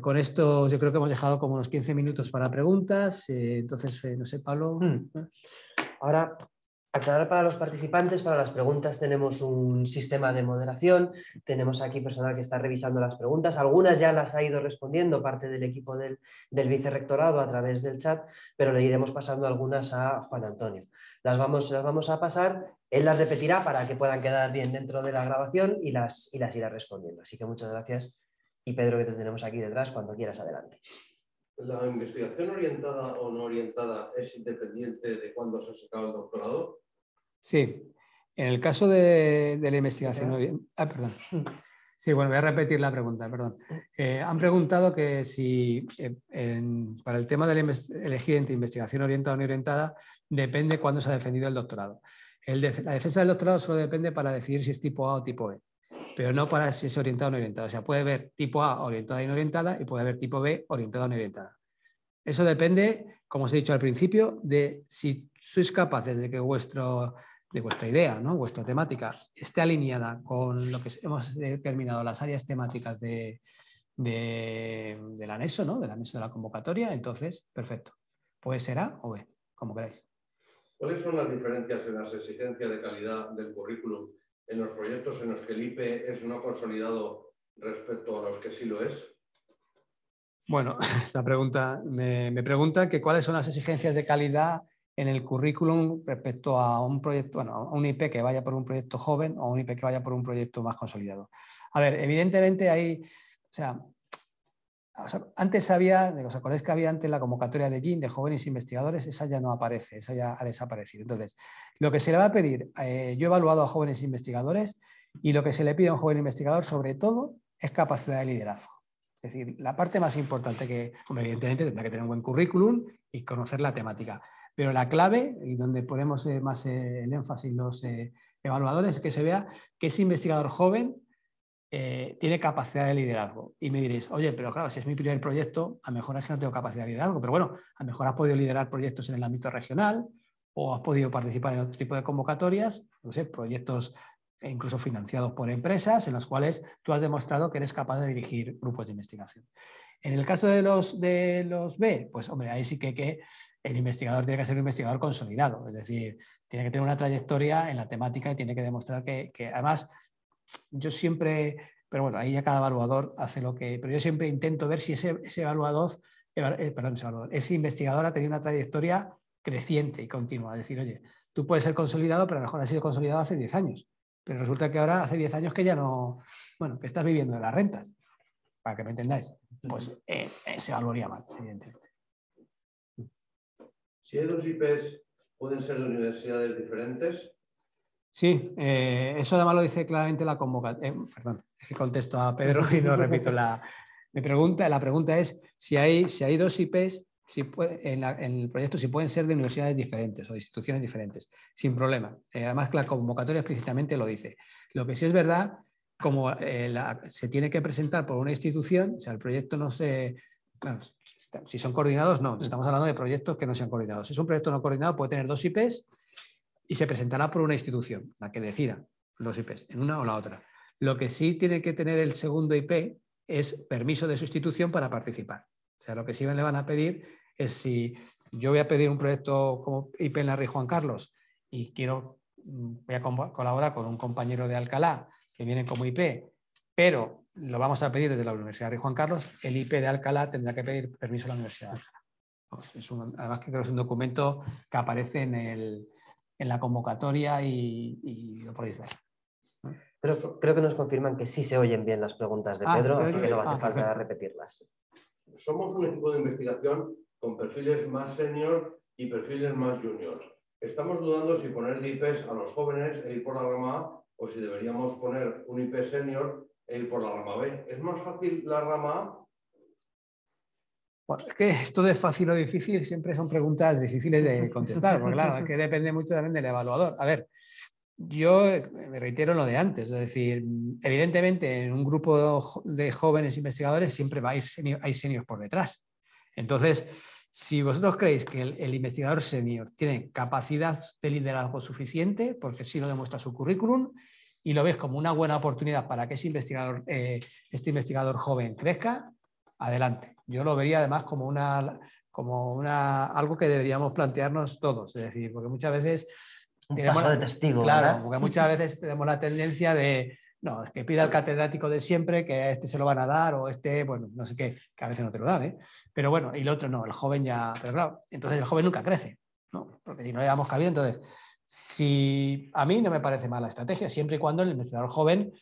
con esto, yo creo que hemos dejado como unos 15 minutos para preguntas. Eh, entonces, eh, no sé, Pablo. Hmm. Ahora Aclarar para los participantes, para las preguntas tenemos un sistema de moderación, tenemos aquí personal que está revisando las preguntas, algunas ya las ha ido respondiendo parte del equipo del, del vicerrectorado a través del chat, pero le iremos pasando algunas a Juan Antonio. Las vamos, las vamos a pasar, él las repetirá para que puedan quedar bien dentro de la grabación y las, y las irá respondiendo. Así que muchas gracias y Pedro que te tenemos aquí detrás cuando quieras adelante. ¿La investigación orientada o no orientada es independiente de cuándo se ha sacado el doctorado? Sí, en el caso de, la investigación. orientada. Ah, perdón. Sí, bueno, voy a repetir la pregunta, perdón. Eh, han preguntado que si eh, para el tema de elegir entre investigación orientada o no orientada depende cuándo se ha defendido el doctorado. la defensa del doctorado solo depende para decidir si es tipo A o tipo B, pero no para si es orientado o no orientada. O sea, puede haber tipo A orientada y no orientada y puede haber tipo B orientada o no orientada. Eso depende, como os he dicho al principio, de si sois capaces de que vuestro de vuestra idea, ¿no? vuestra temática, esté alineada con lo que hemos determinado las áreas temáticas del anexo, ¿no? del anexo de la convocatoria, entonces, perfecto. puede ser A o B, como queráis. ¿Cuáles son las diferencias en las exigencias de calidad del currículum en los proyectos en los que el IPE es no consolidado respecto a los que sí lo es? Bueno, esta pregunta me, me pregunta que cuáles son las exigencias de calidad en el currículum respecto a un proyecto, bueno, a un IP que vaya por un proyecto joven o un IP que vaya por un proyecto más consolidado. A ver, evidentemente hay, o sea, antes había, ¿os acordáis que había antes la convocatoria de JIN de jóvenes investigadores? Esa ya no aparece, esa ya ha desaparecido. Entonces, lo que se le va a pedir, eh, yo he evaluado a jóvenes investigadores y lo que se le pide a un joven investigador sobre todo es capacidad de liderazgo. Es decir, la parte más importante que, evidentemente, tendrá que tener un buen currículum y conocer la temática. Pero la clave, y donde ponemos eh, más eh, el énfasis los eh, evaluadores, es que se vea que ese investigador joven tiene capacidad de liderazgo. Y me diréis, oye, pero claro, si es mi primer proyecto, a lo mejor es que no tengo capacidad de liderazgo, pero bueno, a lo mejor has podido liderar proyectos en el ámbito regional o has podido participar en otro tipo de convocatorias, no sé, proyectos e incluso financiados por empresas en las cuales tú has demostrado que eres capaz de dirigir grupos de investigación. En el caso de los, B, pues hombre, ahí sí que, el investigador tiene que ser un investigador consolidado, es decir, tiene que tener una trayectoria en la temática y tiene que demostrar que, además yo siempre, pero bueno, ahí ya cada evaluador hace lo que, pero yo siempre intento ver si ese, evaluador, eh, perdón, ese evaluador, ese investigador ha tenido una trayectoria creciente y continua, es decir, oye, tú puedes ser consolidado, pero a lo mejor has sido consolidado hace 10 años pero resulta que ahora hace 10 años que ya no, bueno, que estás viviendo de las rentas, para que me entendáis. Pues eh, eh, se valoría mal, evidentemente. Si dos IPs pueden ser de universidades diferentes. Sí, eh, eso además lo dice claramente la convocatoria. perdón, es que contesto a Pedro y no repito la, pregunta. La pregunta es si hay, si hay dos IPs en, el proyecto si pueden ser de universidades diferentes o de instituciones diferentes, sin problema. Eh, además, la convocatoria explícitamente lo dice. Lo que sí es verdad, como eh, se tiene que presentar por una institución, o sea, el proyecto no se... si son coordinados, no. Mm. Estamos hablando de proyectos que no sean coordinados. Si es un proyecto no coordinado, puede tener dos IPs y se presentará por una institución, la que decida los IPs, en una o la otra. Lo que sí tiene que tener el segundo IP es permiso de sustitución para participar. O sea, lo que sí le van a pedir es si yo voy a pedir un proyecto como IP en la Rey Juan Carlos y quiero, mm, voy a colaborar con un compañero de Alcalá que viene como IP, pero lo vamos a pedir desde la Universidad de Rey Juan Carlos, el IP de Alcalá tendrá que pedir permiso a la Universidad de Alcalá. Pues, además que creo que es un documento que aparece en, la convocatoria y, lo podéis ver. pero creo, que nos confirman que sí se oyen bien las preguntas de ah, Pedro, así que no va a ah, falta repetirlas. Somos un equipo de investigación con perfiles más senior y perfiles más juniors. Estamos dudando si poner IPs a los jóvenes e ir por la rama A o si deberíamos poner un IP senior e ir por la rama B. ¿Es más fácil la rama A? Bueno, es que esto de fácil o difícil siempre son preguntas difíciles de contestar, porque claro, que depende mucho también del evaluador. A ver, yo me reitero lo de antes, es decir, evidentemente en un grupo de jóvenes investigadores siempre va a ir hay seniors por detrás. Entonces, si vosotros creéis que el, investigador senior tiene capacidad de liderazgo suficiente, porque sí lo demuestra su currículum, y lo veis como una buena oportunidad para que ese investigador, eh, este investigador joven crezca, adelante. Yo lo vería además como, una, como una, algo que deberíamos plantearnos todos, es decir, porque muchas veces... de testigo. porque muchas veces tenemos la tendencia de, no, es que pida al catedrático de siempre que este se lo van a dar o este, bueno, no sé qué, que a veces no te lo dan, ¿eh? Pero bueno, y el otro no, el joven ya, pero claro, entonces el joven nunca crece, ¿no? Porque si no le damos cabida, entonces, si a mí no me parece mala estrategia, siempre y cuando el investigador joven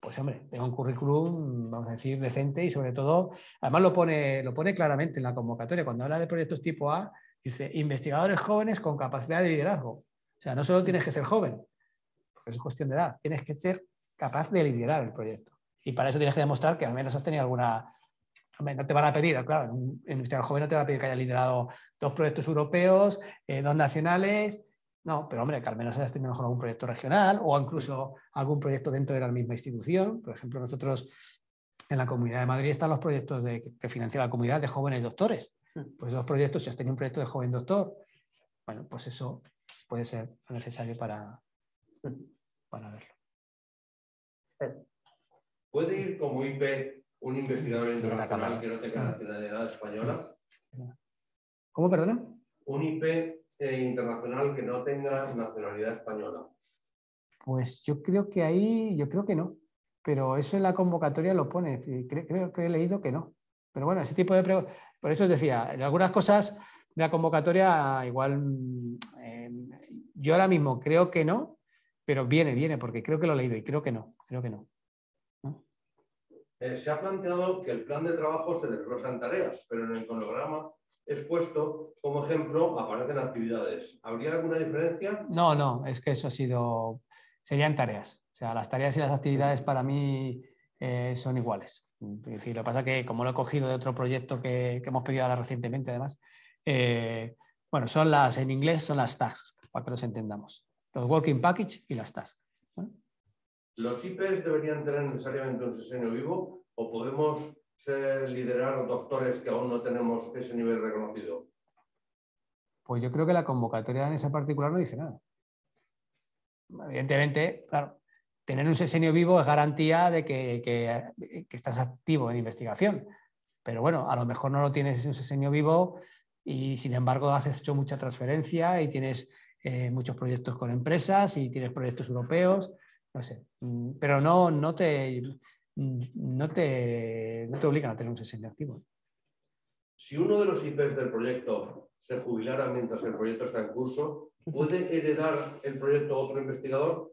pues hombre, tenga un currículum, vamos a decir, decente y sobre todo, además lo pone, lo pone claramente en la convocatoria, cuando habla de proyectos tipo A, dice investigadores jóvenes con capacidad de liderazgo. O sea, no solo tienes que ser joven, porque es cuestión de edad, tienes que ser capaz de liderar el proyecto. Y para eso tienes que demostrar que al menos has tenido alguna... No te van a pedir, claro, un investigador joven no te va a pedir que hayas liderado dos proyectos europeos, eh, dos nacionales, no, pero hombre, que al menos hayas tenido mejor algún proyecto regional o incluso algún proyecto dentro de la misma institución. Por ejemplo, nosotros en la Comunidad de Madrid están los proyectos que financia la comunidad de jóvenes doctores. Mm. Pues esos proyectos, si has tenido un proyecto de joven doctor, bueno, pues eso puede ser necesario para, mm. para verlo. ¿Puede ir como IP un investigador internacional que no tenga ah. nacionalidad española? ¿Cómo, perdona? Un IP eh, internacional que no tenga nacionalidad española. Pues yo creo que ahí, yo creo que no, pero eso en la convocatoria lo pone, creo, que he leído que no. Pero bueno, ese tipo de preguntas, por eso os decía, en algunas cosas de la convocatoria igual, mm, eh, yo ahora mismo creo que no, pero viene, viene, porque creo que lo he leído y creo que no, creo que no. Eh, se ha planteado que el plan de trabajo se desglosa en tareas, pero en el cronograma expuesto, como ejemplo, aparecen actividades. ¿Habría alguna diferencia? No, no, es que eso ha sido, serían tareas. O sea, las tareas y las actividades para mí eh, son iguales. Es decir, lo que pasa es que como lo he cogido de otro proyecto que, hemos pedido ahora recientemente, además, eh, bueno, son las, en inglés son las tasks, para que los entendamos los working package y las tasks. ¿Los IPs deberían tener necesariamente un diseño vivo o podemos ser, liderar doctores que aún no tenemos ese nivel reconocido? Pues yo creo que la convocatoria en esa particular no dice nada. Evidentemente, claro, tener un sesenio vivo es garantía de que, estás activo en investigación. Pero bueno, a lo mejor no lo tienes un sesenio vivo y sin embargo has hecho mucha transferencia y tienes eh, muchos proyectos con empresas y tienes proyectos europeos, no sé, mm, pero no, no, te, mm, no, te, te obligan a tener un 60 activo. Si uno de los IPs del proyecto se jubilara mientras el proyecto está en curso, ¿puede heredar el proyecto otro investigador?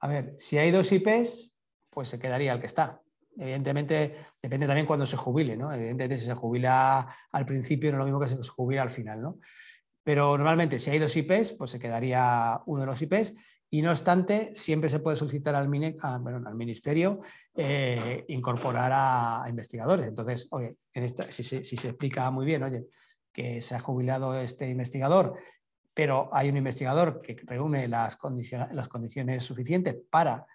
A ver, si hay dos IPs, pues se quedaría el que está. Evidentemente, depende también cuando se jubile, ¿no? Evidentemente, si se jubila al principio, no es lo mismo que se jubila al final, ¿no? Pero normalmente si hay dos IPs, pues se quedaría uno de los IPs y no obstante, siempre se puede solicitar al, ah, al Ministerio eh, incorporar a, investigadores. Entonces, si, se explica muy bien, oye, que se ha jubilado este investigador, pero hay un investigador que reúne las, condiciones suficientes para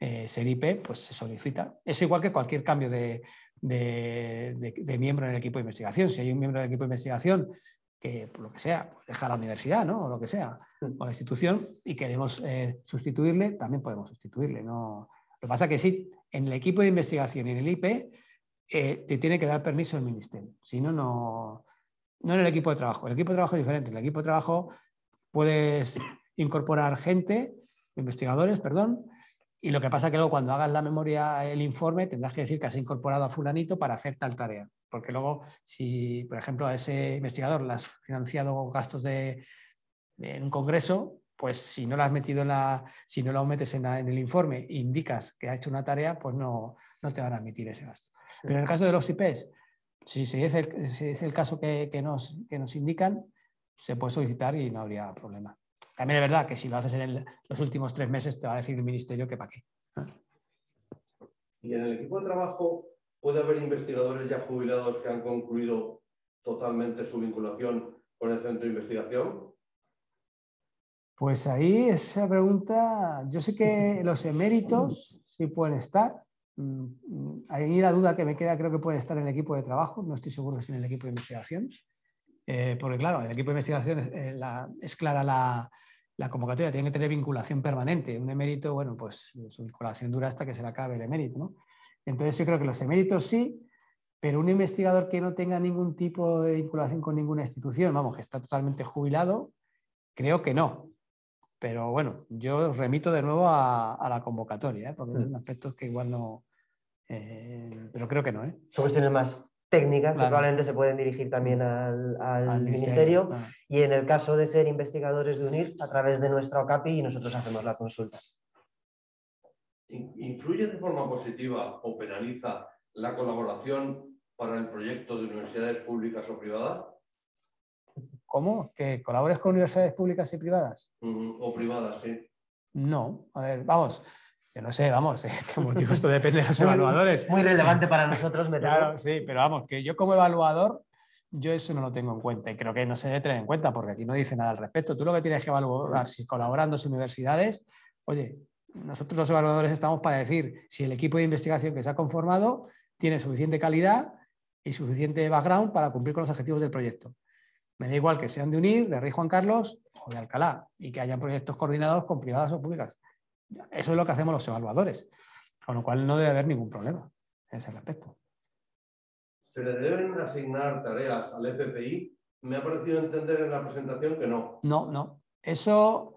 eh, ser IP, pues se solicita. Es igual que cualquier cambio de, miembro en el equipo de investigación. Si hay un miembro del equipo de investigación por pues, lo que sea, pues, dejar deja la universidad, ¿no? O lo que sea, hmm. o la institución, y queremos eh, sustituirle, también podemos sustituirle. ¿no? Lo que pasa que sí, en el equipo de investigación y en el IP, eh, te tiene que dar permiso el ministerio. Si no, no, en el equipo de trabajo. El equipo de trabajo es diferente. En el equipo de trabajo puedes incorporar gente, investigadores, perdón, y lo que pasa que luego cuando hagas la memoria, el informe, tendrás que decir que has incorporado a fulanito para hacer tal tarea porque luego, si, por ejemplo, a ese investigador le has financiado gastos en un congreso, pues si no lo metido la, si no lo metes en, el informe e indicas que ha hecho una tarea, pues no, te van a admitir ese gasto. Pero en el caso de los IPs, si, es, el, caso que, nos, nos indican, se puede solicitar y no habría problema. También es verdad que si lo haces en los últimos tres meses te va a decir el ministerio que para qué. Ah. Y en el equipo de trabajo Puede haber investigadores ya jubilados que han concluido totalmente su vinculación con el centro de investigación. Pues ahí esa pregunta, yo sé que los eméritos sí pueden estar. Mm, ahí la duda que me queda creo que pueden estar en el equipo de trabajo, no estoy seguro que estén en el equipo de investigación, eh, porque claro, el equipo de investigación eh, es clara la, la, convocatoria, tiene que tener vinculación permanente. Un emérito, bueno, pues su vinculación dura hasta que se le acabe el emérito, ¿no? Entonces yo creo que los eméritos sí, pero un investigador que no tenga ningún tipo de vinculación con ninguna institución, vamos, que está totalmente jubilado, creo que no. Pero bueno, yo remito de nuevo a, la convocatoria, ¿eh? porque mm. son aspectos que igual no... Eh, pero creo que no. ¿eh? Son cuestiones más técnicas probablemente se pueden dirigir también mm. al, ministerio. Y en el caso de ser investigadores de UNIR, a través de nuestra OCAPI, y nosotros hacemos la consulta. ¿Influye de forma positiva o penaliza la colaboración para el proyecto de universidades públicas o privadas? ¿Cómo? ¿Que colabores con universidades públicas y privadas? Mm, o privadas, sí. No, a ver, vamos, yo no sé, vamos, eh, como digo, esto depende de los evaluadores. Muy relevante para nosotros, me Claro, sí, pero vamos, que yo como evaluador, yo eso no lo tengo en cuenta y creo que no se debe tener en cuenta porque aquí no dice nada al respecto. Tú lo que tienes que evaluar, si colaborando en universidades, oye, nosotros los evaluadores estamos para decir si el equipo de investigación que se ha conformado tiene suficiente calidad y suficiente background para cumplir con los objetivos del proyecto. Me da igual que sean de UNIR, de Rey Juan Carlos o de Alcalá y que hayan proyectos coordinados con privadas o públicas. Eso es lo que hacemos los evaluadores, con lo cual no debe haber ningún problema en ese respecto. ¿Se le deben asignar tareas al FPI? Me ha parecido entender en la presentación que no. No, no. Eso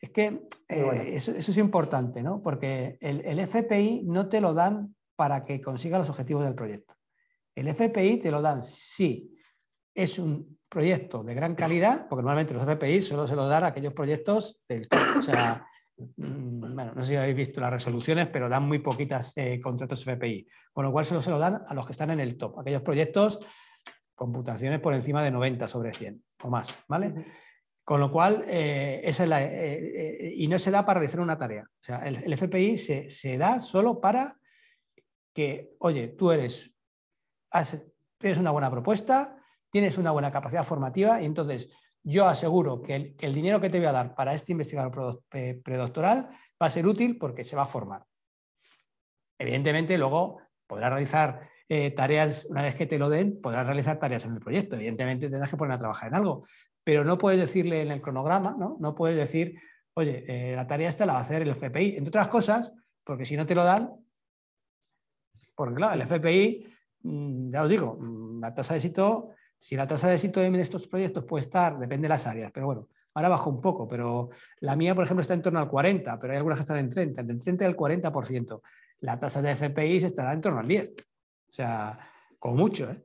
es que eh, eso, es importante, ¿no? Porque el, FPI no te lo dan para que consiga los objetivos del proyecto. El FPI te lo dan si es un proyecto de gran calidad, porque normalmente los FPI solo se lo dan a aquellos proyectos del top. O sea, mm, bueno, no sé si habéis visto las resoluciones, pero dan muy poquitas eh, contratos FPI, con lo cual solo se lo dan a los que están en el top, aquellos proyectos computaciones por encima de 90 sobre 100 o más, ¿vale? Con lo cual, eh, eh, eh, y no se da para realizar una tarea. O sea, el, FPI se, da solo para que, oye, tú eres, tienes una buena propuesta, tienes una buena capacidad formativa y entonces yo aseguro que el, dinero que te voy a dar para este investigador predoctoral va a ser útil porque se va a formar. Evidentemente, luego podrás realizar tareas, una vez que te lo den, podrás realizar tareas en el proyecto. Evidentemente, tendrás que poner a trabajar en algo, pero no puedes decirle en el cronograma, ¿no? No puedes decir, oye, eh, la tarea esta la va a hacer el FPI, entre otras cosas, porque si no te lo dan, porque claro, el FPI, mm, ya os digo, mm, la tasa de éxito, si la tasa de éxito de estos proyectos puede estar, depende de las áreas, pero bueno, ahora bajo un poco, pero la mía, por ejemplo, está en torno al 40, pero hay algunas que están en 30, el 30 y el 40%. La tasa de FPI estará en torno al 10, o sea, con mucho, ¿eh?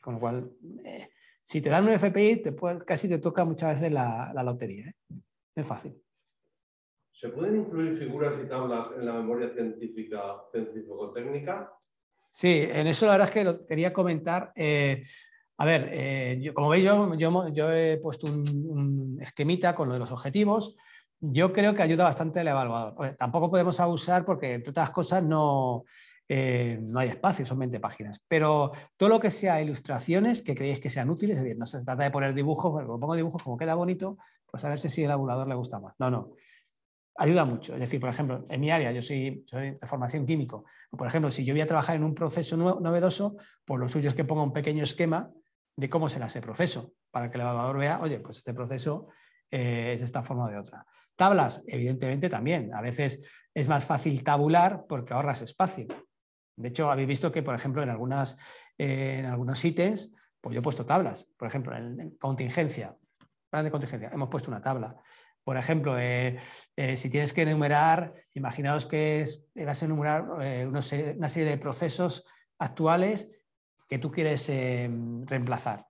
Con lo cual... Eh, si te dan un FPI, casi te toca muchas veces la, lotería. ¿eh? Es fácil. ¿Se pueden incluir figuras y tablas en la memoria científica científico-técnica? Sí, en eso la verdad es que lo quería comentar. Eh, a ver, eh, como veis, yo, he puesto un, esquemita con lo de los objetivos. Yo creo que ayuda bastante el evaluador. tampoco podemos abusar porque, entre otras cosas, no, eh, no hay espacio, son 20 páginas. Pero todo lo que sea ilustraciones que creéis que sean útiles, es decir, no se trata de poner dibujos, cuando pongo dibujos como queda bonito, pues a ver si el evaluador le gusta más. No, no. Ayuda mucho. Es decir, por ejemplo, en mi área, yo soy, de formación químico. Por ejemplo, si yo voy a trabajar en un proceso novedoso, por pues lo suyo es que ponga un pequeño esquema de cómo será ese proceso, para que el evaluador vea, oye, pues este proceso eh, es de esta forma o de otra. Tablas, evidentemente también. A veces es más fácil tabular porque ahorras espacio de hecho, habéis visto que, por ejemplo, en eh, algunos sitios, pues yo he puesto tablas. Por ejemplo, en, contingencia, plan de contingencia, hemos puesto una tabla. Por ejemplo, eh, eh, si tienes que enumerar, imaginaos que vas a enumerar una serie de procesos actuales que tú quieres em, reemplazar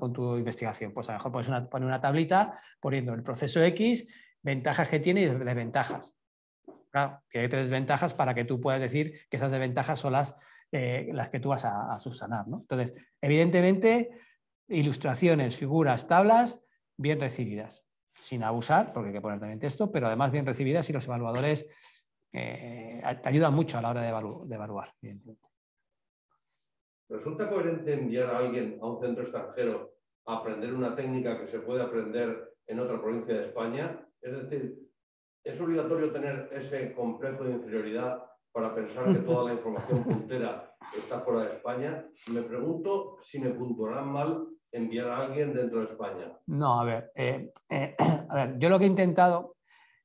con tu investigación. Pues a lo mejor pones una, una tablita poniendo el proceso X, ventajas que tiene y desventajas. Claro, que hay tres ventajas para que tú puedas decir que esas desventajas son las, eh, las que tú vas a, subsanar. ¿no? Entonces, evidentemente, ilustraciones, figuras, tablas, bien recibidas, sin abusar, porque hay que poner también texto, pero además bien recibidas y los evaluadores eh, te ayudan mucho a la hora de, evaluar, ¿Resulta coherente enviar a alguien a un centro extranjero a aprender una técnica que se puede aprender en otra provincia de España? Es decir, ¿Es obligatorio tener ese complejo de inferioridad para pensar que toda la información puntera está fuera de España? Me pregunto si me puntuarán mal enviar a alguien dentro de España. No, a ver, eh, eh, yo lo que he intentado,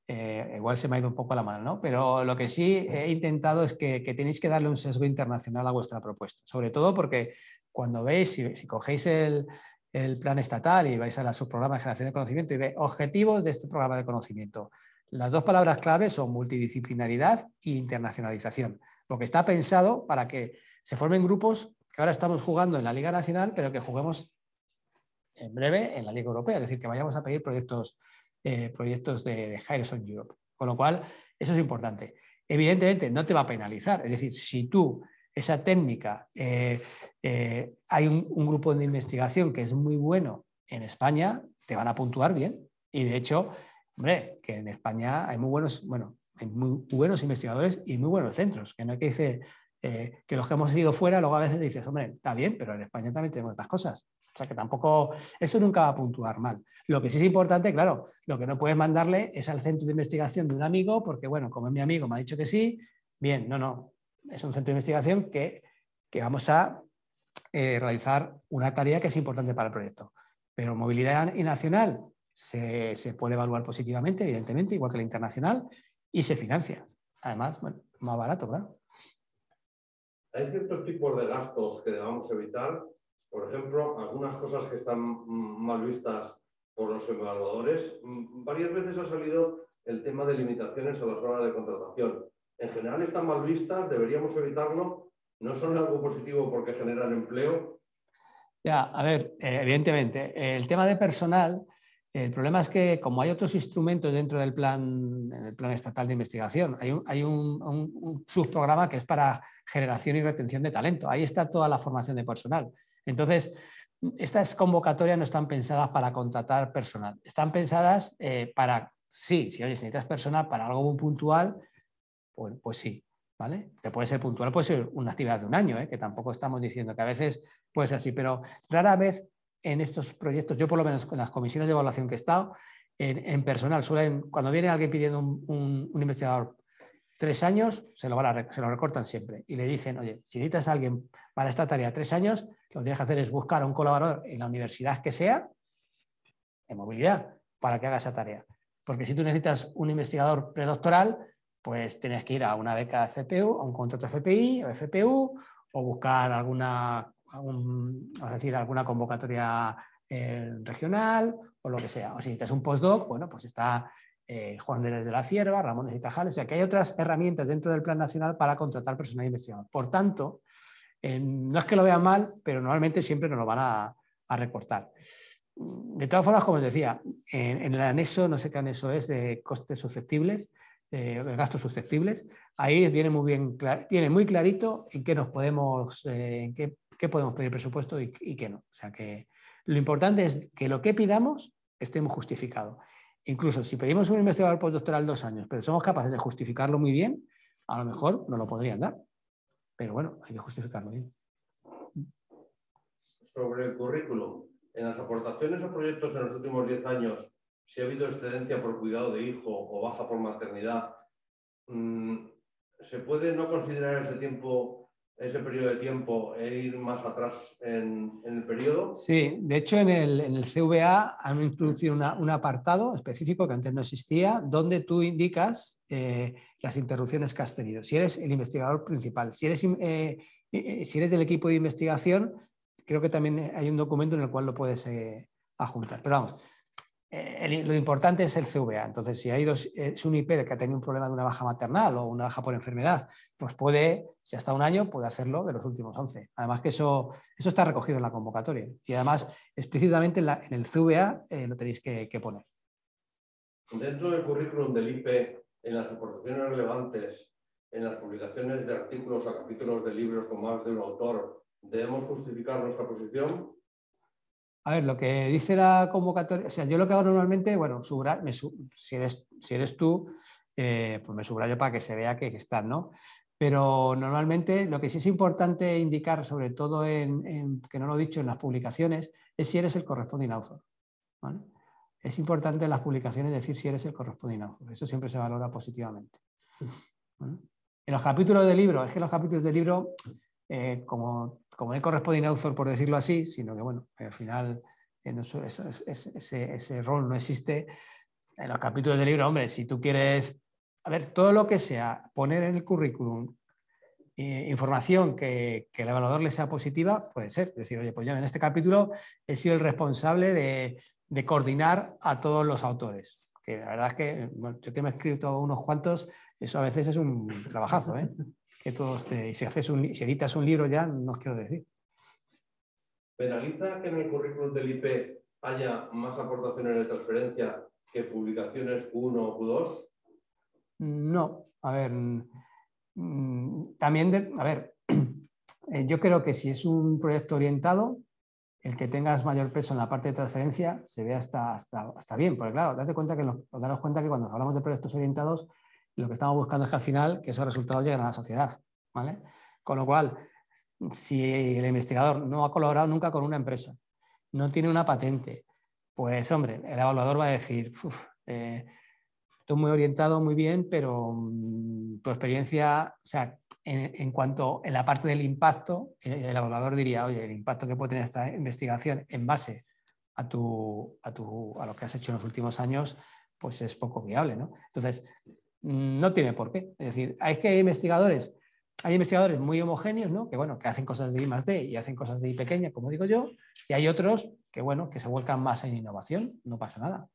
eh, igual se me ha ido un poco la mano, pero lo que sí he intentado es que, tenéis que darle un sesgo internacional a vuestra propuesta, sobre todo porque cuando veis, si, cogéis el, el plan estatal y vais a la subprograma de generación de conocimiento y veis objetivos de este programa de conocimiento, las dos palabras clave son multidisciplinaridad e internacionalización, porque está pensado para que se formen grupos que ahora estamos jugando en la Liga Nacional, pero que juguemos en breve en la Liga Europea, es decir, que vayamos a pedir proyectos, eh, proyectos de, de Europe. Con lo cual, eso es importante. Evidentemente, no te va a penalizar, es decir, si tú esa técnica, eh, eh, hay un, un grupo de investigación que es muy bueno en España, te van a puntuar bien y de hecho Hombre, que en España hay muy buenos, bueno, muy buenos investigadores y muy buenos centros, que no hay que decir eh, que los que hemos ido fuera, luego a veces dices, hombre, está bien, pero en España también tenemos estas cosas. O sea que tampoco, eso nunca va a puntuar mal. Lo que sí es importante, claro, lo que no puedes mandarle es al centro de investigación de un amigo, porque bueno, como es mi amigo, me ha dicho que sí, bien, no, no, es un centro de investigación que, vamos a eh, realizar una tarea que es importante para el proyecto. Pero movilidad y nacional, se, puede evaluar positivamente, evidentemente, igual que la internacional, y se financia. Además, bueno, más barato, claro. Hay ciertos tipos de gastos que debamos evitar. Por ejemplo, algunas cosas que están mal vistas por los evaluadores. Mm, varias veces ha salido el tema de limitaciones a las horas de contratación. En general están mal vistas, deberíamos evitarlo. No son algo positivo porque generan empleo. Ya, a ver, eh, evidentemente, el tema de personal el problema es que, como hay otros instrumentos dentro del plan, plan estatal de investigación, hay, un, subprograma que es para generación y retención de talento. Ahí está toda la formación de personal. Entonces, estas convocatorias no están pensadas para contratar personal. Están pensadas eh, para, sí, si oye, necesitas personal para algo puntual, pues, sí, ¿Vale? puede ser puntual, puede ser una actividad de un año, ¿eh? que tampoco estamos diciendo que a veces puede ser así, pero rara vez en estos proyectos, yo por lo menos con las comisiones de evaluación que he estado, en, personal, suelen, cuando viene alguien pidiendo un, investigador tres años, se lo, se lo recortan siempre y le dicen, oye, si necesitas a alguien para esta tarea tres años, lo que tienes que hacer es buscar a un colaborador en la universidad que sea, en movilidad, para que haga esa tarea. Porque si tú necesitas un investigador predoctoral, pues tienes que ir a una beca FPU, a un contrato FPI o FPU, o buscar alguna a a decir, alguna convocatoria eh, regional o lo que sea. O si necesitas un postdoc, bueno, pues está eh, Juan de la Cierva, Ramón de Cajales, o sea que hay otras herramientas dentro del Plan Nacional para contratar personal investigador. Por tanto, eh, no es que lo vean mal, pero normalmente siempre nos lo van a, reportar. De todas formas, como decía, en, en, el anexo, no sé qué anexo es, de costes susceptibles, eh, gastos susceptibles, ahí viene muy bien, tiene muy clarito en qué nos podemos, en qué qué podemos pedir presupuesto y, qué no. O sea que lo importante es que lo que pidamos estemos justificado. Incluso si pedimos un investigador postdoctoral dos años, pero somos capaces de justificarlo muy bien, a lo mejor no lo podrían dar. Pero bueno, hay que justificarlo bien. Sobre el currículum, en las aportaciones o proyectos en los últimos 10 años, si ha habido excedencia por cuidado de hijo o baja por maternidad, mm, ¿se puede no considerar ese tiempo ese periodo de tiempo e ir más atrás en, el periodo? Sí, de hecho en el, en CVA han introducido un apartado específico que antes no existía, donde tú indicas eh, las interrupciones que has tenido. Si eres el investigador principal, si eres, eh, eh, si eres del equipo de investigación, creo que también hay un documento en el cual lo puedes eh, adjuntar. Pero vamos, eh, lo importante es el CVA. Entonces, si hay es eh, un IP que ha tenido un problema de una baja maternal o una baja por enfermedad, pues puede, si hasta un año, puede hacerlo de los últimos 11. Además que eso, está recogido en la convocatoria. Y además, explícitamente en, el CVA eh, lo tenéis que, que, poner. Dentro del currículum del IP, en las aportaciones relevantes, en las publicaciones de artículos o capítulos de libros con más de un autor, ¿debemos justificar nuestra posición? A ver, lo que dice la convocatoria, o sea, yo lo que hago normalmente, bueno, si, eres, si eres tú, eh, pues me subrayo para que se vea que, están, estás, ¿no? Pero normalmente lo que sí es importante indicar, sobre todo en, que no lo he dicho en las publicaciones, es si eres el corresponding author. Es importante en las publicaciones decir si eres el corresponding author. Eso siempre se valora positivamente. En los capítulos del libro, es que los capítulos del libro, eh, como como de corresponding author, por decirlo así, sino que, bueno, al final eh, ese, rol no existe. En los capítulos del libro, hombre, si tú quieres, a ver, todo lo que sea, poner en el currículum eh, información que, el evaluador le sea positiva, puede ser. Es decir, oye, pues yo en este capítulo he sido el responsable de, coordinar a todos los autores. Que la verdad es que, yo que me he escrito unos cuantos, eso a veces es un trabajazo, ¿eh? que todos te... Si, haces si editas un libro ya, no os quiero decir. ¿Penaliza que en el currículum del IP haya más aportaciones de transferencia que publicaciones Q1 o Q2? No, a ver, mm, también, a ver, eh, yo creo que si es un proyecto orientado, el que tengas mayor peso en la parte de transferencia se ve hasta, bien, porque claro, date cuenta que daros cuenta que cuando hablamos de proyectos orientados, lo que estamos buscando es que al final que esos resultados lleguen a la sociedad. ¿vale? Con lo cual, si el investigador no ha colaborado nunca con una empresa, no tiene una patente, pues hombre, el evaluador va a decir, eh, tú muy orientado, muy bien, pero mm, tu experiencia, o sea, en, cuanto en la parte del impacto, el, evaluador diría, oye, el impacto que puede tener esta investigación en base a, a, tu, a lo que has hecho en los últimos años, pues es poco viable, ¿no? Entonces, Mm, no tiene por qué. Es decir, que hay investigadores, hay investigadores muy homogéneos, ¿no? Que bueno, que hacen cosas de I más D y hacen cosas de I pequeña, como digo yo, y hay otros que bueno, que se vuelcan más en innovación, no pasa nada.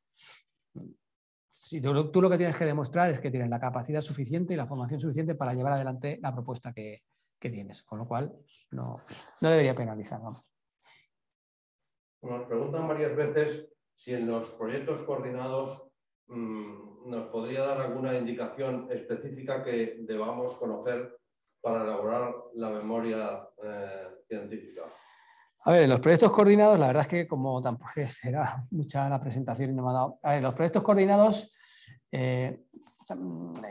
Si tú, lo que tienes que demostrar es que tienes la capacidad suficiente y la formación suficiente para llevar adelante la propuesta que, que tienes, con lo cual no, no debería penalizar. Nos preguntan varias veces si en los proyectos coordinados Mm, nos podría dar alguna indicación específica que debamos conocer para elaborar la memoria eh, científica? A ver, en los proyectos coordinados, la verdad es que como tampoco será mucha la presentación y no me ha dado. A ver, en los proyectos coordinados, eh,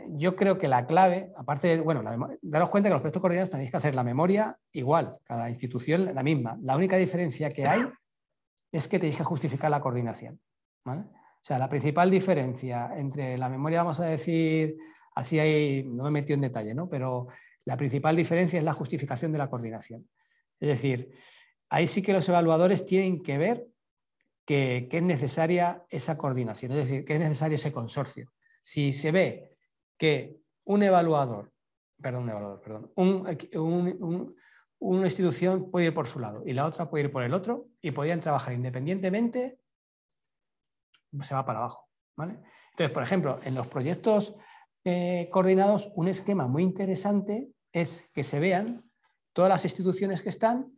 yo creo que la clave, aparte de, bueno, daros cuenta que los proyectos coordinados tenéis que hacer la memoria igual, cada institución la misma. La única diferencia que hay es que tenéis que justificar la coordinación. ¿vale? O sea, la principal diferencia entre la memoria, vamos a decir, así hay, no me metí en detalle, ¿no? Pero la principal diferencia es la justificación de la coordinación. Es decir, ahí sí que los evaluadores tienen que ver que, es necesaria esa coordinación, es decir, que es necesario ese consorcio. Si se ve que un evaluador, perdón, un evaluador, perdón, una institución puede ir por su lado y la otra puede ir por el otro y podían trabajar independientemente se va para abajo. Entonces, por ejemplo, en los proyectos eh, coordinados, un esquema muy interesante es que se vean todas las instituciones que están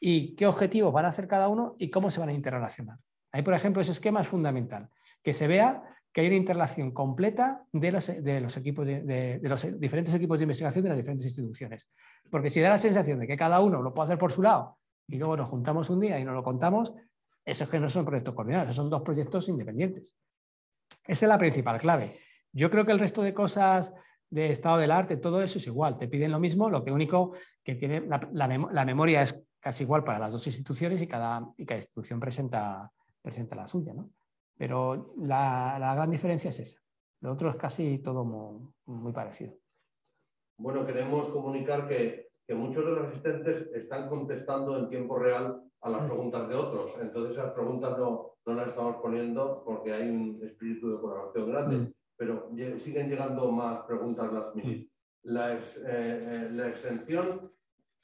y qué objetivos van a hacer cada uno y cómo se van a interrelacionar. Ahí, por ejemplo, ese esquema es fundamental, que se vea que hay una interrelación completa de los, equipos de, de, los diferentes equipos de investigación de las diferentes instituciones. Porque si da la sensación de que cada uno lo puede hacer por su lado y luego nos juntamos un día y nos lo contamos, es que no son proyectos coordinados, son dos proyectos independientes. Esa es la principal clave. Yo creo que el resto de cosas de estado del arte, todo eso es igual, te piden lo mismo, lo que único que tiene la, memoria es casi igual para las dos instituciones y cada, institución presenta, la suya. Pero la, gran diferencia es esa. Lo otro es casi todo muy parecido. Bueno, queremos comunicar que que muchos de los asistentes están contestando en tiempo real a las mm. preguntas de otros. Entonces esas preguntas no, las estamos poniendo porque hay un espíritu de colaboración grande, mm. pero siguen llegando más preguntas las mil. Mm. Eh, eh, la, exención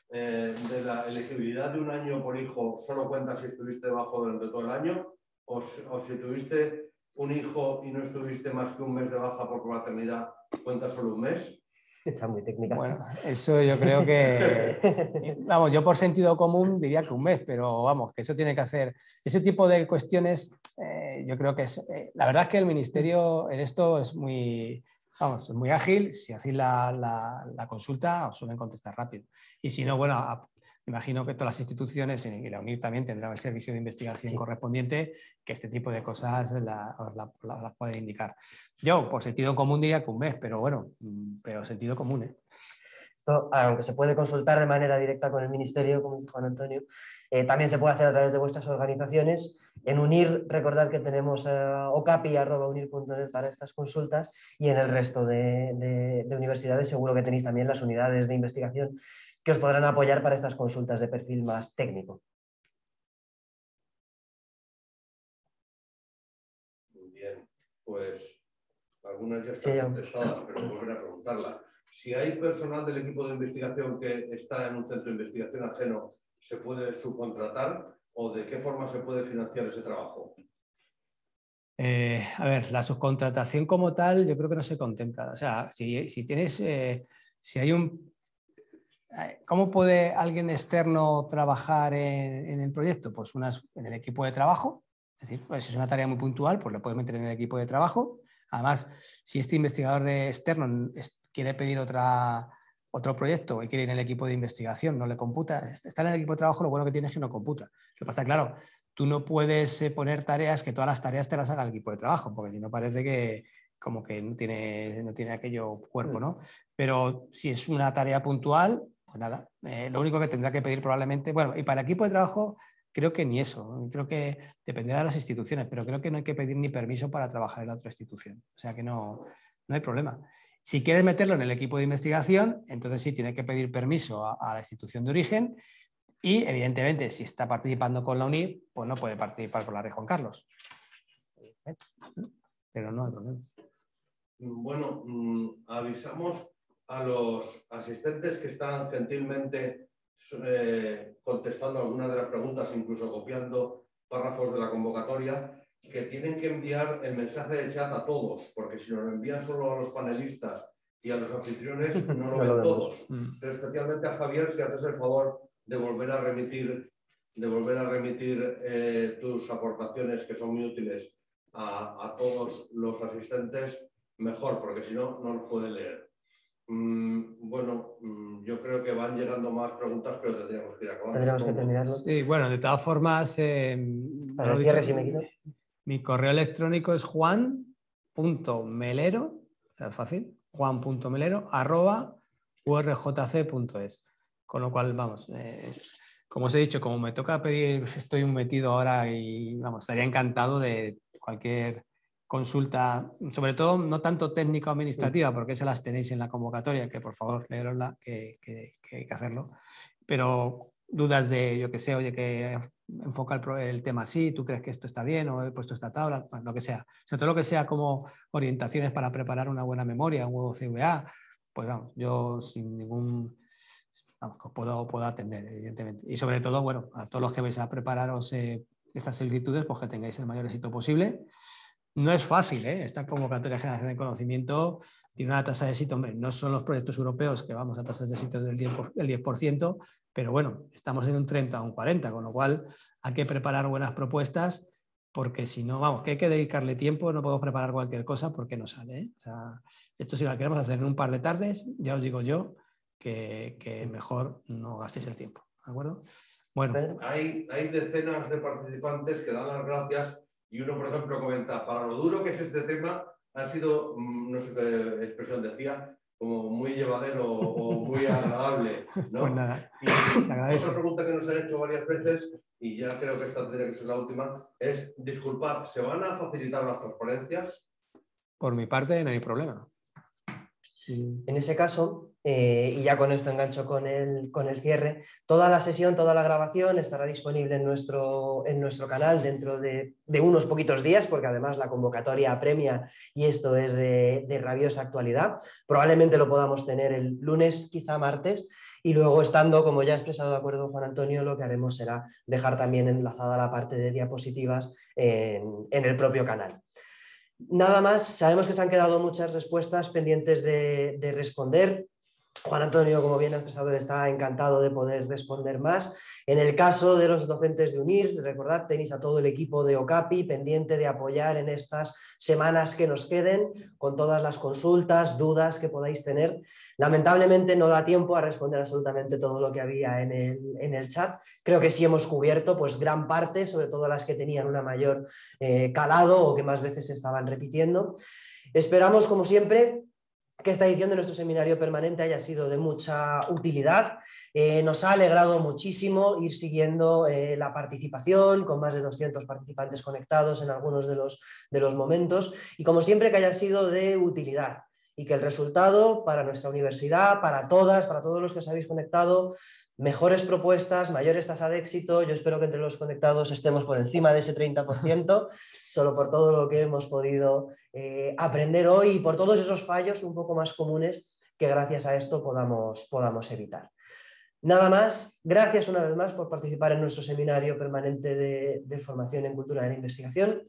eh, de la elegibilidad de un año por hijo solo cuenta si estuviste bajo durante todo el año o, si tuviste un hijo y no estuviste más que un mes de baja por paternidad, cuenta solo un mes muy técnica. Bueno, eso yo creo que, vamos, yo por sentido común diría que un mes, pero vamos, que eso tiene que hacer. Ese tipo de cuestiones, eh, yo creo que es, eh, la verdad es que el Ministerio en esto es muy, vamos, es muy ágil. Si hacéis la, la consulta, os suelen contestar rápido. Y si no, bueno, imagino que todas las instituciones y la UNIR también tendrán el servicio de investigación correspondiente que este tipo de cosas las la, pueden indicar. Yo, por sentido común, diría que un mes, pero bueno, mm, pero sentido común. ¿eh? Esto, aunque se puede consultar de manera directa con el Ministerio, como dice Juan Antonio, eh, también se puede hacer a través de vuestras organizaciones. En UNIR, recordad que tenemos eh, ocapi.unir.net para estas consultas y en el resto de, de universidades seguro que tenéis también las unidades de investigación que os podrán apoyar para estas consultas de perfil más técnico. Muy bien, pues algunas ya están contestadas, pero volver a preguntarla. Si hay personal del equipo de investigación que está en un centro de investigación ajeno, ¿se puede subcontratar o de qué forma se puede financiar ese trabajo? Eh, a ver, la subcontratación como tal yo creo que no se contempla. O sea, si, tienes, eh, si hay un eh, ¿Cómo puede alguien externo trabajar en, el proyecto? Pues unas, en el equipo de trabajo. Es decir, si pues es una tarea muy puntual, pues la puedes meter en el equipo de trabajo. Además, si este investigador de externo quiere pedir otra, otro proyecto y quiere ir en el equipo de investigación, no le computa. está en el equipo de trabajo, lo bueno que tiene es que no computa. Lo que pasa, claro, tú no puedes eh, poner tareas que todas las tareas te las haga el equipo de trabajo, porque si no parece que, como que no tiene, no tiene aquello cuerpo, mm. ¿no? Pero si es una tarea puntual, pues nada, eh, lo único que tendrá que pedir probablemente, bueno, y para equipo de trabajo creo que ni eso, creo que dependerá de las instituciones, pero creo que no hay que pedir ni permiso para trabajar en la otra institución, o sea que no, no hay problema. Si quieres meterlo en el equipo de investigación, entonces sí tiene que pedir permiso a, la institución de origen y evidentemente si está participando con la UNIR pues no puede participar con la Rey Juan Carlos. Pero no hay problema. Bueno, mm, avisamos a los asistentes que están gentilmente eh, contestando algunas de las preguntas, incluso copiando párrafos de la convocatoria, que tienen que enviar el mensaje de chat a todos, porque si nos lo envían solo a los panelistas y a los anfitriones, no lo ven todos. Mm. especialmente a Javier, si haces el favor de volver a remitir, de volver a remitir eh, tus aportaciones, que son muy útiles, a, a todos los asistentes, mejor, porque si no, no lo pueden leer. Mm, bueno, mm, yo creo que van llegando más preguntas, pero tendríamos que ir acabando. Tendríamos que terminarlo. Sí, bueno, de todas formas, eh, mi correo electrónico es juan.melero, eh, fácil, juan.melero, arroba urjc.es. Con lo cual, vamos, eh, como os he dicho, como me toca pedir, estoy metido ahora y, vamos, estaría encantado de cualquier consulta, sobre todo no tanto técnico-administrativa, porque esas las tenéis en la convocatoria, que por favor leerosla, que, hay que hacerlo, pero dudas de, yo que sé, oye, que enfoca el, tema así, tú crees que esto está bien o he puesto esta tabla, pues lo que sea. sobre todo lo que sea como orientaciones para preparar una buena memoria, un huevo CVA, pues vamos, yo sin ningún, vamos, puedo, puedo atender, evidentemente. Y sobre todo, bueno, a todos los que vais a prepararos eh, estas solicitudes, pues que tengáis el mayor éxito posible no es fácil, ¿eh? esta convocatoria de generación de conocimiento tiene una tasa de éxito, hombre, no son los proyectos europeos que vamos a tasas de éxito del 10%, pero bueno, estamos en un 30 o un 40, con lo cual hay que preparar buenas propuestas porque si no, vamos, que hay que dedicarle tiempo, no podemos preparar cualquier cosa porque no sale. ¿eh? esto si lo queremos hacer en un par de tardes, ya os digo yo que, mejor no gastéis el tiempo, ¿de acuerdo? Bueno. Hay, hay decenas de participantes que dan las gracias y uno, por ejemplo, comenta, para lo duro que es este tema, ha sido, mm, no sé qué expresión decía, como muy llevadero o muy agradable. ¿no? Pues nada, y otra pregunta que nos han hecho varias veces, y ya creo que esta tendría que ser la última, es, disculpad, ¿se van a facilitar las transparencias? Por mi parte, no hay problema. Mm. En ese caso, eh, y ya con esto engancho con el, cierre, toda la sesión, toda la grabación estará disponible en nuestro, canal dentro de, unos poquitos días, porque además la convocatoria apremia y esto es de, rabiosa actualidad. Probablemente lo podamos tener el lunes, quizá martes. Y luego, estando, como ya ha expresado de acuerdo Juan Antonio, lo que haremos será dejar también enlazada la parte de diapositivas en el propio canal. Nada más, sabemos que se han quedado muchas respuestas pendientes de, responder. Juan Antonio, como bien ha expresado, está encantado de poder responder más. En el caso de los docentes de UNIR, recordad, tenéis a todo el equipo de OCAPI pendiente de apoyar en estas semanas que nos queden con todas las consultas, dudas que podáis tener. Lamentablemente no da tiempo a responder absolutamente todo lo que había en el, chat. Creo que sí hemos cubierto pues, gran parte, sobre todo las que tenían una mayor eh, calado o que más veces se estaban repitiendo. Esperamos, como siempre, que esta edición de nuestro seminario permanente haya sido de mucha utilidad. Eh, nos ha alegrado muchísimo ir siguiendo eh, la participación, con más de 200 participantes conectados en algunos de los, de los momentos, y como siempre que haya sido de utilidad y que el resultado para nuestra universidad, para todas, para todos los que os habéis conectado, mejores propuestas, mayores tasas de éxito. Yo espero que entre los conectados estemos por encima de ese 30%, solo por todo lo que hemos podido eh, aprender hoy y por todos esos fallos un poco más comunes que gracias a esto podamos, podamos evitar. Nada más, gracias una vez más por participar en nuestro seminario permanente de formación en cultura de la investigación.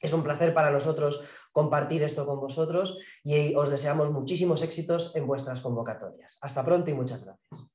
Es un placer para nosotros compartir esto con vosotros y os deseamos muchísimos éxitos en vuestras convocatorias. Hasta pronto y muchas gracias.